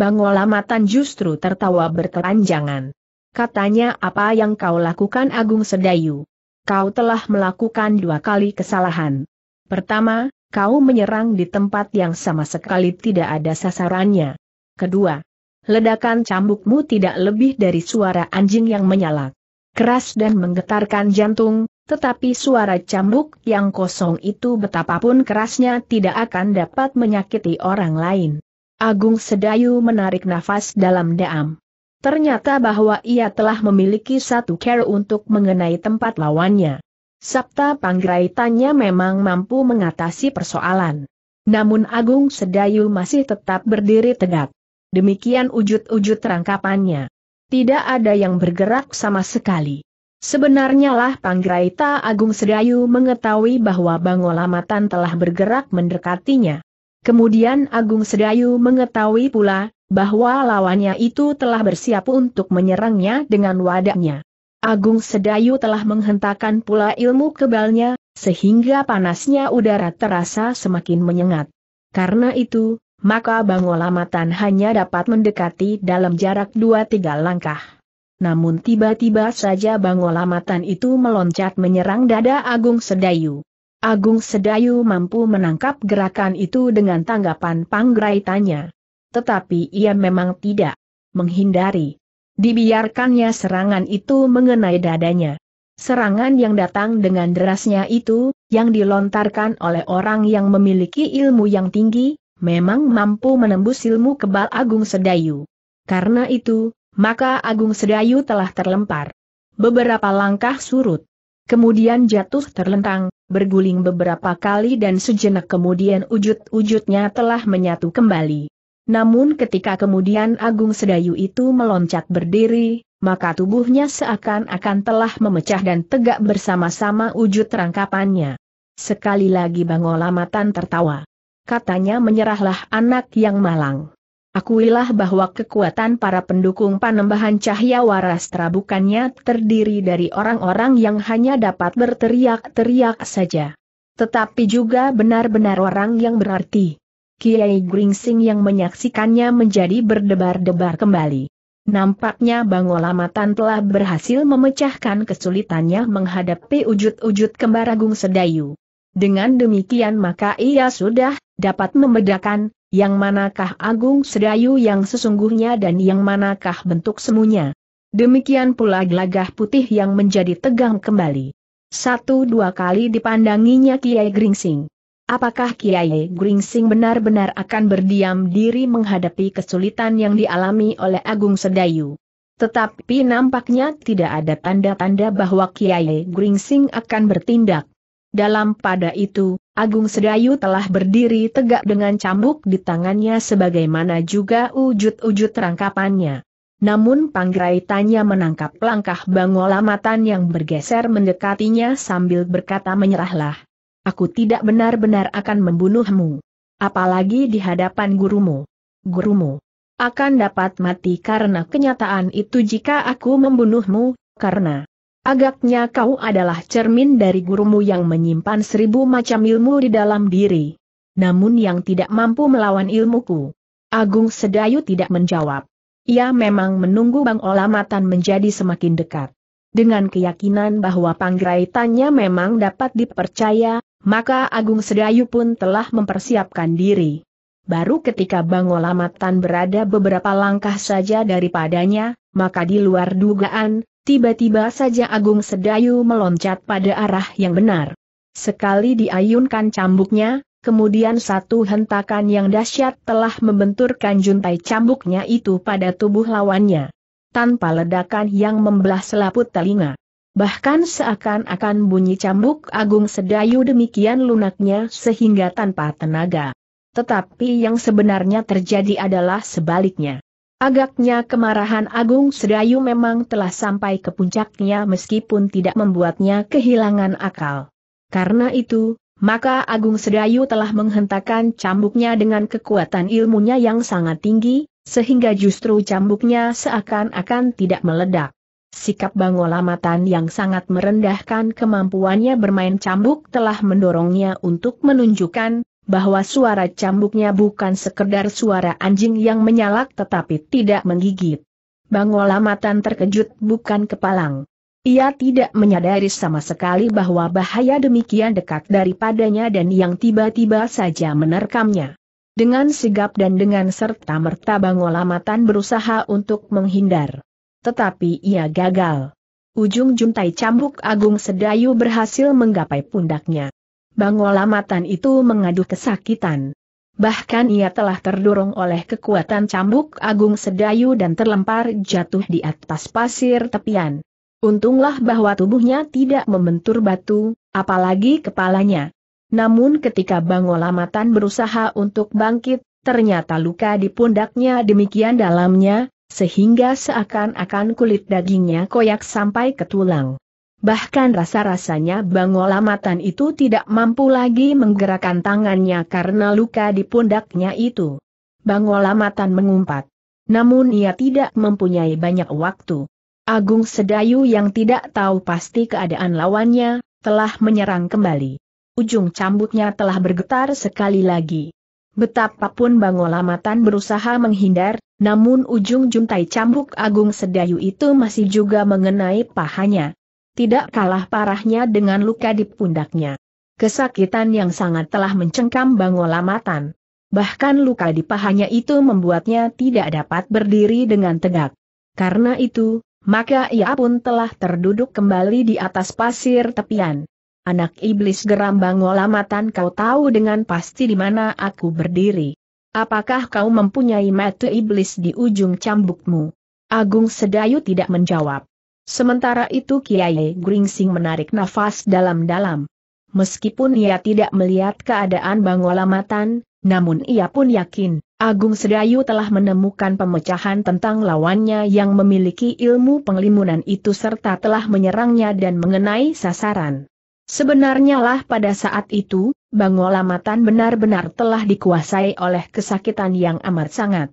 Bangolamatan justru tertawa bertelanjangan. Katanya apa yang kau lakukan Agung Sedayu? Kau telah melakukan dua kali kesalahan. Pertama, kau menyerang di tempat yang sama sekali tidak ada sasarannya. Kedua, ledakan cambukmu tidak lebih dari suara anjing yang menyalak. Keras dan menggetarkan jantung, tetapi suara cambuk yang kosong itu betapapun kerasnya tidak akan dapat menyakiti orang lain. Agung Sedayu menarik nafas dalam dalam Ternyata bahwa ia telah memiliki satu care untuk mengenai tempat lawannya. Sabta Panggraitannya memang mampu mengatasi persoalan. Namun Agung Sedayu masih tetap berdiri tegak. Demikian wujud-wujud rangkapannya. Tidak ada yang bergerak sama sekali. Sebenarnya lah Panggraita Agung Sedayu mengetahui bahwa Bangolamatan telah bergerak mendekatinya. Kemudian Agung Sedayu mengetahui pula, bahwa lawannya itu telah bersiap untuk menyerangnya dengan wadahnya. Agung Sedayu telah menghentakkan pula ilmu kebalnya, sehingga panasnya udara terasa semakin menyengat. Karena itu, maka Bangolamatan hanya dapat mendekati dalam jarak 2-3 langkah. Namun tiba-tiba saja Bangolamatan itu meloncat menyerang dada Agung Sedayu. Agung Sedayu mampu menangkap gerakan itu dengan tanggapan panggraitannya, Tetapi ia memang tidak menghindari. Dibiarkannya serangan itu mengenai dadanya. Serangan yang datang dengan derasnya itu, yang dilontarkan oleh orang yang memiliki ilmu yang tinggi, memang mampu menembus ilmu kebal Agung Sedayu. Karena itu, maka Agung Sedayu telah terlempar beberapa langkah surut. Kemudian jatuh terlentang, berguling beberapa kali dan sejenak kemudian wujud-wujudnya telah menyatu kembali. Namun ketika kemudian Agung Sedayu itu meloncat berdiri, maka tubuhnya seakan-akan telah memecah dan tegak bersama-sama wujud rangkapannya. Sekali lagi Bangolamatan tertawa. Katanya menyerahlah anak yang malang. Akuilah bahwa kekuatan para pendukung panembahan cahaya waras bukannya terdiri dari orang-orang yang hanya dapat berteriak-teriak saja. Tetapi juga benar-benar orang yang berarti. Kiai Gringsing yang menyaksikannya menjadi berdebar-debar kembali. Nampaknya bang Olamatan telah berhasil memecahkan kesulitannya menghadapi wujud-wujud kembar agung sedayu. Dengan demikian maka ia sudah dapat membedakan yang manakah Agung Sedayu yang sesungguhnya dan yang manakah bentuk semunya. Demikian pula gelagah putih yang menjadi tegang kembali. Satu dua kali dipandanginya Kiai Gringsing. Apakah Kiai Gringsing benar-benar akan berdiam diri menghadapi kesulitan yang dialami oleh Agung Sedayu? Tetapi nampaknya tidak ada tanda-tanda bahwa Kiai Gringsing akan bertindak. Dalam pada itu, Agung Sedayu telah berdiri tegak dengan cambuk di tangannya sebagaimana juga wujud-wujud rangkapannya. Namun pangguraitannya menangkap langkah bangolamatan yang bergeser mendekatinya sambil berkata menyerahlah. Aku tidak benar-benar akan membunuhmu. Apalagi di hadapan gurumu. Gurumu akan dapat mati karena kenyataan itu jika aku membunuhmu, karena Agaknya kau adalah cermin dari gurumu yang menyimpan seribu macam ilmu di dalam diri. Namun yang tidak mampu melawan ilmuku. Agung Sedayu tidak menjawab. Ia memang menunggu Bang Olamatan menjadi semakin dekat. Dengan keyakinan bahwa panggraitannya memang dapat dipercaya, maka Agung Sedayu pun telah mempersiapkan diri. Baru ketika Bang Olamatan berada beberapa langkah saja daripadanya, maka di luar dugaan, Tiba-tiba saja Agung Sedayu meloncat pada arah yang benar. Sekali diayunkan cambuknya, kemudian satu hentakan yang dahsyat telah membenturkan juntai cambuknya itu pada tubuh lawannya. Tanpa ledakan yang membelah selaput telinga. Bahkan seakan-akan bunyi cambuk Agung Sedayu demikian lunaknya sehingga tanpa tenaga. Tetapi yang sebenarnya terjadi adalah sebaliknya. Agaknya kemarahan Agung Sedayu memang telah sampai ke puncaknya meskipun tidak membuatnya kehilangan akal. Karena itu, maka Agung Sedayu telah menghentakkan cambuknya dengan kekuatan ilmunya yang sangat tinggi, sehingga justru cambuknya seakan-akan tidak meledak. Sikap Bangolamatan yang sangat merendahkan kemampuannya bermain cambuk telah mendorongnya untuk menunjukkan bahwa suara cambuknya bukan sekedar suara anjing yang menyalak tetapi tidak menggigit. Bangolamatan terkejut bukan kepalang. Ia tidak menyadari sama sekali bahwa bahaya demikian dekat daripadanya dan yang tiba-tiba saja menerkamnya. Dengan sigap dan dengan serta merta bangolamatan berusaha untuk menghindar. Tetapi ia gagal. Ujung juntai cambuk Agung Sedayu berhasil menggapai pundaknya. Bangolamatan itu mengadu kesakitan. Bahkan ia telah terdorong oleh kekuatan cambuk agung sedayu dan terlempar jatuh di atas pasir tepian. Untunglah bahwa tubuhnya tidak membentur batu, apalagi kepalanya. Namun ketika Bangolamatan berusaha untuk bangkit, ternyata luka di pundaknya demikian dalamnya, sehingga seakan-akan kulit dagingnya koyak sampai ke tulang. Bahkan rasa-rasanya bangolamatan itu tidak mampu lagi menggerakkan tangannya karena luka di pundaknya itu. Bangolamatan mengumpat. Namun ia tidak mempunyai banyak waktu. Agung Sedayu yang tidak tahu pasti keadaan lawannya, telah menyerang kembali. Ujung cambuknya telah bergetar sekali lagi. Betapapun Bangolamatan berusaha menghindar, namun ujung juntai cambuk Agung Sedayu itu masih juga mengenai pahanya tidak kalah parahnya dengan luka di pundaknya. Kesakitan yang sangat telah mencengkam bangolamatan. Bahkan luka di pahanya itu membuatnya tidak dapat berdiri dengan tegak. Karena itu, maka ia pun telah terduduk kembali di atas pasir tepian. Anak iblis geram bangolamatan kau tahu dengan pasti di mana aku berdiri. Apakah kau mempunyai mata iblis di ujung cambukmu? Agung Sedayu tidak menjawab. Sementara itu Kiai Gringsing menarik nafas dalam-dalam. Meskipun ia tidak melihat keadaan Bang Wolamatan, namun ia pun yakin, Agung Sedayu telah menemukan pemecahan tentang lawannya yang memiliki ilmu penglimunan itu serta telah menyerangnya dan mengenai sasaran. Sebenarnya lah pada saat itu, Bang Wolamatan benar-benar telah dikuasai oleh kesakitan yang amat sangat.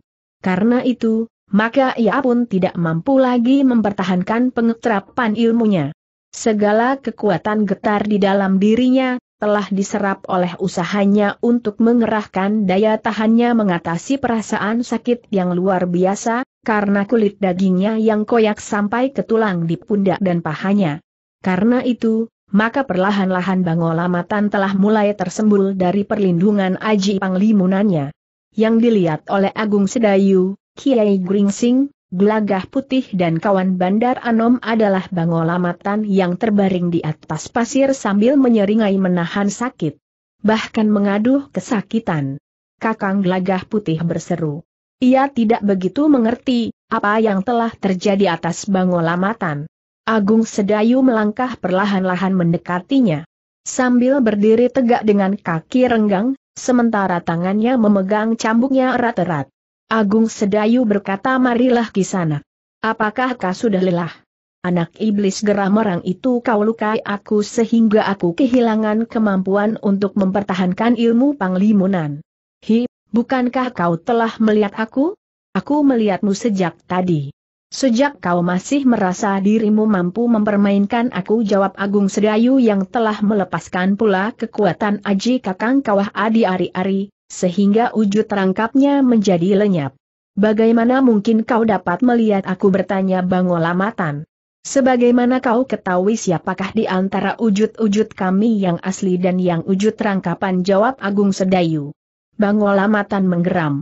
Karena itu, maka ia pun tidak mampu lagi mempertahankan pengeterapan ilmunya. Segala kekuatan getar di dalam dirinya, telah diserap oleh usahanya untuk mengerahkan daya tahannya mengatasi perasaan sakit yang luar biasa, karena kulit dagingnya yang koyak sampai ke tulang di pundak dan pahanya. Karena itu, maka perlahan-lahan Bangolamatan telah mulai tersembul dari perlindungan Aji Panglimunannya. Yang dilihat oleh Agung Sedayu, Kiai Gringsing, Gelagah Putih dan kawan Bandar Anom adalah bangolamatan yang terbaring di atas pasir sambil menyeringai menahan sakit. Bahkan mengaduh kesakitan. Kakang Gelagah Putih berseru. Ia tidak begitu mengerti apa yang telah terjadi atas bangolamatan. Agung Sedayu melangkah perlahan-lahan mendekatinya. Sambil berdiri tegak dengan kaki renggang, sementara tangannya memegang cambuknya erat-erat. Agung Sedayu berkata marilah kisana. Apakah kau sudah lelah? Anak iblis geram orang itu kau lukai aku sehingga aku kehilangan kemampuan untuk mempertahankan ilmu panglimunan. Hi, bukankah kau telah melihat aku? Aku melihatmu sejak tadi. Sejak kau masih merasa dirimu mampu mempermainkan aku jawab Agung Sedayu yang telah melepaskan pula kekuatan Aji Kakang Kawah Adi Ari-Ari, sehingga wujud rangkapnya menjadi lenyap. Bagaimana mungkin kau dapat melihat aku bertanya Bang Bangolamatan? Sebagaimana kau ketahui siapakah di antara wujud-wujud kami yang asli dan yang wujud rangkapan jawab Agung Sedayu. Bang Bangolamatan menggeram.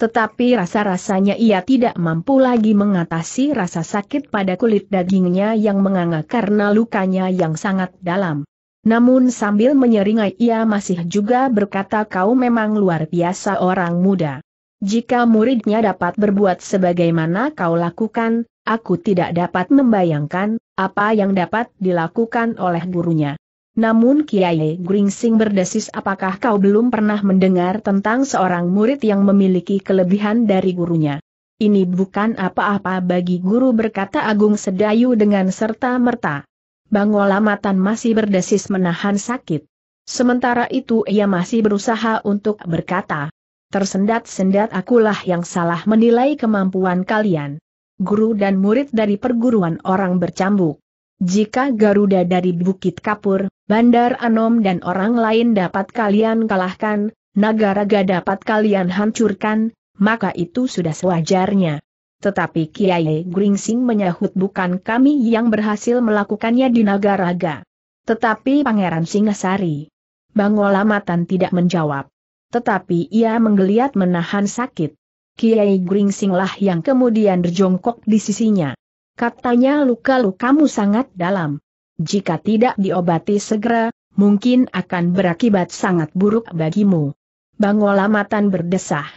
Tetapi rasa-rasanya ia tidak mampu lagi mengatasi rasa sakit pada kulit dagingnya yang menganga karena lukanya yang sangat dalam. Namun sambil menyeringai ia masih juga berkata kau memang luar biasa orang muda. Jika muridnya dapat berbuat sebagaimana kau lakukan, aku tidak dapat membayangkan apa yang dapat dilakukan oleh gurunya. Namun Kiai Gringsing berdesis apakah kau belum pernah mendengar tentang seorang murid yang memiliki kelebihan dari gurunya. Ini bukan apa-apa bagi guru berkata Agung Sedayu dengan serta merta. Bangolamatan Matan masih berdesis menahan sakit. Sementara itu ia masih berusaha untuk berkata. Tersendat-sendat akulah yang salah menilai kemampuan kalian. Guru dan murid dari perguruan orang bercambuk. Jika Garuda dari Bukit Kapur, Bandar Anom dan orang lain dapat kalian kalahkan, Nagaraga dapat kalian hancurkan, maka itu sudah sewajarnya tetapi Kiai Gringsing menyahut bukan kami yang berhasil melakukannya di Nagaraga. Tetapi Pangeran Singasari. Bangola tidak menjawab. Tetapi ia menggeliat menahan sakit. Kiai Gringsinglah yang kemudian berjongkok di sisinya. Katanya luka-lukamu sangat dalam. Jika tidak diobati segera, mungkin akan berakibat sangat buruk bagimu. Bangola berdesah.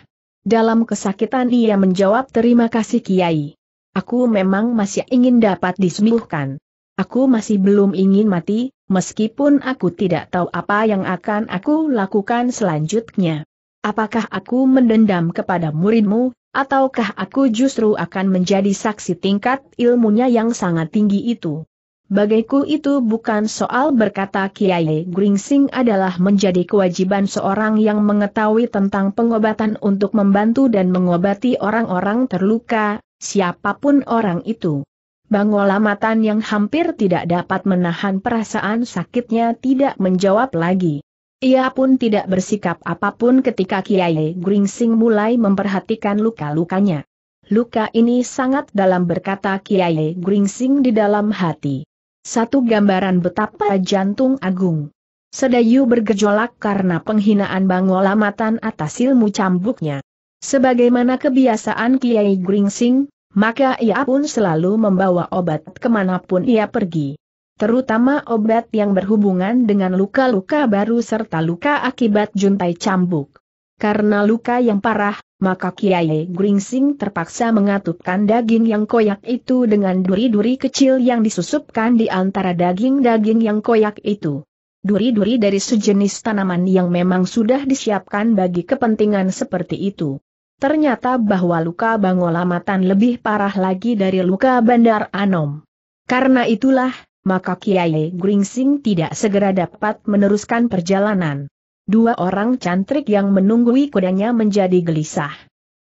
Dalam kesakitan ia menjawab terima kasih Kiai. Aku memang masih ingin dapat disembuhkan. Aku masih belum ingin mati, meskipun aku tidak tahu apa yang akan aku lakukan selanjutnya. Apakah aku mendendam kepada muridmu, ataukah aku justru akan menjadi saksi tingkat ilmunya yang sangat tinggi itu? Bagiku itu bukan soal berkata Kiai Gringsing adalah menjadi kewajiban seorang yang mengetahui tentang pengobatan untuk membantu dan mengobati orang-orang terluka, siapapun orang itu. Bangolamatan yang hampir tidak dapat menahan perasaan sakitnya tidak menjawab lagi. Ia pun tidak bersikap apapun ketika Kiai Gringsing mulai memperhatikan luka-lukanya. Luka ini sangat dalam berkata Kiai Gringsing di dalam hati. Satu gambaran betapa jantung agung. Sedayu bergejolak karena penghinaan bangolamatan atas ilmu cambuknya. Sebagaimana kebiasaan Kiai Gringsing, maka ia pun selalu membawa obat kemanapun ia pergi. Terutama obat yang berhubungan dengan luka-luka baru serta luka akibat juntai cambuk. Karena luka yang parah, maka Kiai Gringsing terpaksa mengatupkan daging yang koyak itu dengan duri-duri kecil yang disusupkan di antara daging-daging yang koyak itu. Duri-duri dari sejenis tanaman yang memang sudah disiapkan bagi kepentingan seperti itu. Ternyata bahwa luka bangolamatan lebih parah lagi dari luka bandar Anom. Karena itulah, maka Kiai Gringsing tidak segera dapat meneruskan perjalanan dua orang cantrik yang menunggui kudanya menjadi gelisah.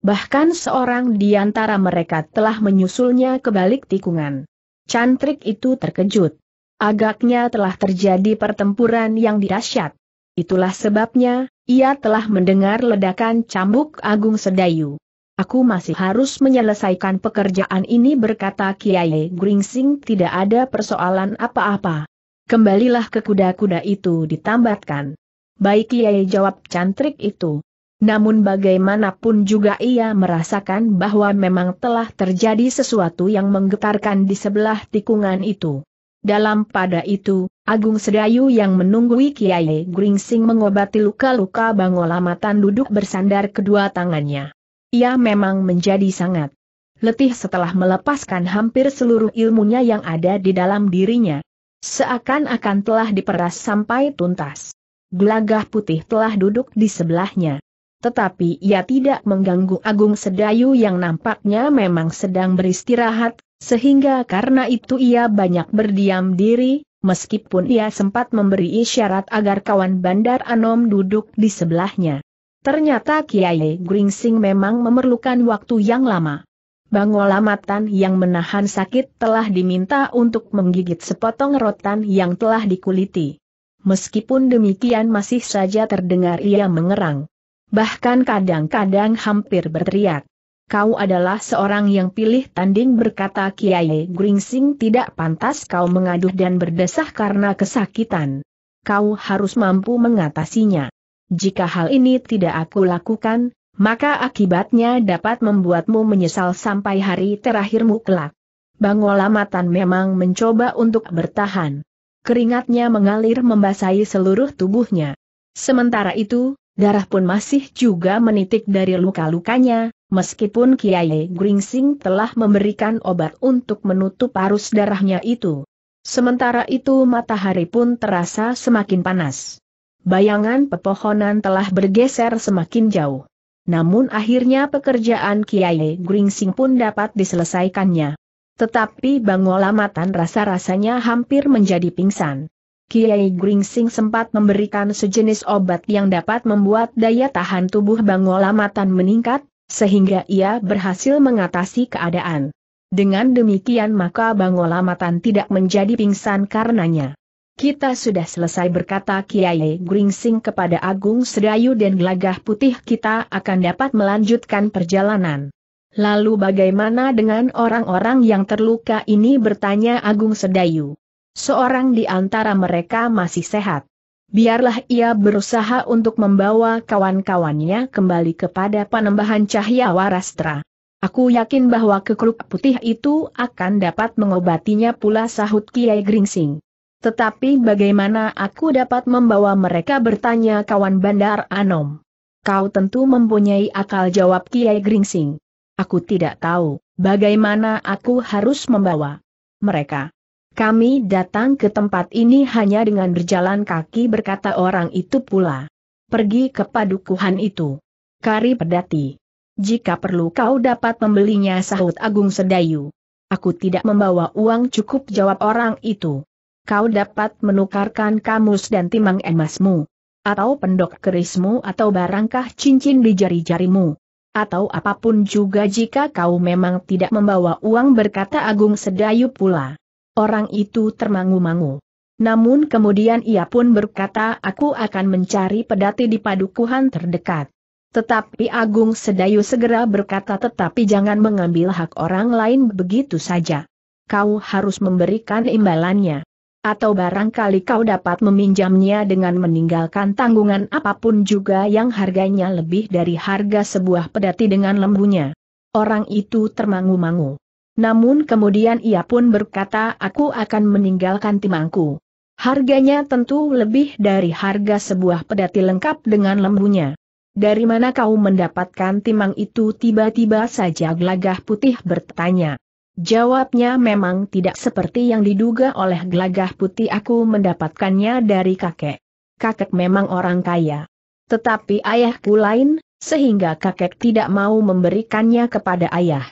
Bahkan seorang di antara mereka telah menyusulnya ke balik tikungan. Cantrik itu terkejut. Agaknya telah terjadi pertempuran yang dahsyat. Itulah sebabnya, ia telah mendengar ledakan cambuk Agung Sedayu. Aku masih harus menyelesaikan pekerjaan ini berkata Kiai Gringsing tidak ada persoalan apa-apa. Kembalilah ke kuda-kuda itu ditambatkan baik Kiai jawab cantrik itu. Namun bagaimanapun juga ia merasakan bahwa memang telah terjadi sesuatu yang menggetarkan di sebelah tikungan itu. Dalam pada itu, Agung Sedayu yang menunggui Kiai Gringsing mengobati luka-luka bangolamatan duduk bersandar kedua tangannya. Ia memang menjadi sangat letih setelah melepaskan hampir seluruh ilmunya yang ada di dalam dirinya. Seakan-akan telah diperas sampai tuntas gelagah putih telah duduk di sebelahnya. Tetapi ia tidak mengganggu Agung Sedayu yang nampaknya memang sedang beristirahat, sehingga karena itu ia banyak berdiam diri, meskipun ia sempat memberi isyarat agar kawan Bandar Anom duduk di sebelahnya. Ternyata Kiai Gringsing memang memerlukan waktu yang lama. Bangolamatan yang menahan sakit telah diminta untuk menggigit sepotong rotan yang telah dikuliti meskipun demikian masih saja terdengar ia mengerang. Bahkan kadang-kadang hampir berteriak. Kau adalah seorang yang pilih tanding berkata Kiai Gringsing tidak pantas kau mengaduh dan berdesah karena kesakitan. Kau harus mampu mengatasinya. Jika hal ini tidak aku lakukan, maka akibatnya dapat membuatmu menyesal sampai hari terakhirmu kelak. Bangolamatan memang mencoba untuk bertahan keringatnya mengalir membasahi seluruh tubuhnya. Sementara itu, darah pun masih juga menitik dari luka-lukanya, meskipun Kiai Gringsing telah memberikan obat untuk menutup arus darahnya itu. Sementara itu matahari pun terasa semakin panas. Bayangan pepohonan telah bergeser semakin jauh. Namun akhirnya pekerjaan Kiai Gringsing pun dapat diselesaikannya. Tetapi Bang Matan rasa-rasanya hampir menjadi pingsan. Kiai Gringsing sempat memberikan sejenis obat yang dapat membuat daya tahan tubuh Bang Matan meningkat, sehingga ia berhasil mengatasi keadaan. Dengan demikian maka Bang Matan tidak menjadi pingsan karenanya. Kita sudah selesai berkata Kiai Gringsing kepada Agung Sedayu dan Gelagah Putih kita akan dapat melanjutkan perjalanan. Lalu bagaimana dengan orang-orang yang terluka ini bertanya Agung Sedayu. Seorang di antara mereka masih sehat. Biarlah ia berusaha untuk membawa kawan-kawannya kembali kepada penembahan cahaya warastra. Aku yakin bahwa kekruk putih itu akan dapat mengobatinya pula sahut Kiai Gringsing. Tetapi bagaimana aku dapat membawa mereka bertanya kawan Bandar Anom. Kau tentu mempunyai akal jawab Kiai Gringsing. Aku tidak tahu, bagaimana aku harus membawa mereka. Kami datang ke tempat ini hanya dengan berjalan kaki berkata orang itu pula. Pergi ke padukuhan itu. Kari pedati. Jika perlu kau dapat membelinya sahut Agung Sedayu. Aku tidak membawa uang cukup jawab orang itu. Kau dapat menukarkan kamus dan timang emasmu. Atau pendok kerismu atau barangkah cincin di jari-jarimu atau apapun juga jika kau memang tidak membawa uang berkata Agung Sedayu pula. Orang itu termangu-mangu. Namun kemudian ia pun berkata aku akan mencari pedati di padukuhan terdekat. Tetapi Agung Sedayu segera berkata tetapi jangan mengambil hak orang lain begitu saja. Kau harus memberikan imbalannya. Atau barangkali kau dapat meminjamnya dengan meninggalkan tanggungan apapun juga yang harganya lebih dari harga sebuah pedati dengan lembunya. Orang itu termangu-mangu. Namun kemudian ia pun berkata aku akan meninggalkan timangku. Harganya tentu lebih dari harga sebuah pedati lengkap dengan lembunya. Dari mana kau mendapatkan timang itu tiba-tiba saja gelagah putih bertanya. Jawabnya memang tidak seperti yang diduga oleh gelagah putih aku mendapatkannya dari kakek. Kakek memang orang kaya. Tetapi ayahku lain, sehingga kakek tidak mau memberikannya kepada ayah.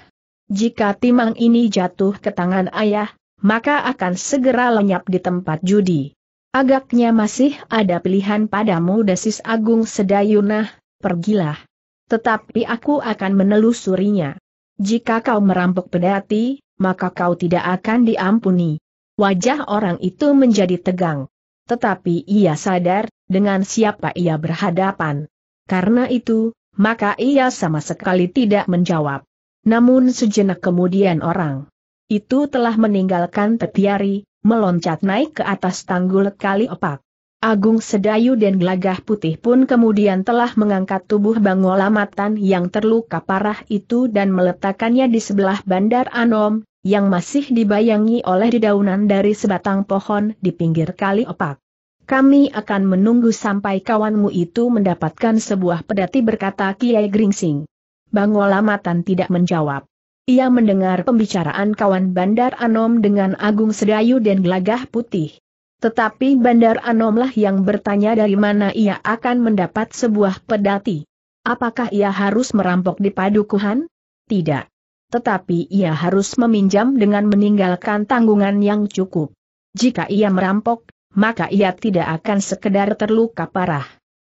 Jika timang ini jatuh ke tangan ayah, maka akan segera lenyap di tempat judi. Agaknya masih ada pilihan padamu Desis Agung Sedayunah, pergilah. Tetapi aku akan menelusurinya. Jika kau merampok pedati, maka kau tidak akan diampuni. Wajah orang itu menjadi tegang. Tetapi ia sadar, dengan siapa ia berhadapan. Karena itu, maka ia sama sekali tidak menjawab. Namun sejenak kemudian orang itu telah meninggalkan tetiari, meloncat naik ke atas tanggul kali opak. Agung Sedayu dan Glagah Putih pun kemudian telah mengangkat tubuh Bangolamatan yang terluka parah itu dan meletakkannya di sebelah Bandar Anom, yang masih dibayangi oleh dedaunan dari sebatang pohon di pinggir kali opak. Kami akan menunggu sampai kawanmu itu mendapatkan sebuah pedati berkata Kiai Gringsing. Bangolamatan tidak menjawab. Ia mendengar pembicaraan kawan Bandar Anom dengan Agung Sedayu dan Glagah Putih. Tetapi Bandar Anomlah yang bertanya dari mana ia akan mendapat sebuah pedati. Apakah ia harus merampok di padukuhan? Tidak. Tetapi ia harus meminjam dengan meninggalkan tanggungan yang cukup. Jika ia merampok, maka ia tidak akan sekedar terluka parah.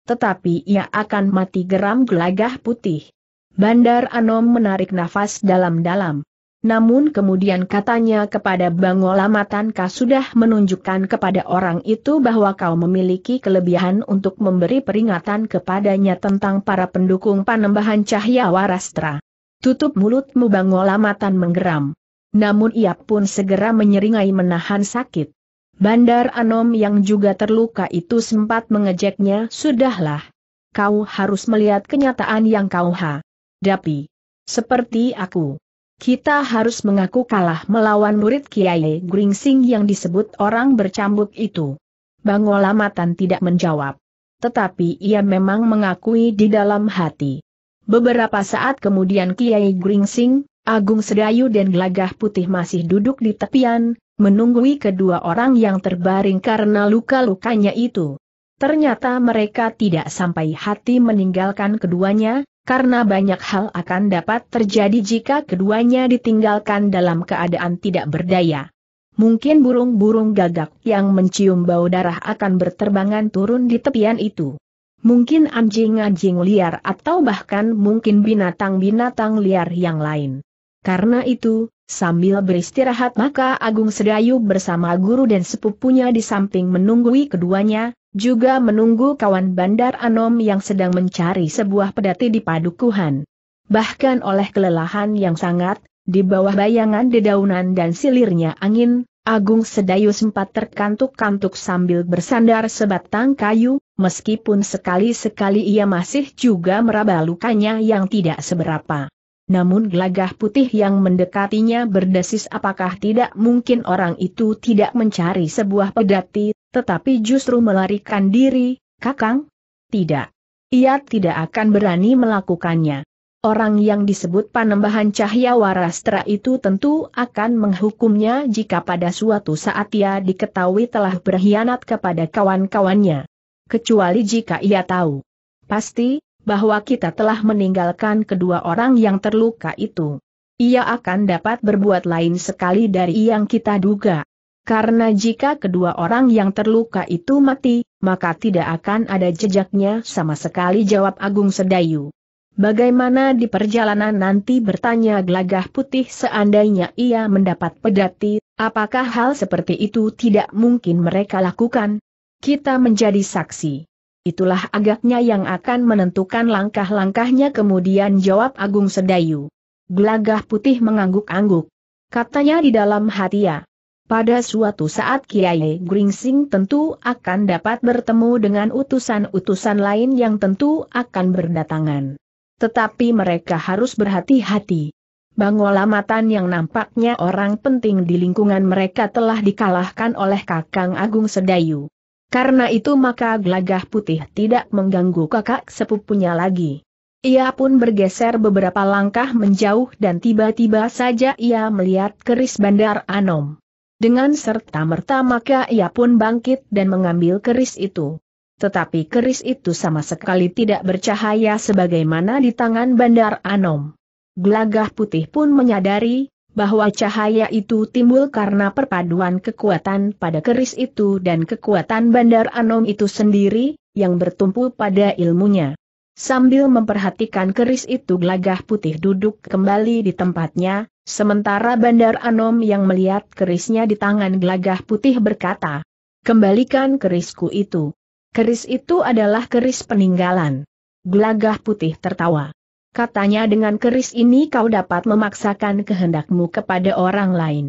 Tetapi ia akan mati geram gelagah putih. Bandar Anom menarik nafas dalam-dalam. Namun kemudian katanya kepada Bang Olamatan kau sudah menunjukkan kepada orang itu bahwa kau memiliki kelebihan untuk memberi peringatan kepadanya tentang para pendukung panembahan cahya warastra. Tutup mulutmu Bang Olamatan menggeram. Namun ia pun segera menyeringai menahan sakit. Bandar Anom yang juga terluka itu sempat mengejeknya, sudahlah. Kau harus melihat kenyataan yang kau ha. Dapi. Seperti aku kita harus mengaku kalah melawan murid Kiai Gringsing yang disebut orang bercambuk itu. Bangolamatan tidak menjawab. Tetapi ia memang mengakui di dalam hati. Beberapa saat kemudian Kiai Gringsing, Agung Sedayu dan Gelagah Putih masih duduk di tepian, menunggui kedua orang yang terbaring karena luka-lukanya itu. Ternyata mereka tidak sampai hati meninggalkan keduanya, karena banyak hal akan dapat terjadi jika keduanya ditinggalkan dalam keadaan tidak berdaya. Mungkin burung-burung gagak yang mencium bau darah akan berterbangan turun di tepian itu. Mungkin anjing-anjing liar atau bahkan mungkin binatang-binatang liar yang lain. Karena itu, sambil beristirahat maka Agung Sedayu bersama guru dan sepupunya di samping menunggui keduanya, juga menunggu kawan bandar Anom yang sedang mencari sebuah pedati di padukuhan. Bahkan oleh kelelahan yang sangat, di bawah bayangan dedaunan dan silirnya angin, Agung Sedayu sempat terkantuk-kantuk sambil bersandar sebatang kayu, meskipun sekali-sekali ia masih juga meraba lukanya yang tidak seberapa. Namun gelagah putih yang mendekatinya berdesis apakah tidak mungkin orang itu tidak mencari sebuah pedati, tetapi justru melarikan diri, Kakang? Tidak. Ia tidak akan berani melakukannya. Orang yang disebut panembahan cahaya warastra itu tentu akan menghukumnya jika pada suatu saat ia diketahui telah berkhianat kepada kawan-kawannya. Kecuali jika ia tahu. Pasti, bahwa kita telah meninggalkan kedua orang yang terluka itu. Ia akan dapat berbuat lain sekali dari yang kita duga. Karena jika kedua orang yang terluka itu mati, maka tidak akan ada jejaknya sama sekali jawab Agung Sedayu. Bagaimana di perjalanan nanti bertanya Glagah putih seandainya ia mendapat pedati, apakah hal seperti itu tidak mungkin mereka lakukan? Kita menjadi saksi. Itulah agaknya yang akan menentukan langkah-langkahnya kemudian jawab Agung Sedayu. Glagah putih mengangguk-angguk. Katanya di dalam hati ya, pada suatu saat Kiai Gringsing tentu akan dapat bertemu dengan utusan-utusan lain yang tentu akan berdatangan. Tetapi mereka harus berhati-hati. Bangolamatan yang nampaknya orang penting di lingkungan mereka telah dikalahkan oleh Kakang Agung Sedayu. Karena itu maka gelagah putih tidak mengganggu kakak sepupunya lagi. Ia pun bergeser beberapa langkah menjauh dan tiba-tiba saja ia melihat keris bandar Anom. Dengan serta-merta maka ia pun bangkit dan mengambil keris itu. Tetapi keris itu sama sekali tidak bercahaya sebagaimana di tangan Bandar Anom. Gelagah putih pun menyadari, bahwa cahaya itu timbul karena perpaduan kekuatan pada keris itu dan kekuatan Bandar Anom itu sendiri, yang bertumpu pada ilmunya. Sambil memperhatikan keris itu gelagah putih duduk kembali di tempatnya, Sementara Bandar Anom yang melihat kerisnya di tangan gelagah putih berkata, Kembalikan kerisku itu. Keris itu adalah keris peninggalan. Gelagah putih tertawa. Katanya dengan keris ini kau dapat memaksakan kehendakmu kepada orang lain.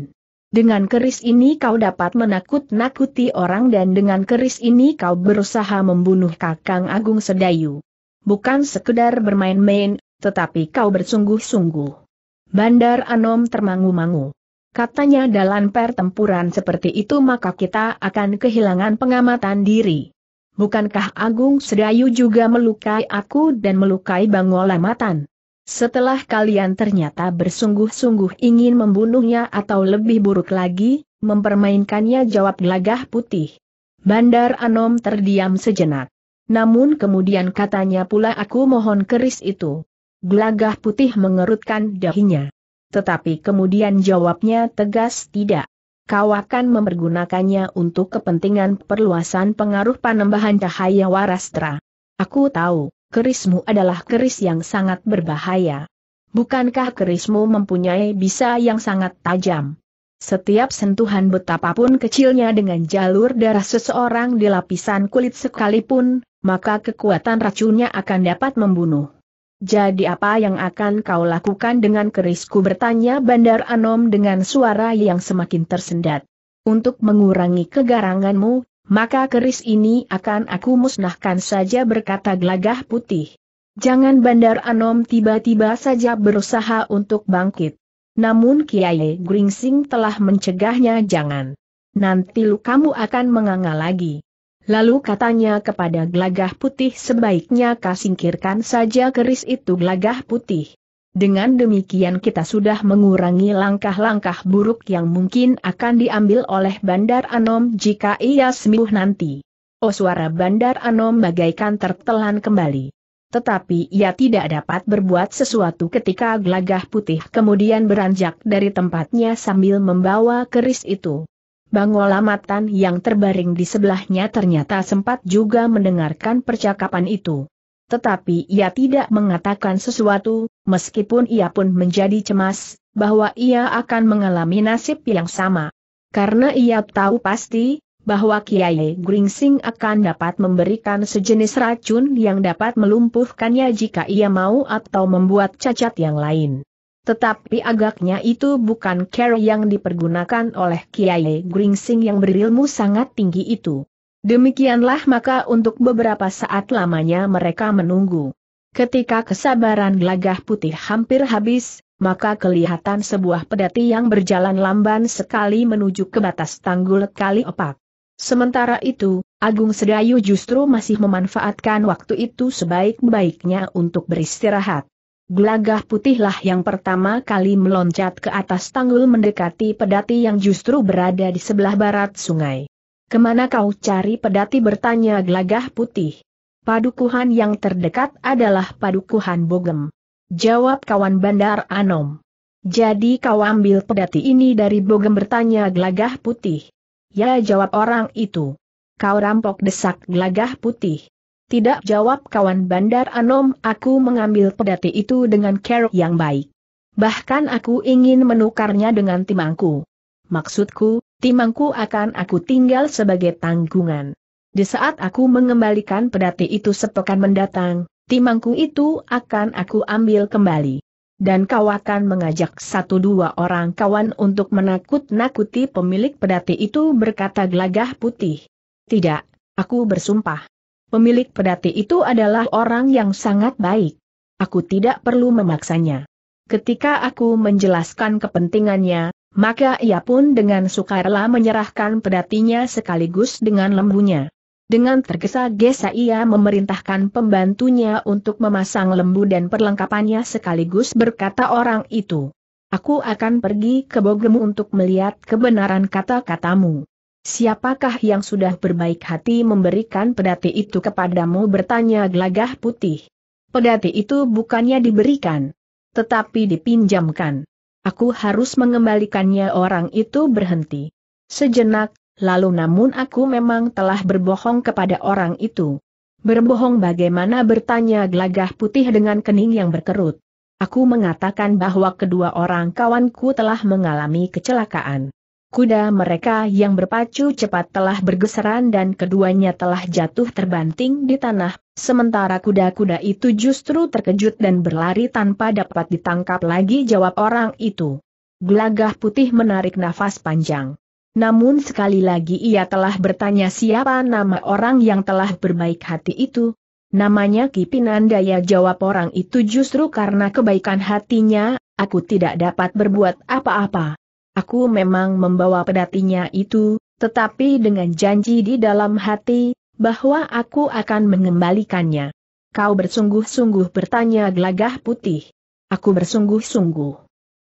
Dengan keris ini kau dapat menakut-nakuti orang dan dengan keris ini kau berusaha membunuh Kakang Agung Sedayu. Bukan sekedar bermain-main, tetapi kau bersungguh-sungguh. Bandar Anom termangu-mangu. Katanya dalam pertempuran seperti itu maka kita akan kehilangan pengamatan diri. Bukankah Agung Sedayu juga melukai aku dan melukai Bangolamatan? Setelah kalian ternyata bersungguh-sungguh ingin membunuhnya atau lebih buruk lagi, mempermainkannya jawab gelagah putih. Bandar Anom terdiam sejenak. Namun kemudian katanya pula aku mohon keris itu. Gelagah putih mengerutkan dahinya. Tetapi kemudian jawabnya tegas tidak. Kau akan mempergunakannya untuk kepentingan perluasan pengaruh panembahan cahaya warastra. Aku tahu, kerismu adalah keris yang sangat berbahaya. Bukankah kerismu mempunyai bisa yang sangat tajam? Setiap sentuhan betapapun kecilnya dengan jalur darah seseorang di lapisan kulit sekalipun, maka kekuatan racunnya akan dapat membunuh. Jadi apa yang akan kau lakukan dengan kerisku bertanya Bandar Anom dengan suara yang semakin tersendat. Untuk mengurangi kegaranganmu, maka keris ini akan aku musnahkan saja berkata gelagah putih. Jangan Bandar Anom tiba-tiba saja berusaha untuk bangkit. Namun Kiai Gringsing telah mencegahnya jangan. Nanti lu kamu akan menganga lagi. Lalu katanya kepada Glagah putih sebaiknya kasingkirkan saja keris itu Glagah putih. Dengan demikian kita sudah mengurangi langkah-langkah buruk yang mungkin akan diambil oleh Bandar Anom jika ia sembuh nanti. Oh suara Bandar Anom bagaikan tertelan kembali. Tetapi ia tidak dapat berbuat sesuatu ketika Glagah putih kemudian beranjak dari tempatnya sambil membawa keris itu. Bangolamatan yang terbaring di sebelahnya ternyata sempat juga mendengarkan percakapan itu. Tetapi ia tidak mengatakan sesuatu, meskipun ia pun menjadi cemas, bahwa ia akan mengalami nasib yang sama. Karena ia tahu pasti, bahwa Kiai Gringsing akan dapat memberikan sejenis racun yang dapat melumpuhkannya jika ia mau atau membuat cacat yang lain. Tetapi agaknya itu bukan care yang dipergunakan oleh Kiai Gringsing yang berilmu sangat tinggi itu. Demikianlah maka untuk beberapa saat lamanya mereka menunggu. Ketika kesabaran lagah putih hampir habis, maka kelihatan sebuah pedati yang berjalan lamban sekali menuju ke batas tanggul kali opak. Sementara itu, Agung Sedayu justru masih memanfaatkan waktu itu sebaik-baiknya untuk beristirahat. Gelagah putihlah yang pertama kali meloncat ke atas tanggul mendekati pedati yang justru berada di sebelah barat sungai. Kemana kau cari pedati bertanya gelagah putih. Padukuhan yang terdekat adalah padukuhan Bogem. Jawab kawan bandar Anom. Jadi kau ambil pedati ini dari Bogem bertanya gelagah putih. Ya jawab orang itu. Kau rampok desak gelagah putih. Tidak jawab kawan bandar Anom, aku mengambil pedati itu dengan care yang baik. Bahkan aku ingin menukarnya dengan timangku. Maksudku, timangku akan aku tinggal sebagai tanggungan. Di saat aku mengembalikan pedati itu sepekan mendatang, timangku itu akan aku ambil kembali. Dan kau akan mengajak satu dua orang kawan untuk menakut-nakuti pemilik pedati itu berkata gelagah putih. Tidak, aku bersumpah. Pemilik pedati itu adalah orang yang sangat baik. Aku tidak perlu memaksanya. Ketika aku menjelaskan kepentingannya, maka ia pun dengan sukarela menyerahkan pedatinya sekaligus dengan lembunya. Dengan tergesa-gesa ia memerintahkan pembantunya untuk memasang lembu dan perlengkapannya sekaligus berkata orang itu. Aku akan pergi ke Bogemu untuk melihat kebenaran kata-katamu. Siapakah yang sudah berbaik hati memberikan pedati itu kepadamu bertanya gelagah putih. Pedati itu bukannya diberikan, tetapi dipinjamkan. Aku harus mengembalikannya orang itu berhenti. Sejenak, lalu namun aku memang telah berbohong kepada orang itu. Berbohong bagaimana bertanya gelagah putih dengan kening yang berkerut. Aku mengatakan bahwa kedua orang kawanku telah mengalami kecelakaan kuda mereka yang berpacu cepat telah bergeseran dan keduanya telah jatuh terbanting di tanah, sementara kuda-kuda itu justru terkejut dan berlari tanpa dapat ditangkap lagi jawab orang itu. Gelagah putih menarik nafas panjang. Namun sekali lagi ia telah bertanya siapa nama orang yang telah berbaik hati itu. Namanya Kipinandaya jawab orang itu justru karena kebaikan hatinya, aku tidak dapat berbuat apa-apa. Aku memang membawa pedatinya itu, tetapi dengan janji di dalam hati, bahwa aku akan mengembalikannya. Kau bersungguh-sungguh bertanya gelagah putih. Aku bersungguh-sungguh.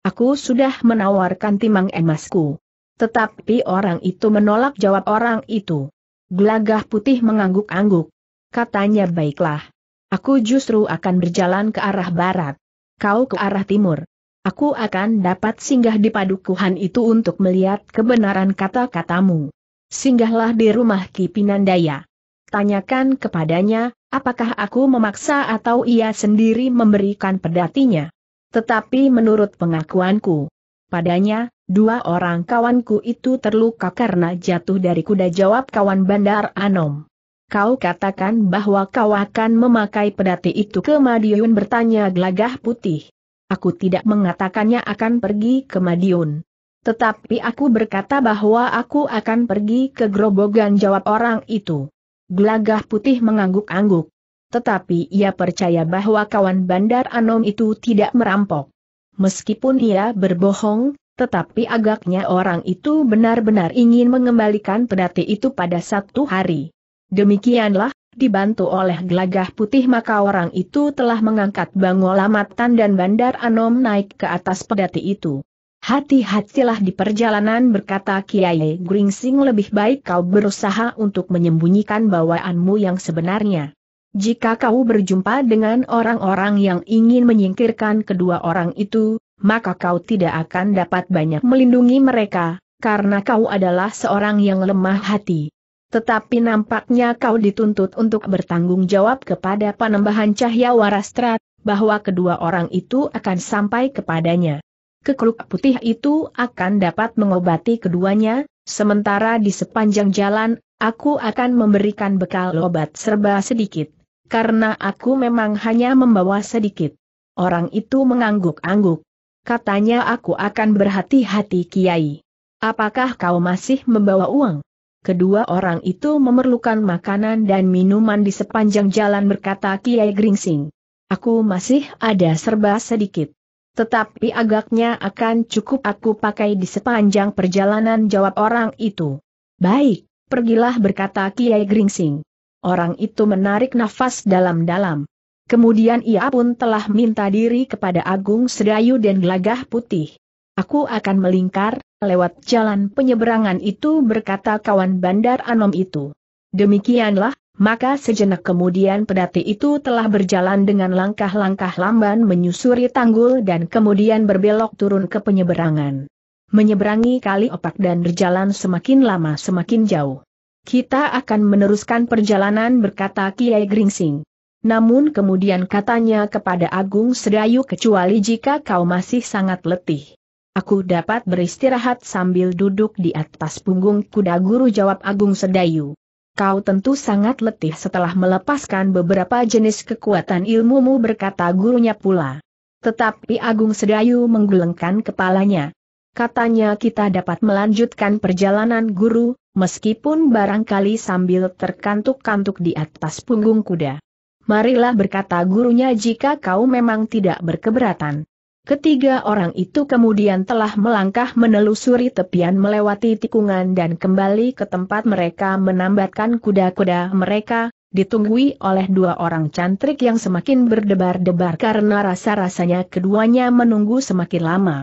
Aku sudah menawarkan timang emasku. Tetapi orang itu menolak jawab orang itu. Gelagah putih mengangguk-angguk. Katanya baiklah. Aku justru akan berjalan ke arah barat. Kau ke arah timur. Aku akan dapat singgah di padukuhan itu untuk melihat kebenaran kata-katamu. Singgahlah di rumah Kipinandaya. Tanyakan kepadanya, apakah aku memaksa atau ia sendiri memberikan pedatinya. Tetapi menurut pengakuanku, padanya, dua orang kawanku itu terluka karena jatuh dari kuda jawab kawan Bandar Anom. Kau katakan bahwa kau akan memakai pedati itu ke Madiun bertanya gelagah putih. Aku tidak mengatakannya akan pergi ke Madiun. Tetapi aku berkata bahwa aku akan pergi ke Grobogan jawab orang itu. Gelagah putih mengangguk-angguk. Tetapi ia percaya bahwa kawan bandar Anom itu tidak merampok. Meskipun ia berbohong, tetapi agaknya orang itu benar-benar ingin mengembalikan pedati itu pada satu hari. Demikianlah, dibantu oleh gelagah putih maka orang itu telah mengangkat bangolamatan dan Bandar Anom naik ke atas pedati itu. Hati-hatilah di perjalanan berkata Kiai Gringsing lebih baik kau berusaha untuk menyembunyikan bawaanmu yang sebenarnya. Jika kau berjumpa dengan orang-orang yang ingin menyingkirkan kedua orang itu, maka kau tidak akan dapat banyak melindungi mereka, karena kau adalah seorang yang lemah hati. Tetapi nampaknya kau dituntut untuk bertanggung jawab kepada panembahan cahya warastra, bahwa kedua orang itu akan sampai kepadanya. Kekluk putih itu akan dapat mengobati keduanya, sementara di sepanjang jalan, aku akan memberikan bekal obat serba sedikit. Karena aku memang hanya membawa sedikit. Orang itu mengangguk-angguk. Katanya aku akan berhati-hati kiai. Apakah kau masih membawa uang? kedua orang itu memerlukan makanan dan minuman di sepanjang jalan berkata Kiai Gringsing. Aku masih ada serba sedikit. Tetapi agaknya akan cukup aku pakai di sepanjang perjalanan jawab orang itu. Baik, pergilah berkata Kiai Gringsing. Orang itu menarik nafas dalam-dalam. Kemudian ia pun telah minta diri kepada Agung Sedayu dan Gelagah Putih. Aku akan melingkar, lewat jalan penyeberangan itu berkata kawan bandar Anom itu. Demikianlah, maka sejenak kemudian pedati itu telah berjalan dengan langkah-langkah lamban menyusuri tanggul dan kemudian berbelok turun ke penyeberangan. Menyeberangi kali opak dan berjalan semakin lama semakin jauh. Kita akan meneruskan perjalanan berkata Kiai Gringsing. Namun kemudian katanya kepada Agung Sedayu kecuali jika kau masih sangat letih. Aku dapat beristirahat sambil duduk di atas punggung kuda guru jawab Agung Sedayu. Kau tentu sangat letih setelah melepaskan beberapa jenis kekuatan ilmumu berkata gurunya pula. Tetapi Agung Sedayu menggelengkan kepalanya. Katanya kita dapat melanjutkan perjalanan guru, meskipun barangkali sambil terkantuk-kantuk di atas punggung kuda. Marilah berkata gurunya jika kau memang tidak berkeberatan. Ketiga orang itu kemudian telah melangkah menelusuri tepian melewati tikungan dan kembali ke tempat mereka menambatkan kuda-kuda mereka, ditunggui oleh dua orang cantrik yang semakin berdebar-debar karena rasa-rasanya keduanya menunggu semakin lama.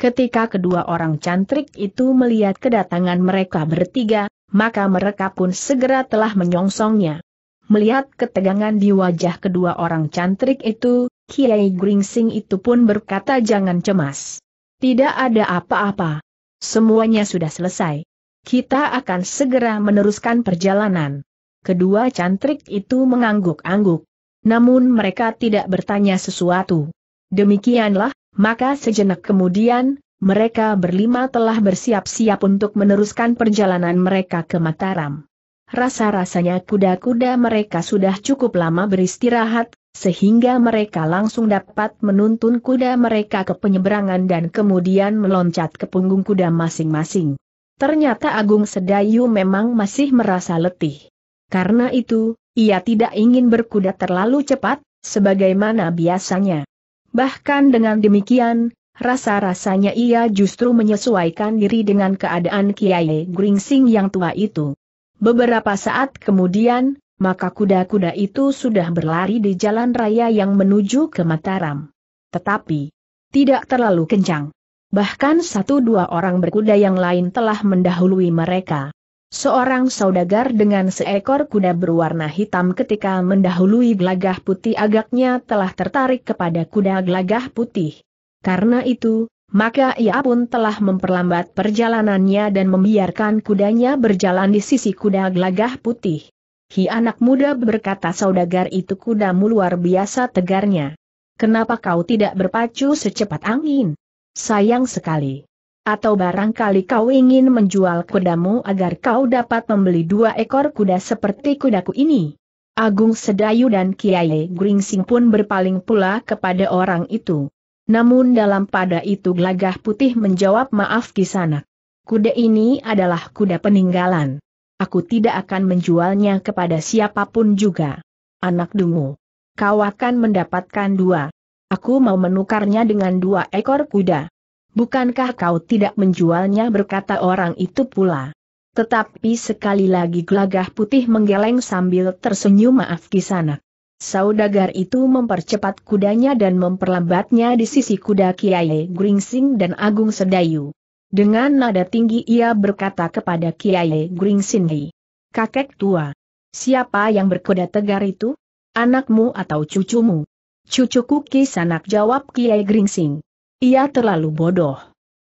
Ketika kedua orang cantrik itu melihat kedatangan mereka bertiga, maka mereka pun segera telah menyongsongnya. Melihat ketegangan di wajah kedua orang cantrik itu, Kiai Gringsing itu pun berkata jangan cemas. Tidak ada apa-apa. Semuanya sudah selesai. Kita akan segera meneruskan perjalanan. Kedua cantrik itu mengangguk-angguk. Namun mereka tidak bertanya sesuatu. Demikianlah, maka sejenak kemudian, mereka berlima telah bersiap-siap untuk meneruskan perjalanan mereka ke Mataram. Rasa-rasanya kuda-kuda mereka sudah cukup lama beristirahat, sehingga mereka langsung dapat menuntun kuda mereka ke penyeberangan dan kemudian meloncat ke punggung kuda masing-masing. Ternyata Agung Sedayu memang masih merasa letih. Karena itu, ia tidak ingin berkuda terlalu cepat, sebagaimana biasanya. Bahkan dengan demikian, rasa-rasanya ia justru menyesuaikan diri dengan keadaan Kiai Gringsing yang tua itu. Beberapa saat kemudian, maka kuda-kuda itu sudah berlari di jalan raya yang menuju ke Mataram. Tetapi, tidak terlalu kencang. Bahkan satu dua orang berkuda yang lain telah mendahului mereka. Seorang saudagar dengan seekor kuda berwarna hitam ketika mendahului gelagah putih agaknya telah tertarik kepada kuda gelagah putih. Karena itu, maka ia pun telah memperlambat perjalanannya dan membiarkan kudanya berjalan di sisi kuda gelagah putih. Hi anak muda berkata saudagar itu kudamu luar biasa tegarnya. Kenapa kau tidak berpacu secepat angin? Sayang sekali. Atau barangkali kau ingin menjual kudamu agar kau dapat membeli dua ekor kuda seperti kudaku ini. Agung Sedayu dan Kiai Gringsing pun berpaling pula kepada orang itu. Namun dalam pada itu Glagah putih menjawab maaf kisanak. Kuda ini adalah kuda peninggalan. Aku tidak akan menjualnya kepada siapapun juga. Anak dungu. Kau akan mendapatkan dua. Aku mau menukarnya dengan dua ekor kuda. Bukankah kau tidak menjualnya berkata orang itu pula. Tetapi sekali lagi Glagah putih menggeleng sambil tersenyum maaf kisanak. Saudagar itu mempercepat kudanya dan memperlambatnya di sisi kuda Kiai Gringsing dan Agung Sedayu. Dengan nada tinggi ia berkata kepada Kiai Gringsing, Kakek tua, siapa yang berkuda tegar itu? Anakmu atau cucumu? Cucuku Kisanak jawab Kiai Gringsing. Ia terlalu bodoh.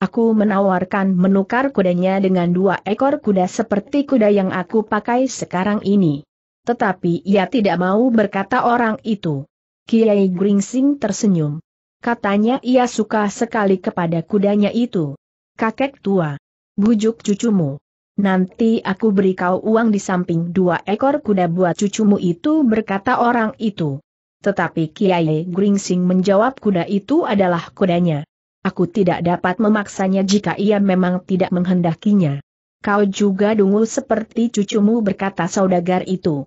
Aku menawarkan menukar kudanya dengan dua ekor kuda seperti kuda yang aku pakai sekarang ini. Tetapi ia tidak mau berkata orang itu. Kiai Gringsing tersenyum. Katanya ia suka sekali kepada kudanya itu. Kakek tua. Bujuk cucumu. Nanti aku beri kau uang di samping dua ekor kuda buat cucumu itu berkata orang itu. Tetapi Kiai Gringsing menjawab kuda itu adalah kudanya. Aku tidak dapat memaksanya jika ia memang tidak menghendakinya. Kau juga dungu seperti cucumu berkata saudagar itu.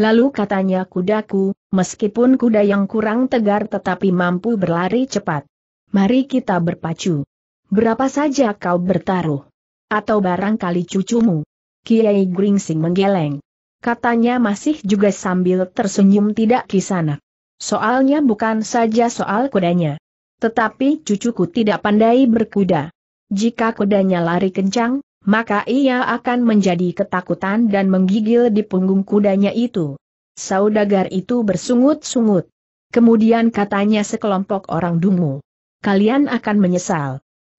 Lalu katanya kudaku, meskipun kuda yang kurang tegar tetapi mampu berlari cepat. Mari kita berpacu. Berapa saja kau bertaruh? Atau barangkali cucumu? Kiai Gringsing menggeleng. Katanya masih juga sambil tersenyum tidak kisana. Soalnya bukan saja soal kudanya. Tetapi cucuku tidak pandai berkuda. Jika kudanya lari kencang, maka ia akan menjadi ketakutan dan menggigil di punggung kudanya itu. Saudagar itu bersungut-sungut. Kemudian katanya sekelompok orang dungu. Kalian akan menyesal.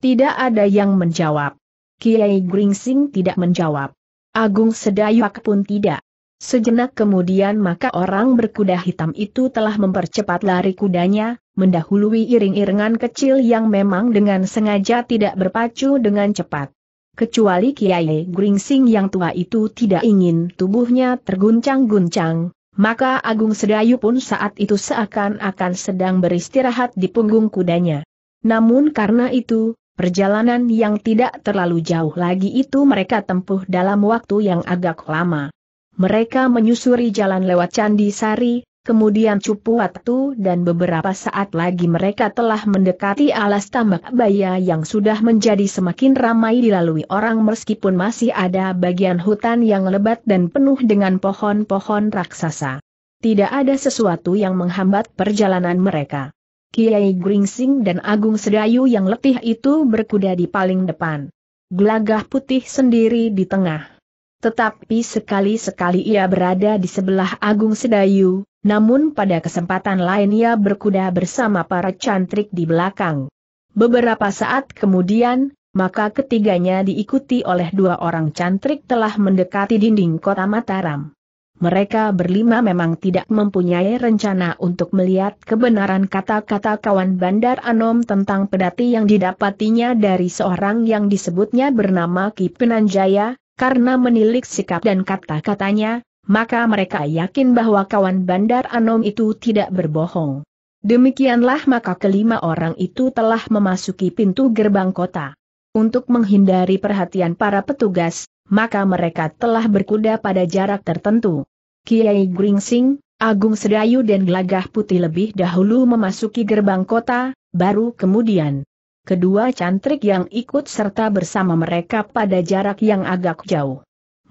Tidak ada yang menjawab. Kiai Gringsing tidak menjawab. Agung Sedayak pun tidak. Sejenak kemudian maka orang berkuda hitam itu telah mempercepat lari kudanya, mendahului iring-iringan kecil yang memang dengan sengaja tidak berpacu dengan cepat kecuali Kiai Gringsing yang tua itu tidak ingin tubuhnya terguncang-guncang, maka Agung Sedayu pun saat itu seakan-akan sedang beristirahat di punggung kudanya. Namun karena itu, perjalanan yang tidak terlalu jauh lagi itu mereka tempuh dalam waktu yang agak lama. Mereka menyusuri jalan lewat Candi Sari, Kemudian cupu waktu dan beberapa saat lagi mereka telah mendekati alas tambak baya yang sudah menjadi semakin ramai dilalui orang meskipun masih ada bagian hutan yang lebat dan penuh dengan pohon-pohon raksasa. Tidak ada sesuatu yang menghambat perjalanan mereka. Kiai Gringsing dan Agung Sedayu yang letih itu berkuda di paling depan. Gelagah putih sendiri di tengah. Tetapi sekali-sekali ia berada di sebelah Agung Sedayu, namun pada kesempatan lain ia berkuda bersama para cantrik di belakang. Beberapa saat kemudian, maka ketiganya diikuti oleh dua orang cantrik telah mendekati dinding kota Mataram. Mereka berlima memang tidak mempunyai rencana untuk melihat kebenaran kata-kata kawan Bandar Anom tentang pedati yang didapatinya dari seorang yang disebutnya bernama Ki Penanjaya, karena menilik sikap dan kata-katanya, maka mereka yakin bahwa kawan bandar Anom itu tidak berbohong. Demikianlah maka kelima orang itu telah memasuki pintu gerbang kota. Untuk menghindari perhatian para petugas, maka mereka telah berkuda pada jarak tertentu. Kiai Gringsing, Agung Sedayu dan Gelagah Putih lebih dahulu memasuki gerbang kota, baru kemudian kedua cantrik yang ikut serta bersama mereka pada jarak yang agak jauh.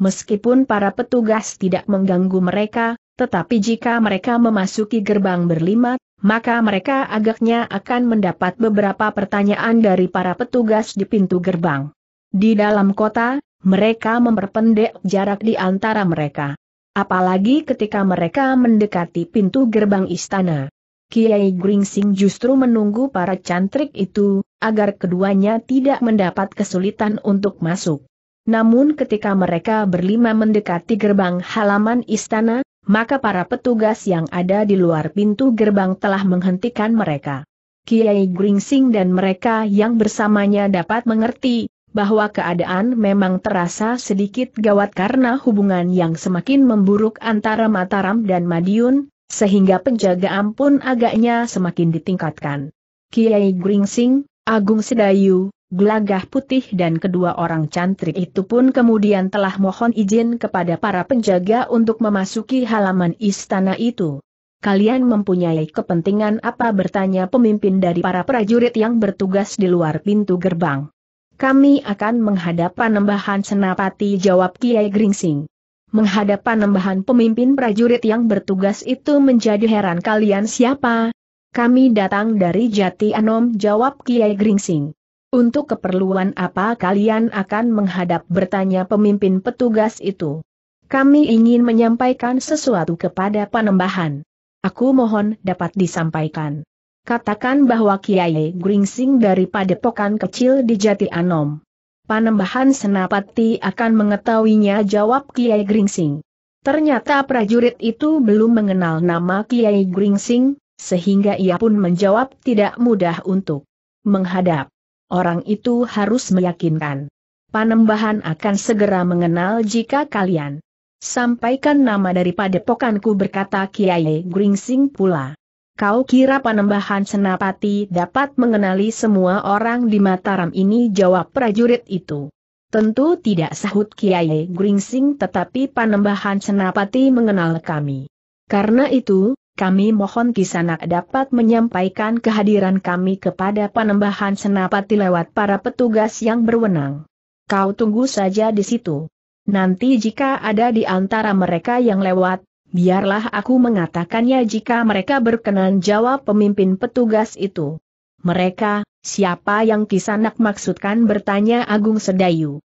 Meskipun para petugas tidak mengganggu mereka, tetapi jika mereka memasuki gerbang berlima, maka mereka agaknya akan mendapat beberapa pertanyaan dari para petugas di pintu gerbang. Di dalam kota, mereka memperpendek jarak di antara mereka. Apalagi ketika mereka mendekati pintu gerbang istana. Kiai Gringsing justru menunggu para cantrik itu, agar keduanya tidak mendapat kesulitan untuk masuk. Namun ketika mereka berlima mendekati gerbang halaman istana, maka para petugas yang ada di luar pintu gerbang telah menghentikan mereka. Kiai Gringsing dan mereka yang bersamanya dapat mengerti bahwa keadaan memang terasa sedikit gawat karena hubungan yang semakin memburuk antara Mataram dan Madiun, sehingga penjagaan pun agaknya semakin ditingkatkan. Kiai Gringsing, Agung Sedayu, gelagah putih dan kedua orang cantik itu pun kemudian telah mohon izin kepada para penjaga untuk memasuki halaman istana itu. Kalian mempunyai kepentingan apa bertanya pemimpin dari para prajurit yang bertugas di luar pintu gerbang. Kami akan menghadap panembahan senapati jawab Kiai Gringsing. Menghadap panembahan pemimpin prajurit yang bertugas itu menjadi heran kalian siapa? Kami datang dari Jati Anom jawab Kiai Gringsing. Untuk keperluan apa kalian akan menghadap bertanya pemimpin petugas itu? Kami ingin menyampaikan sesuatu kepada panembahan. Aku mohon dapat disampaikan. Katakan bahwa Kiai Gringsing dari padepokan kecil di Jati Anom. Panembahan Senapati akan mengetahuinya jawab Kiai Gringsing. Ternyata prajurit itu belum mengenal nama Kiai Gringsing, sehingga ia pun menjawab tidak mudah untuk menghadap orang itu harus meyakinkan. Panembahan akan segera mengenal jika kalian sampaikan nama daripada pokanku berkata Kiai Gringsing pula. Kau kira panembahan senapati dapat mengenali semua orang di Mataram ini jawab prajurit itu. Tentu tidak sahut Kiai Gringsing tetapi panembahan senapati mengenal kami. Karena itu, kami mohon kisanak dapat menyampaikan kehadiran kami kepada penembahan senapati lewat para petugas yang berwenang. Kau tunggu saja di situ. Nanti jika ada di antara mereka yang lewat, biarlah aku mengatakannya jika mereka berkenan jawab pemimpin petugas itu. Mereka, siapa yang kisanak maksudkan bertanya Agung Sedayu.